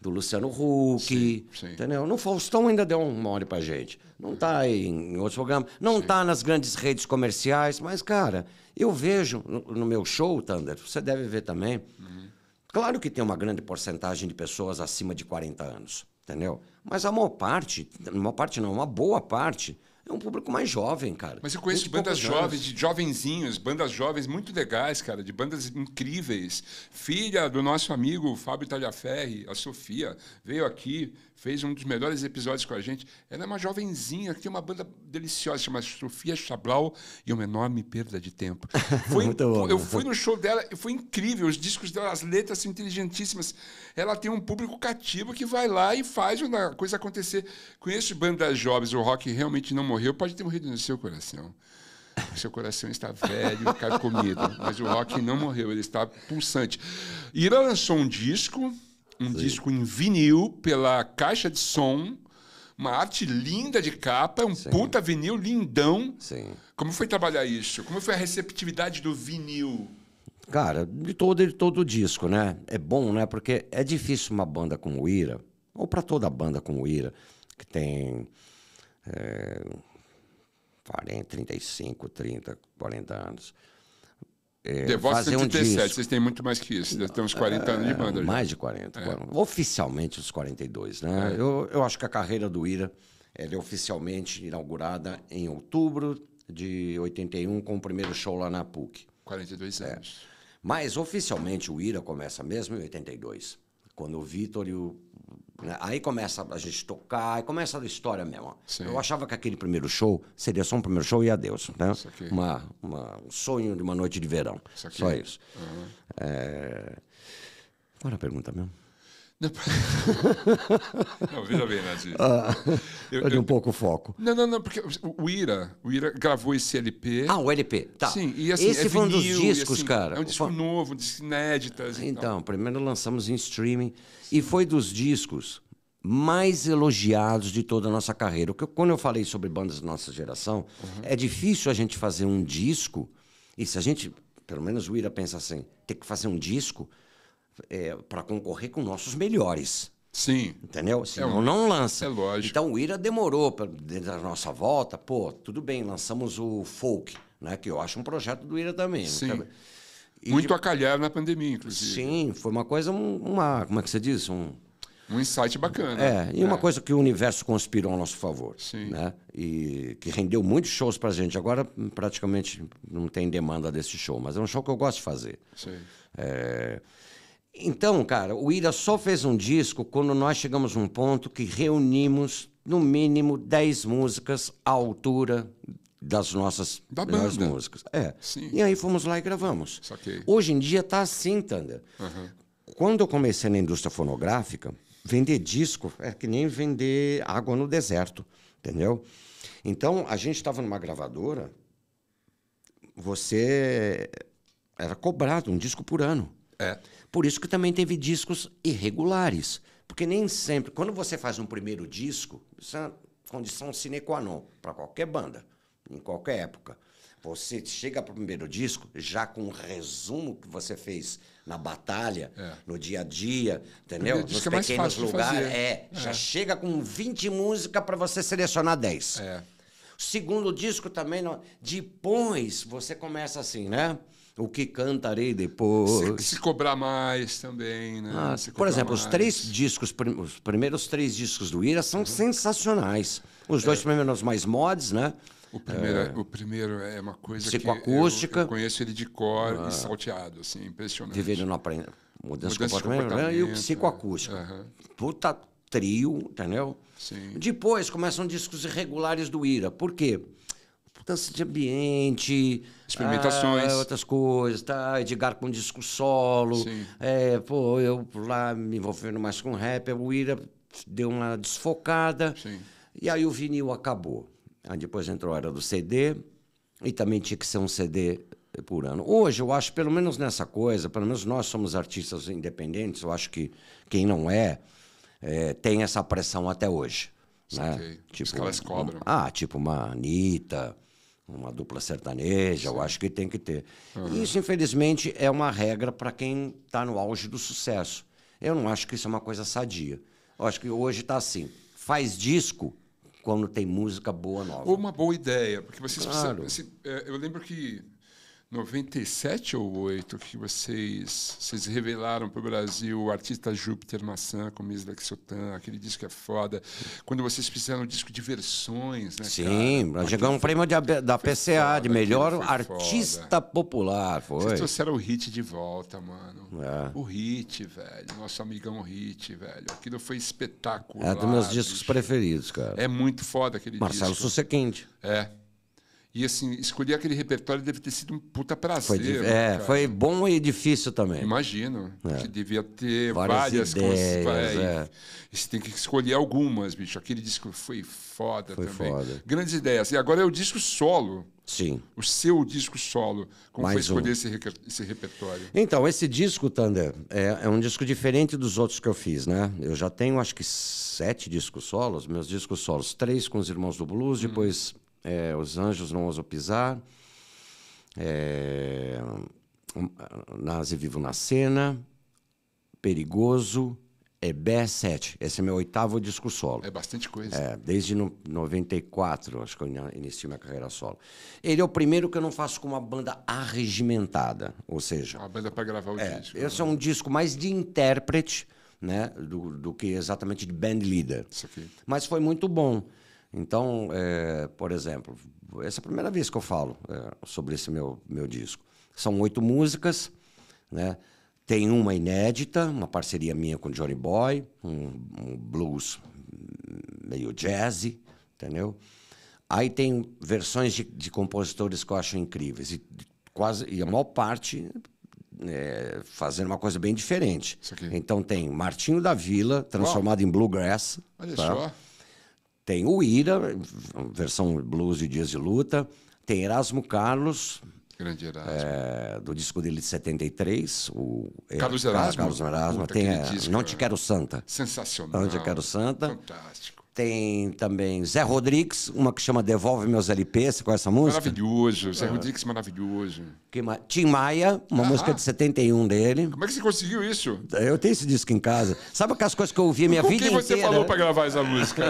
[SPEAKER 2] do Luciano Huck, sim, sim. entendeu? No Faustão ainda deu um mole pra gente. Não tá em, outros programas, não sim. tá nas grandes redes comerciais, mas, cara, eu vejo no, meu show, Thunder, você deve ver também. Uhum. Claro que tem uma grande porcentagem de pessoas acima de 40 anos, entendeu? Mas a maior parte, uma parte não, uma boa parte é um público mais jovem, cara.
[SPEAKER 1] Mas eu conheço bandas jovens, de jovenzinhos, bandas jovens muito legais, cara, de bandas incríveis. Filha do nosso amigo Fábio Talhaferri, a Sofia, veio aqui, fez um dos melhores episódios com a gente. Ela é uma jovenzinha, tem uma banda deliciosa chamada Sofia Chablau e uma enorme perda de tempo. Foi, bom, eu né? fui no show dela e foi incrível. Os discos dela, as letras são inteligentíssimas. Ela tem um público cativo que vai lá e faz a coisa acontecer. Conheço bandas jovens, o rock realmente não morreu, pode ter morrido no seu coração. O seu coração está velho, carcomido, mas o rock não morreu, ele está pulsante. Ira lançou um disco um Sim. disco em vinil pela caixa de som, uma arte linda de capa, um Sim. puta vinil lindão. Sim. Como foi trabalhar isso? Como foi a receptividade do vinil?
[SPEAKER 2] Cara, de todo, de todo disco, né? É bom, né? Porque é difícil uma banda como o Ira, ou para toda banda como o Ira, que tem é, 40, 35, 30, 40 anos é, Devoto fazer 137, um vocês
[SPEAKER 1] têm muito mais que isso. Nós temos 40 é, anos de banda. Ah, já. Mais de 40. É.
[SPEAKER 2] Oficialmente os 42, né? É. Eu, eu acho que a carreira do Ira ela é oficialmente inaugurada em outubro de 81 com o primeiro show lá na PUC. 42 é. anos. Mas oficialmente o Ira começa mesmo em 82, quando o Vitor e o né? Aí começa a gente tocar, aí começa a história mesmo. Sim. Eu achava que aquele primeiro show seria só um primeiro show e adeus. Né? Uma, uma, um sonho de uma noite de verão. Isso só isso. Uhum. É... Qual era a pergunta mesmo? não, veja bem, Nadir. Ah, eu, eu, um pouco o foco.
[SPEAKER 1] Não, não, não, porque o Ira, o Ira gravou esse LP. Ah, o LP, tá. Sim, e assim, esse é foi um dos discos, assim, cara. É um disco novo, um disco inéditas. então, primeiro
[SPEAKER 2] lançamos em streaming Sim. e foi dos discos mais elogiados de toda a nossa carreira. Porque quando eu falei sobre bandas da nossa geração, uhum. é difícil a gente fazer um disco, e se a gente, pelo menos o Ira pensa assim, ter que fazer um disco é, para concorrer com nossos melhores. Sim. Entendeu? É Senão é um... não lança. É lógico. Então o Ira demorou pra, dentro da nossa volta. Pô, tudo bem, lançamos o Folk, né? Que eu acho um projeto do Ira também. Sim. Tá... Muito de... acalhar na pandemia, inclusive. Sim, foi uma coisa, uma. Como é que você diz? Um.
[SPEAKER 1] Um insight bacana. É, e é. uma coisa
[SPEAKER 2] que o universo conspirou a nosso favor. Sim. Né? E que rendeu muitos shows pra gente. Agora praticamente não tem demanda desse show, mas é um show que eu gosto de fazer. Sim. É... Então, cara, o Ira só fez um disco quando nós chegamos num ponto que reunimos, no mínimo, 10 músicas à altura das nossas da músicas. É. Sim. E aí fomos lá e gravamos. Saquei. Hoje em dia tá assim, Tanda. Uhum. Quando eu comecei na indústria fonográfica, vender disco é que nem vender água no deserto, entendeu? Então, a gente estava numa gravadora, você era cobrado um disco por ano. É. Por isso que também teve discos irregulares. Porque nem sempre, quando você faz um primeiro disco, isso é uma condição sine qua non para qualquer banda, em qualquer época. Você chega para o primeiro disco já com um resumo que você fez na batalha, é. no dia a dia, entendeu? Nos é pequenos é lugares. É, é, já chega com 20 músicas para você selecionar 10. É. Segundo disco também, depois você
[SPEAKER 1] começa assim,
[SPEAKER 2] né? O que cantarei depois. Se,
[SPEAKER 1] se cobrar mais também, né? Ah, por exemplo, mais. os três
[SPEAKER 2] discos, os primeiros três discos do Ira são uhum. sensacionais. Os dois é. primeiros mais mods, né? O primeiro é, é.
[SPEAKER 1] o primeiro é uma coisa psicoacústica. que eu, eu conheço ele de cor ah. e salteado, assim, impressionante. Deveria
[SPEAKER 2] não aprender. Mudança, Mudança de comportamento, de né? e o psicoacústico. É. Uhum. Puta trio, entendeu?
[SPEAKER 3] Sim.
[SPEAKER 1] Depois
[SPEAKER 2] começam discos irregulares do Ira. Por quê? Porque dança de ambiente. Experimentações. Ah, outras coisas, tá? Edgar com disco solo. Sim. É, pô, eu lá me envolvendo mais com rap, o Ira deu uma desfocada. Sim. E aí o vinil acabou. Aí depois entrou a era do CD, e também tinha que ser um CD por ano. Hoje, eu acho, pelo menos nessa coisa, pelo menos nós somos artistas independentes, eu acho que quem não é, é tem essa pressão até hoje. Né? Tipo, que elas cobram. Ah, tipo uma Anitta, uma dupla sertaneja, Sim. eu acho que tem que ter. Uhum. Isso, infelizmente, é uma regra para quem está no auge do sucesso. Eu não acho que isso é uma coisa sadia. Eu acho que hoje está assim: faz disco
[SPEAKER 1] quando tem música boa nova. Ou uma boa ideia, porque vocês claro. precisam. É, eu lembro que 97 ou 8 que vocês, vocês revelaram para o Brasil o artista Júpiter Maçã com Miss Lexotan, aquele disco é foda. Quando vocês fizeram um disco de versões, né? Sim,
[SPEAKER 2] nós chegamos um prêmio de, da PCA foda, de melhor artista foda. popular. Foi. Vocês
[SPEAKER 1] trouxeram o hit de volta, mano. É. O hit, velho. Nosso amigão hit, velho. Aquilo foi espetacular. É um dos meus discos bicho. preferidos, cara. É muito foda aquele Marcelo disco. Marcelo Sussequente. É. E assim, escolher aquele repertório deve ter sido um puta prazer. Foi, né, é, cara. foi
[SPEAKER 2] bom e difícil também. Imagino.
[SPEAKER 1] É. Que devia ter várias, várias ideias, coisas. É. Você tem que escolher algumas, bicho. Aquele disco foi foda foi também. Foda. Grandes ideias. E agora é o disco solo. Sim. O seu disco solo. Como Mais foi escolher um. esse, esse, repertório?
[SPEAKER 2] Então, esse disco, Thunder, é, é um disco diferente dos outros que eu fiz, né? Eu já tenho, acho que, sete discos solos. Meus discos solos, três com os Irmãos do Blues, hum. depois é, os anjos não ousam pisar, é, Nazi Vivo na Cena, Perigoso, é b 7. Esse é meu oitavo disco solo. É
[SPEAKER 1] bastante coisa. É,
[SPEAKER 2] desde no, 94, acho que eu iniciei minha carreira solo. Ele é o primeiro que eu não faço com uma banda arregimentada, ou seja...
[SPEAKER 1] Uma banda para gravar o é, disco. Esse é né? um
[SPEAKER 2] disco mais de intérprete, né, do, do que exatamente de band leader. Isso aqui. Mas foi muito bom então, é, por exemplo, essa é a primeira vez que eu falo é, sobre esse meu, meu disco. São oito músicas, né? Tem uma inédita, uma parceria minha com Johnny Boy, um, um blues meio jazz, entendeu? Aí tem versões de, de, compositores que eu acho incríveis. E, quase, e a maior parte é, fazendo uma coisa bem diferente. Então tem Martinho da Vila, transformado em Bluegrass. Olha tá? só. Tem o Ira, versão blues de dias de luta. Tem Erasmo Carlos. Grande Erasmo. É, do disco dele de 73. O, eh, Carlos Erasmo. Carlos Erasmo. Puta, tem, disco, Não é Te Quero Santa.
[SPEAKER 1] Sensacional. Não
[SPEAKER 2] Te Quero Santa. Fantástico tem também Zé Rodrigues, uma que chama Devolve Meus LP, você conhece essa música? Maravilhoso, Zé é. Rodrigues
[SPEAKER 1] maravilhoso. Que, ma...
[SPEAKER 2] Tim Maia, uma ah, música de 71 dele.
[SPEAKER 1] Como é que você conseguiu isso?
[SPEAKER 2] Eu tenho esse disco em casa. Sabe aquelas coisas que eu ouvi a minha Com vida inteira? Com quem você falou pra
[SPEAKER 1] gravar essa música?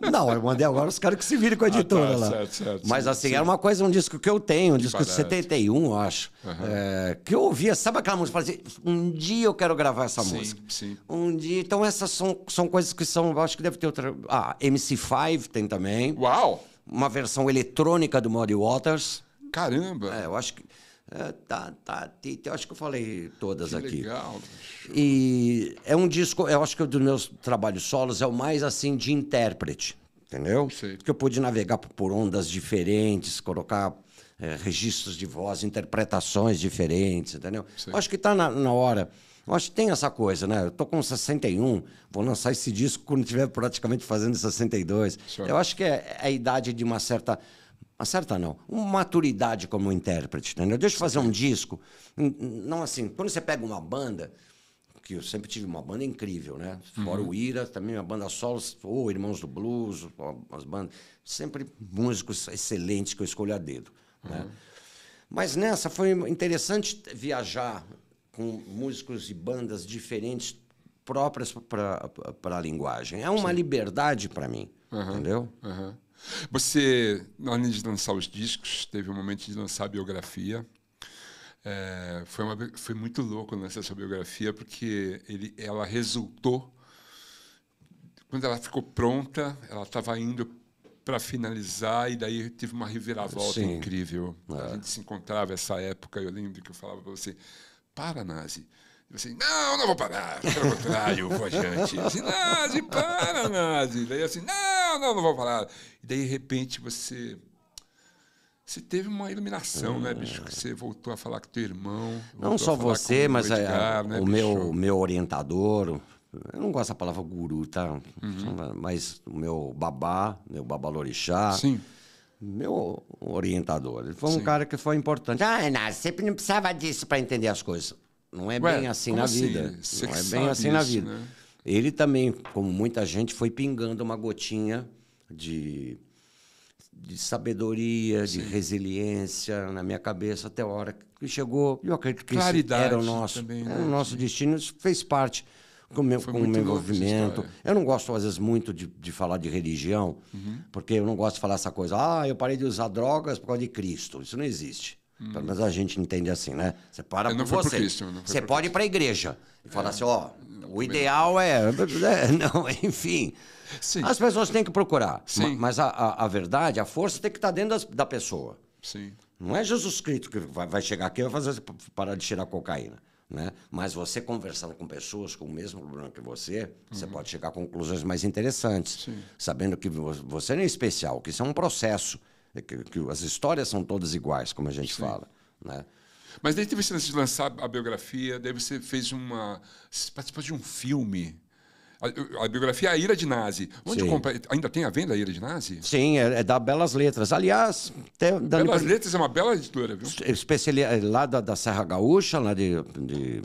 [SPEAKER 2] Não, eu mandei agora os caras que se virem com a editora ah, tá, lá. Certo, certo, Mas assim, era uma coisa, um disco que eu tenho, um que disco barato. de 71, eu acho. Uhum. É, que eu ouvia, sabe aquela música? Assim, um dia eu quero gravar essa sim, música. Sim. Um dia. Então, essas são, são coisas que são, eu acho que deve ter outra. Ah, MC5 tem também. Uau! Uma versão eletrônica do Muddy Waters. Caramba! É, eu acho que. É, tá, tá, eu acho que eu falei todas que aqui. Legal, E é um disco, eu acho que dos meus trabalhos solos é o mais assim de intérprete, entendeu? Sei. Porque eu pude navegar por ondas diferentes, colocar é, registros de voz, interpretações diferentes, entendeu? Eu acho que está na, na hora eu acho que tem essa coisa, né? Eu tô com 61, vou lançar esse disco quando estiver praticamente fazendo 62. Sure. Eu acho que é, é, a idade de uma certa uma certa não, uma maturidade como intérprete, entendeu? Deixa eu fazer um disco, não assim, quando você pega uma banda, que eu sempre tive uma banda incrível, né? Fora uhum. o Ira, também uma banda solos ou Irmãos do Blues, as bandas, sempre músicos excelentes que eu escolho a dedo, né? uhum. né? Mas nessa foi interessante viajar com músicos e bandas diferentes próprias para a linguagem. É uma Sim. liberdade para mim,
[SPEAKER 1] uhum. entendeu? Uhum. Você, além de lançar os discos, teve um momento de lançar a biografia. É, foi, uma, foi muito louco lançar essa biografia, porque ele, ela resultou. Quando ela ficou pronta, ela estava indo para finalizar e daí teve uma reviravolta Sim. incrível. É. A gente se encontrava essa época, eu lembro que eu falava para você, para, Nazi. Eu assim, não, não vou parar, pelo contrário, vou adiante. Eu assim, Nazi, para, Nazi. Daí assim, não, não, não vou parar. E daí, de repente, você você teve uma iluminação, hum. né, bicho? Que você voltou a falar com teu irmão. Não só você, mas o, Edgar, é, né, o meu,
[SPEAKER 2] meu orientador. Eu não gosto da palavra guru, tá? Uhum. Mas o meu babá, meu babalorixá. Sim meu orientador. Ele foi Sim. um cara que foi importante. Ah, Renato, você não precisava disso para entender as coisas. Não é Ué, bem assim na assim? vida. não é bem assim isso, na vida. Né? Ele também, como muita gente, foi pingando uma gotinha de, de sabedoria, Sim. de resiliência na minha cabeça até a hora que chegou. Eu acredito que Claridade era o nosso, também, né? era o nosso destino. Isso fez parte com meu, meu envolvimento. Eu não gosto, às vezes, muito de, de falar de religião, uhum. porque eu não gosto de falar essa coisa, ah, eu parei de usar drogas por causa de Cristo. Isso não existe. Uhum. Pelo menos a gente entende assim, né? Você para não por você. Cristo, não você pode ir para a igreja e falar é. assim, ó, oh, o ideal é... Né, não, enfim... Sim. As pessoas têm que procurar. Sim. Mas a, a, a, verdade, a força tem que estar tá dentro das, da pessoa. Sim. Não é Jesus Cristo que vai, vai chegar aqui e vai fazer parar de tirar cocaína. Né? Mas você conversando com pessoas com o mesmo problema que você, uhum. você pode chegar a conclusões mais interessantes, Sim. sabendo que você não é especial, que isso é um processo, é que, que as histórias são todas iguais, como a gente Sim.
[SPEAKER 1] fala. Né? Mas daí teve você de lançar a biografia, daí você fez uma. Você participou de um filme. A, a biografia A Ira de Nazi. Onde compra, ainda tem a venda A Ira de Nazi?
[SPEAKER 2] Sim, é, é da Belas Letras. Aliás, até Belas Letras é uma bela editora, viu? Especialidade é, lá da, da Serra Gaúcha, lá de, de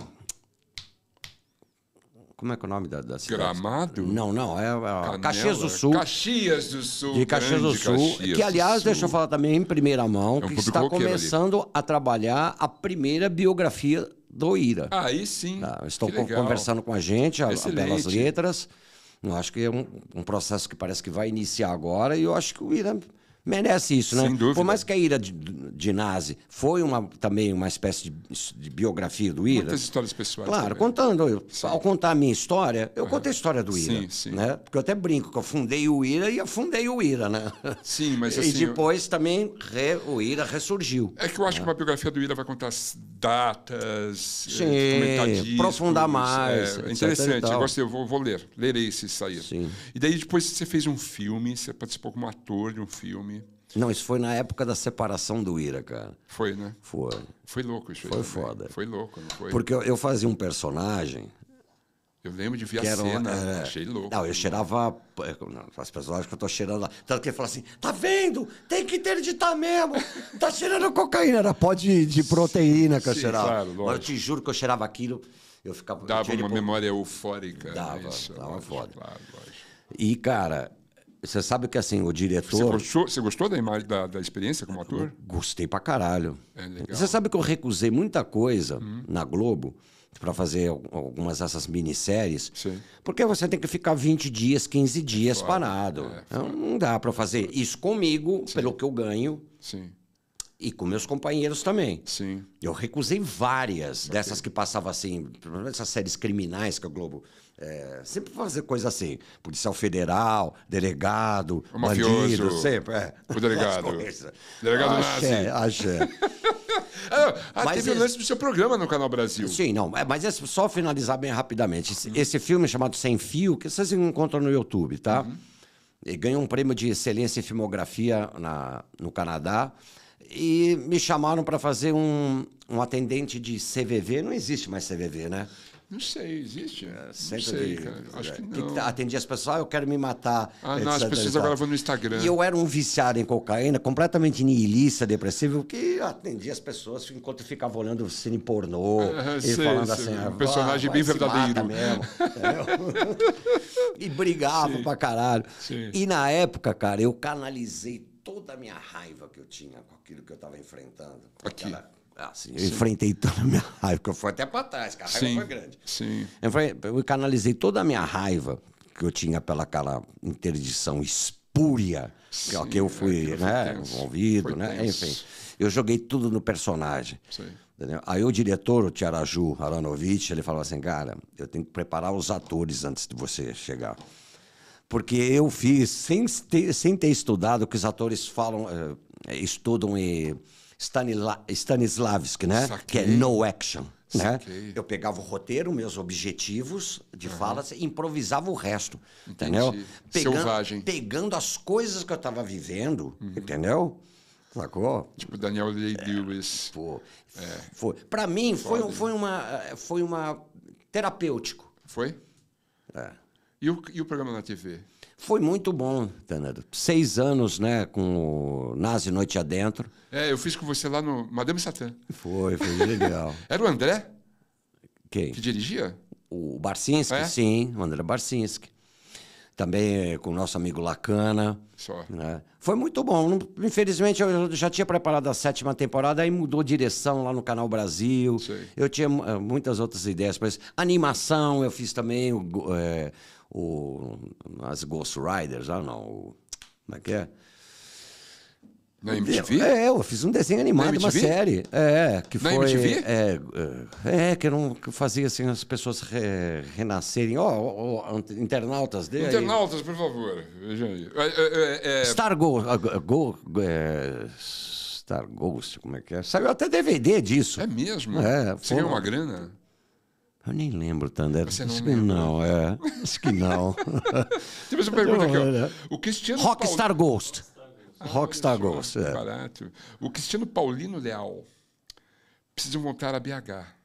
[SPEAKER 2] como é que é o nome da, da cidade? Gramado? Não, não, é, é Caxias do Sul. Caxias
[SPEAKER 1] do Sul. De Caxias do Sul, Caxias que aliás, deixa eu
[SPEAKER 2] falar também em primeira mão, é um que está começando ali. a trabalhar a primeira biografia do IRA. Aí sim. Tá? Estão conversando com a gente, a, a Belas Letras. Eu acho que é um, um processo que parece que vai iniciar agora e eu acho que o IRA merece isso, né? Sem dúvida. Por mais que a ira de, de Nazi foi uma, também uma espécie de, de biografia do Ira. Muitas
[SPEAKER 1] histórias pessoais. Claro,
[SPEAKER 2] também. contando. Eu, ao contar a minha história, eu uhum. contei a história do Ira. Sim, sim. Né? Porque eu até brinco que eu fundei o Ira e afundei o Ira, né? Sim,
[SPEAKER 1] mas assim. E depois eu... também re, o Ira ressurgiu. É que eu acho né? que uma biografia do Ira vai contar as datas, eh, sim, aprofundar é, mais. É, interessante, eu, gostei, assim, eu vou, vou ler. Lerei se sair. Sim. E daí depois você fez um filme, você participou como ator de um filme. Não, isso foi na época da separação do Ira, cara. Foi, né? Foi. Foi louco isso foi aí. Foi foda. Foi louco, não foi? Porque eu, eu
[SPEAKER 2] fazia um personagem. Eu lembro de ver a cena, era... achei louco. Não, eu cheirava. As pessoas acham que eu tô cheirando lá. Tanto que ele fala assim: tá vendo? Tem que interditar mesmo. Tá cheirando cocaína. Era pó de, de proteína que eu Sim, cheirava. Claro, Mas eu te juro que eu cheirava aquilo. Eu ficava. Dava eu uma
[SPEAKER 1] memória eufórica. Né? Dava, isso, dava lógico, foda. Claro, lógico.
[SPEAKER 2] E, cara, você sabe que assim, o diretor. Você gostou,
[SPEAKER 1] você gostou da, imagem, da, da experiência como ator? Eu
[SPEAKER 2] gostei pra caralho. É você sabe que eu recusei muita coisa uhum. na Globo para fazer algumas dessas minisséries. Sim. Porque você tem que ficar 20 dias, 15 dias fora. parado. É, então, não dá para fazer isso comigo, Sim. pelo que eu ganho. Sim. E com meus companheiros também. Sim. Eu recusei várias okay. dessas que passavam assim, essas séries criminais que a Globo é, sempre fazer coisa assim. Policial federal, delegado, o mafioso, sempre. É. O delegado.
[SPEAKER 1] delegado axé, nazi. Axé.
[SPEAKER 2] Ah, ah, mas teve esse... o lance do seu programa no Canal Brasil. Sim, não. É, mas esse, só finalizar bem rapidamente. Esse, uhum. esse, filme chamado Sem Fio, que vocês encontram no YouTube, tá? Uhum. E ganhou um prêmio de excelência em filmografia na, no Canadá. E me chamaram para fazer um, um atendente de CVV. Não existe mais CVV, né? Não sei, existe? É, não sei, de, cara. Né? Acho que tá, não. atendia as pessoas, ah, eu quero me matar. Ah, não, as pessoas agora vão no Instagram. E eu era um viciado em cocaína, completamente niilista, depressivo, que atendia as pessoas enquanto ficava olhando o cine pornô ah, e sei, falando sei, assim. Ah, um personagem bem verdadeiro. Mesmo, e brigava sim, pra caralho. Sim. E na época, cara, eu canalizei toda a minha raiva que eu tinha com aquilo que eu estava enfrentando. Aqui. Aquela ah, eu sim. enfrentei toda a minha raiva, porque eu fui até para trás, que a raiva sim, foi grande. Sim. Eu, falei, eu canalizei toda a minha raiva que eu tinha pelaquela interdição espúria, sim, que, ó, é que eu fui é, né, envolvido, né? enfim. Eu joguei tudo no personagem. Sim. Aí o diretor, o Tiaraju Aranovic, ele falou assim, cara, eu tenho que preparar os atores antes de você chegar. Porque eu fiz, sem ter, sem ter estudado, que os atores falam, eh, estudam e Stanislavski, né? Saquei. Que é no action. Né? Eu pegava o roteiro, meus objetivos de uhum. fala, improvisava o resto. Entendi. Entendeu? Pegando, Selvagem. Pegando as coisas que eu estava vivendo, uhum. entendeu? Sacou? Tipo Daniel Day-Lewis. É, é, Foi. Pra mim, foi, foi, uma, eh, foi uma terapêutico.
[SPEAKER 1] Foi? É. E o, e o programa na TV?
[SPEAKER 2] Foi muito bom, Fernando. Seis anos, né, com o Nazi Noite Adentro.
[SPEAKER 1] É, eu fiz com você lá no Madame Satã.
[SPEAKER 2] Foi, foi legal.
[SPEAKER 1] Era o André? Quem? Que dirigia?
[SPEAKER 2] O Barcinski, é? sim, o André Barcinski. Também eh, com o nosso amigo Lacana. Só. Né? Foi muito bom. Infelizmente, eu já tinha preparado a sétima temporada, aí mudou direção lá no Canal Brasil. Sei. Eu tinha eh, muitas outras ideias, mas animação eu fiz também. É, o, as Ghost Riders, lá não, o, como é que é?
[SPEAKER 1] Na MTV? É, eu fiz um desenho animado, uma série. É, que Na foi. MTV?
[SPEAKER 2] É, é, é, que um que fazia assim as pessoas re, renascerem. Ó, oh, oh, oh, internautas dele. Internautas,
[SPEAKER 1] por favor. Veja aí. É,
[SPEAKER 2] é, é... é- Star Go, Go é, Star Ghost, como é que é? Saiu até DVD disso.
[SPEAKER 1] É mesmo? É, Você ganhou uma grana?
[SPEAKER 2] Eu nem lembro, Tander. Você não Acho que lembra.
[SPEAKER 1] não, é. Acho que não. Tem mais uma então, pergunta aqui, ó. O Cristiano Rockstar Ghost. Ah, Rockstar Ghost, é. Barato. O Cristiano Paulino Leal. precisa voltar a BH.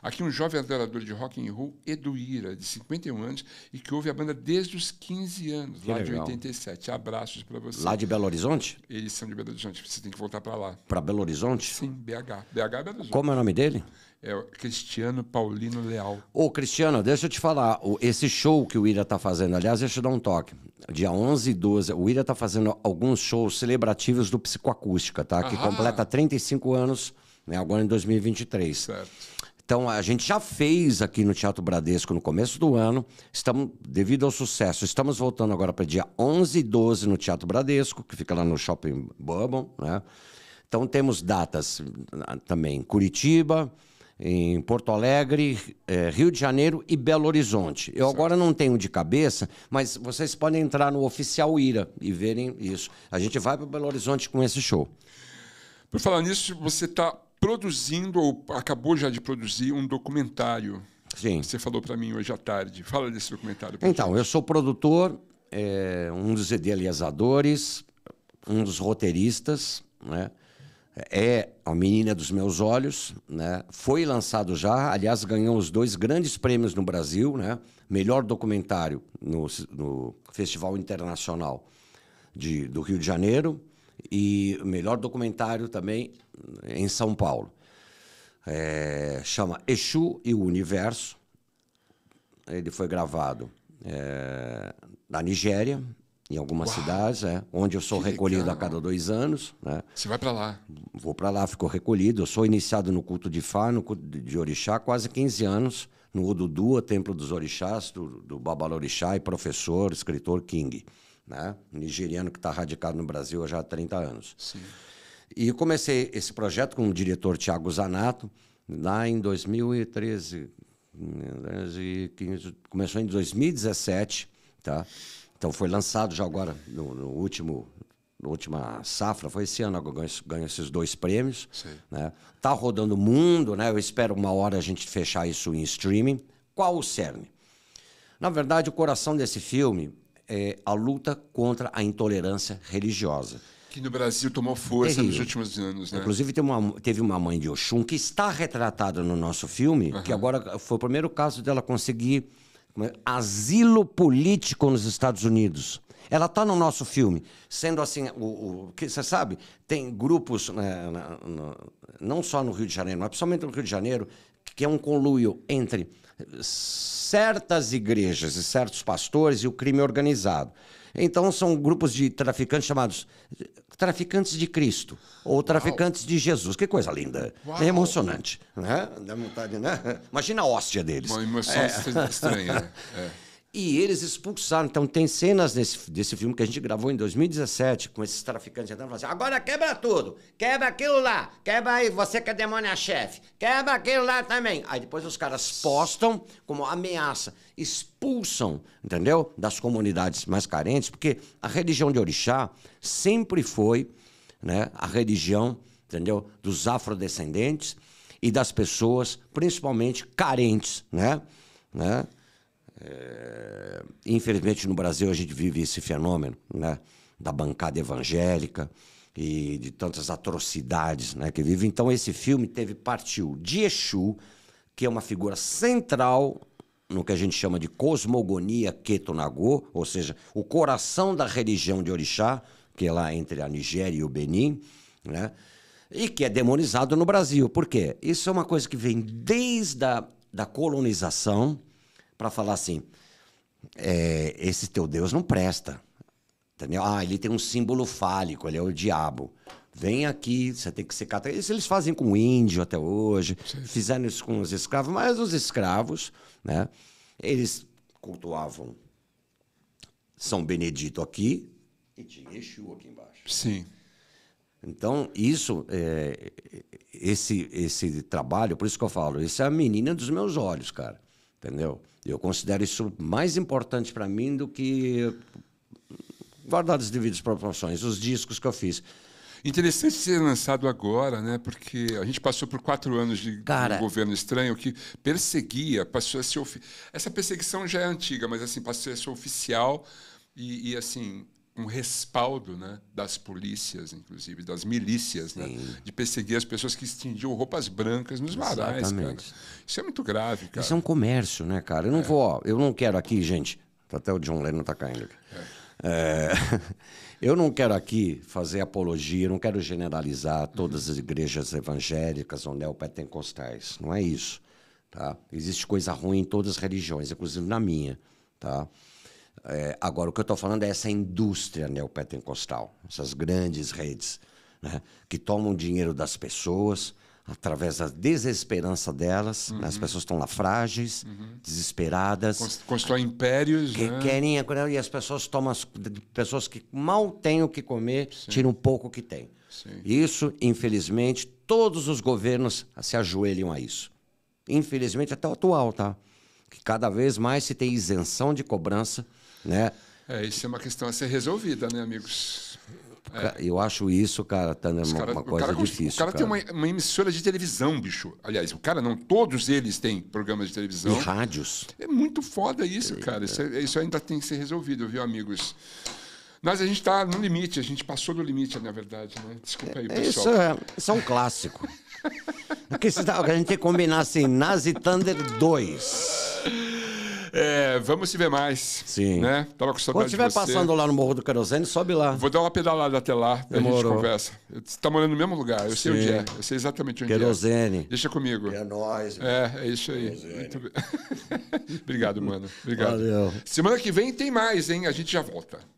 [SPEAKER 1] Aqui um jovem adorador de rock and roll, Ira, de 51 anos, e que ouve a banda desde os 15 anos, que lá legal. de 87. Abraços para você. Lá de Belo Horizonte? Eles são de Belo Horizonte, você tem que voltar para lá.
[SPEAKER 2] Para Belo Horizonte? Sim, BH.
[SPEAKER 1] BH é Belo Horizonte. Como é o nome dele? É o Cristiano Paulino Leal.
[SPEAKER 2] Ô, Cristiano, deixa eu te falar. Esse show que o Ira tá fazendo, aliás, deixa eu dar um toque. Dia 11 e 12, o Ira tá fazendo alguns shows celebrativos do Psicoacústica, tá? Que ah! completa 35 anos, né? agora em 2023. Certo. Então, a gente já fez aqui no Teatro Bradesco no começo do ano. Estamos, devido ao sucesso, estamos voltando agora para dia 11 e 12 no Teatro Bradesco, que fica lá no Shopping Bourbon, né? Então, temos datas ah, também Curitiba, em Porto Alegre, eh, Rio de Janeiro e Belo Horizonte. Eu certo. agora não tenho de cabeça, mas vocês podem entrar no oficial IRA e
[SPEAKER 1] verem isso. A gente vai para Belo Horizonte com esse show. Por falar nisso, você está produzindo ou acabou já de produzir um documentário. Sim. Você falou para mim hoje à tarde. Fala desse documentário. Então,
[SPEAKER 2] gente. eu sou produtor, é, um dos idealizadores, um dos roteiristas, né? é a menina dos meus olhos, né? Foi lançado já, aliás, ganhou os dois grandes prêmios no Brasil, né? Melhor documentário no, no Festival Internacional de, do Rio de Janeiro e melhor documentário também em São Paulo. É, chama Exu e o Universo. Ele foi gravado é, na Nigéria, em algumas Uau. cidades, é, onde eu sou que recolhido legal. a cada dois anos. Né? Você vai para lá? Vou para lá, fico recolhido. Eu sou iniciado no culto de Fá, no culto de Orixá, quase 15 anos, no Odudua, Templo dos Orixás, do, do Babalorixá, e professor, escritor King, né? nigeriano que está radicado no Brasil já há 30 anos. Sim. E comecei esse projeto com o diretor Tiago Zanato, lá em 2013. 2015, começou em 2017, tá? Então foi lançado já agora, no, no último, na última safra, foi esse ano, ganhou, ganhou esses dois prêmios. Sim. Né? Tá rodando o mundo, né? Eu espero uma hora a gente fechar isso em streaming. Qual o cerne? Na verdade, o coração desse filme é a luta contra a intolerância religiosa.
[SPEAKER 1] Que no Brasil tomou força Terrível. nos últimos anos, né? Inclusive,
[SPEAKER 2] teve uma, teve uma mãe de Oxum que está retratada no nosso filme, uhum. que agora foi o primeiro caso dela conseguir é? asilo político nos Estados Unidos. Ela está no nosso filme, sendo assim, o, o que você sabe, tem grupos né, na, na, não só no Rio de Janeiro, mas principalmente no Rio de Janeiro, que é um conluio entre certas igrejas e certos pastores e o crime organizado. Então são grupos de traficantes chamados traficantes de Cristo ou traficantes Uau. de Jesus. Que coisa linda. Uau. É emocionante. Né? Dá vontade, né? Imagina a hóstia deles. Uma emoção é. estranha. Né? É. E eles expulsaram. Então, tem cenas nesse, desse filme que a gente gravou em 2017, com esses traficantes entrando e falando assim: agora quebra tudo, quebra aquilo lá, quebra aí, você que é demônia-chefe, é quebra aquilo lá também. Aí depois os caras postam como ameaça, expulsam, entendeu? Das comunidades mais carentes, porque a religião de Orixá sempre foi né, a religião, entendeu? Dos afrodescendentes e das pessoas, principalmente carentes, né? né? É, infelizmente no Brasil a gente vive esse fenômeno né, da bancada evangélica e de tantas atrocidades né, que vive. Então esse filme teve partiu de Exu, que é uma figura central no que a gente chama de cosmogonia Ketonagô, ou seja, o coração da religião de Orixá, que é lá entre a Nigéria e o Benin, né? e que é demonizado no Brasil. Por quê? Isso é uma coisa que vem desde a da colonização, para falar assim: é, esse teu Deus não presta. Entendeu? Ah, ele tem um símbolo fálico, ele é o diabo. Vem aqui, você tem que ser católico. Isso eles fazem com o índio até hoje, Sim. fizeram isso com os escravos, mas os escravos, né? Eles cultuavam São Benedito aqui e tinha Exu aqui embaixo. Sim. Então, isso, é, esse, esse trabalho, por isso que eu falo, isso é a menina dos meus olhos, cara. Entendeu? Eu considero isso mais importante para mim do que guardados as devidas
[SPEAKER 1] proporções, os discos que eu fiz. Interessante ser lançado agora, né? Porque a gente passou por quatro anos de Cara, um governo estranho que perseguia, passou a ser essa perseguição já é antiga, mas assim passou a ser oficial e, e assim um respaldo né, das polícias, inclusive, das milícias, né, de perseguir as pessoas que estendiam roupas brancas nos varais. Isso é muito grave, cara. Isso é
[SPEAKER 2] um comércio, né, cara? Eu não é. vou, eu não quero aqui, gente. Tá até o John Lennon tá caindo aqui. É. É, eu não quero aqui fazer apologia, não quero generalizar todas as igrejas evangélicas ou neopentecostais. É não é isso. Tá? Existe coisa ruim em todas as religiões, inclusive na minha. Tá? É, agora, o que eu estou falando é essa indústria neopentecostal, essas grandes redes, né, que tomam dinheiro das pessoas através da desesperança delas. Uhum. Né, as uhum. pessoas estão lá frágeis, uhum. desesperadas. Constroem impérios. Que, né? Querem, e as pessoas tomam, as, pessoas que mal têm o que comer, Sim. tiram um pouco que têm. Isso, infelizmente, todos os governos se ajoelham a isso. Infelizmente, até o atual, tá? Que cada vez mais se tem isenção de cobrança né?
[SPEAKER 1] É, isso é uma questão a ser resolvida, né, amigos? É.
[SPEAKER 2] Eu acho isso, cara, tá né, cara, uma coisa cara, difícil. O cara, cara. tem uma,
[SPEAKER 1] uma, emissora de televisão, bicho. Aliás, o cara não, todos eles têm programas de televisão. E rádios. É muito foda isso, é, cara. Isso, é, isso, ainda tem que ser resolvido, viu, amigos? Nós a gente está no limite, a gente passou do limite, na verdade, né? Desculpa aí, é, pessoal. Isso
[SPEAKER 2] é, isso é um clássico. Porque a gente tem que combinar assim, Nazi Thunder 2.
[SPEAKER 1] É, vamos se ver mais. Sim. Né? Tava com saudade Quando estiver passando lá no Morro do Querosene, sobe lá. Vou dar uma pedalada até lá, Demorou. a gente conversa. Você tá morando no mesmo lugar, eu Sim. sei onde é. Eu sei exatamente onde Querosene. é. Querosene. Deixa comigo. É nóis. É, é isso aí. Muito... Obrigado, mano. Obrigado. Valeu. Semana que vem tem mais, hein? A gente já volta.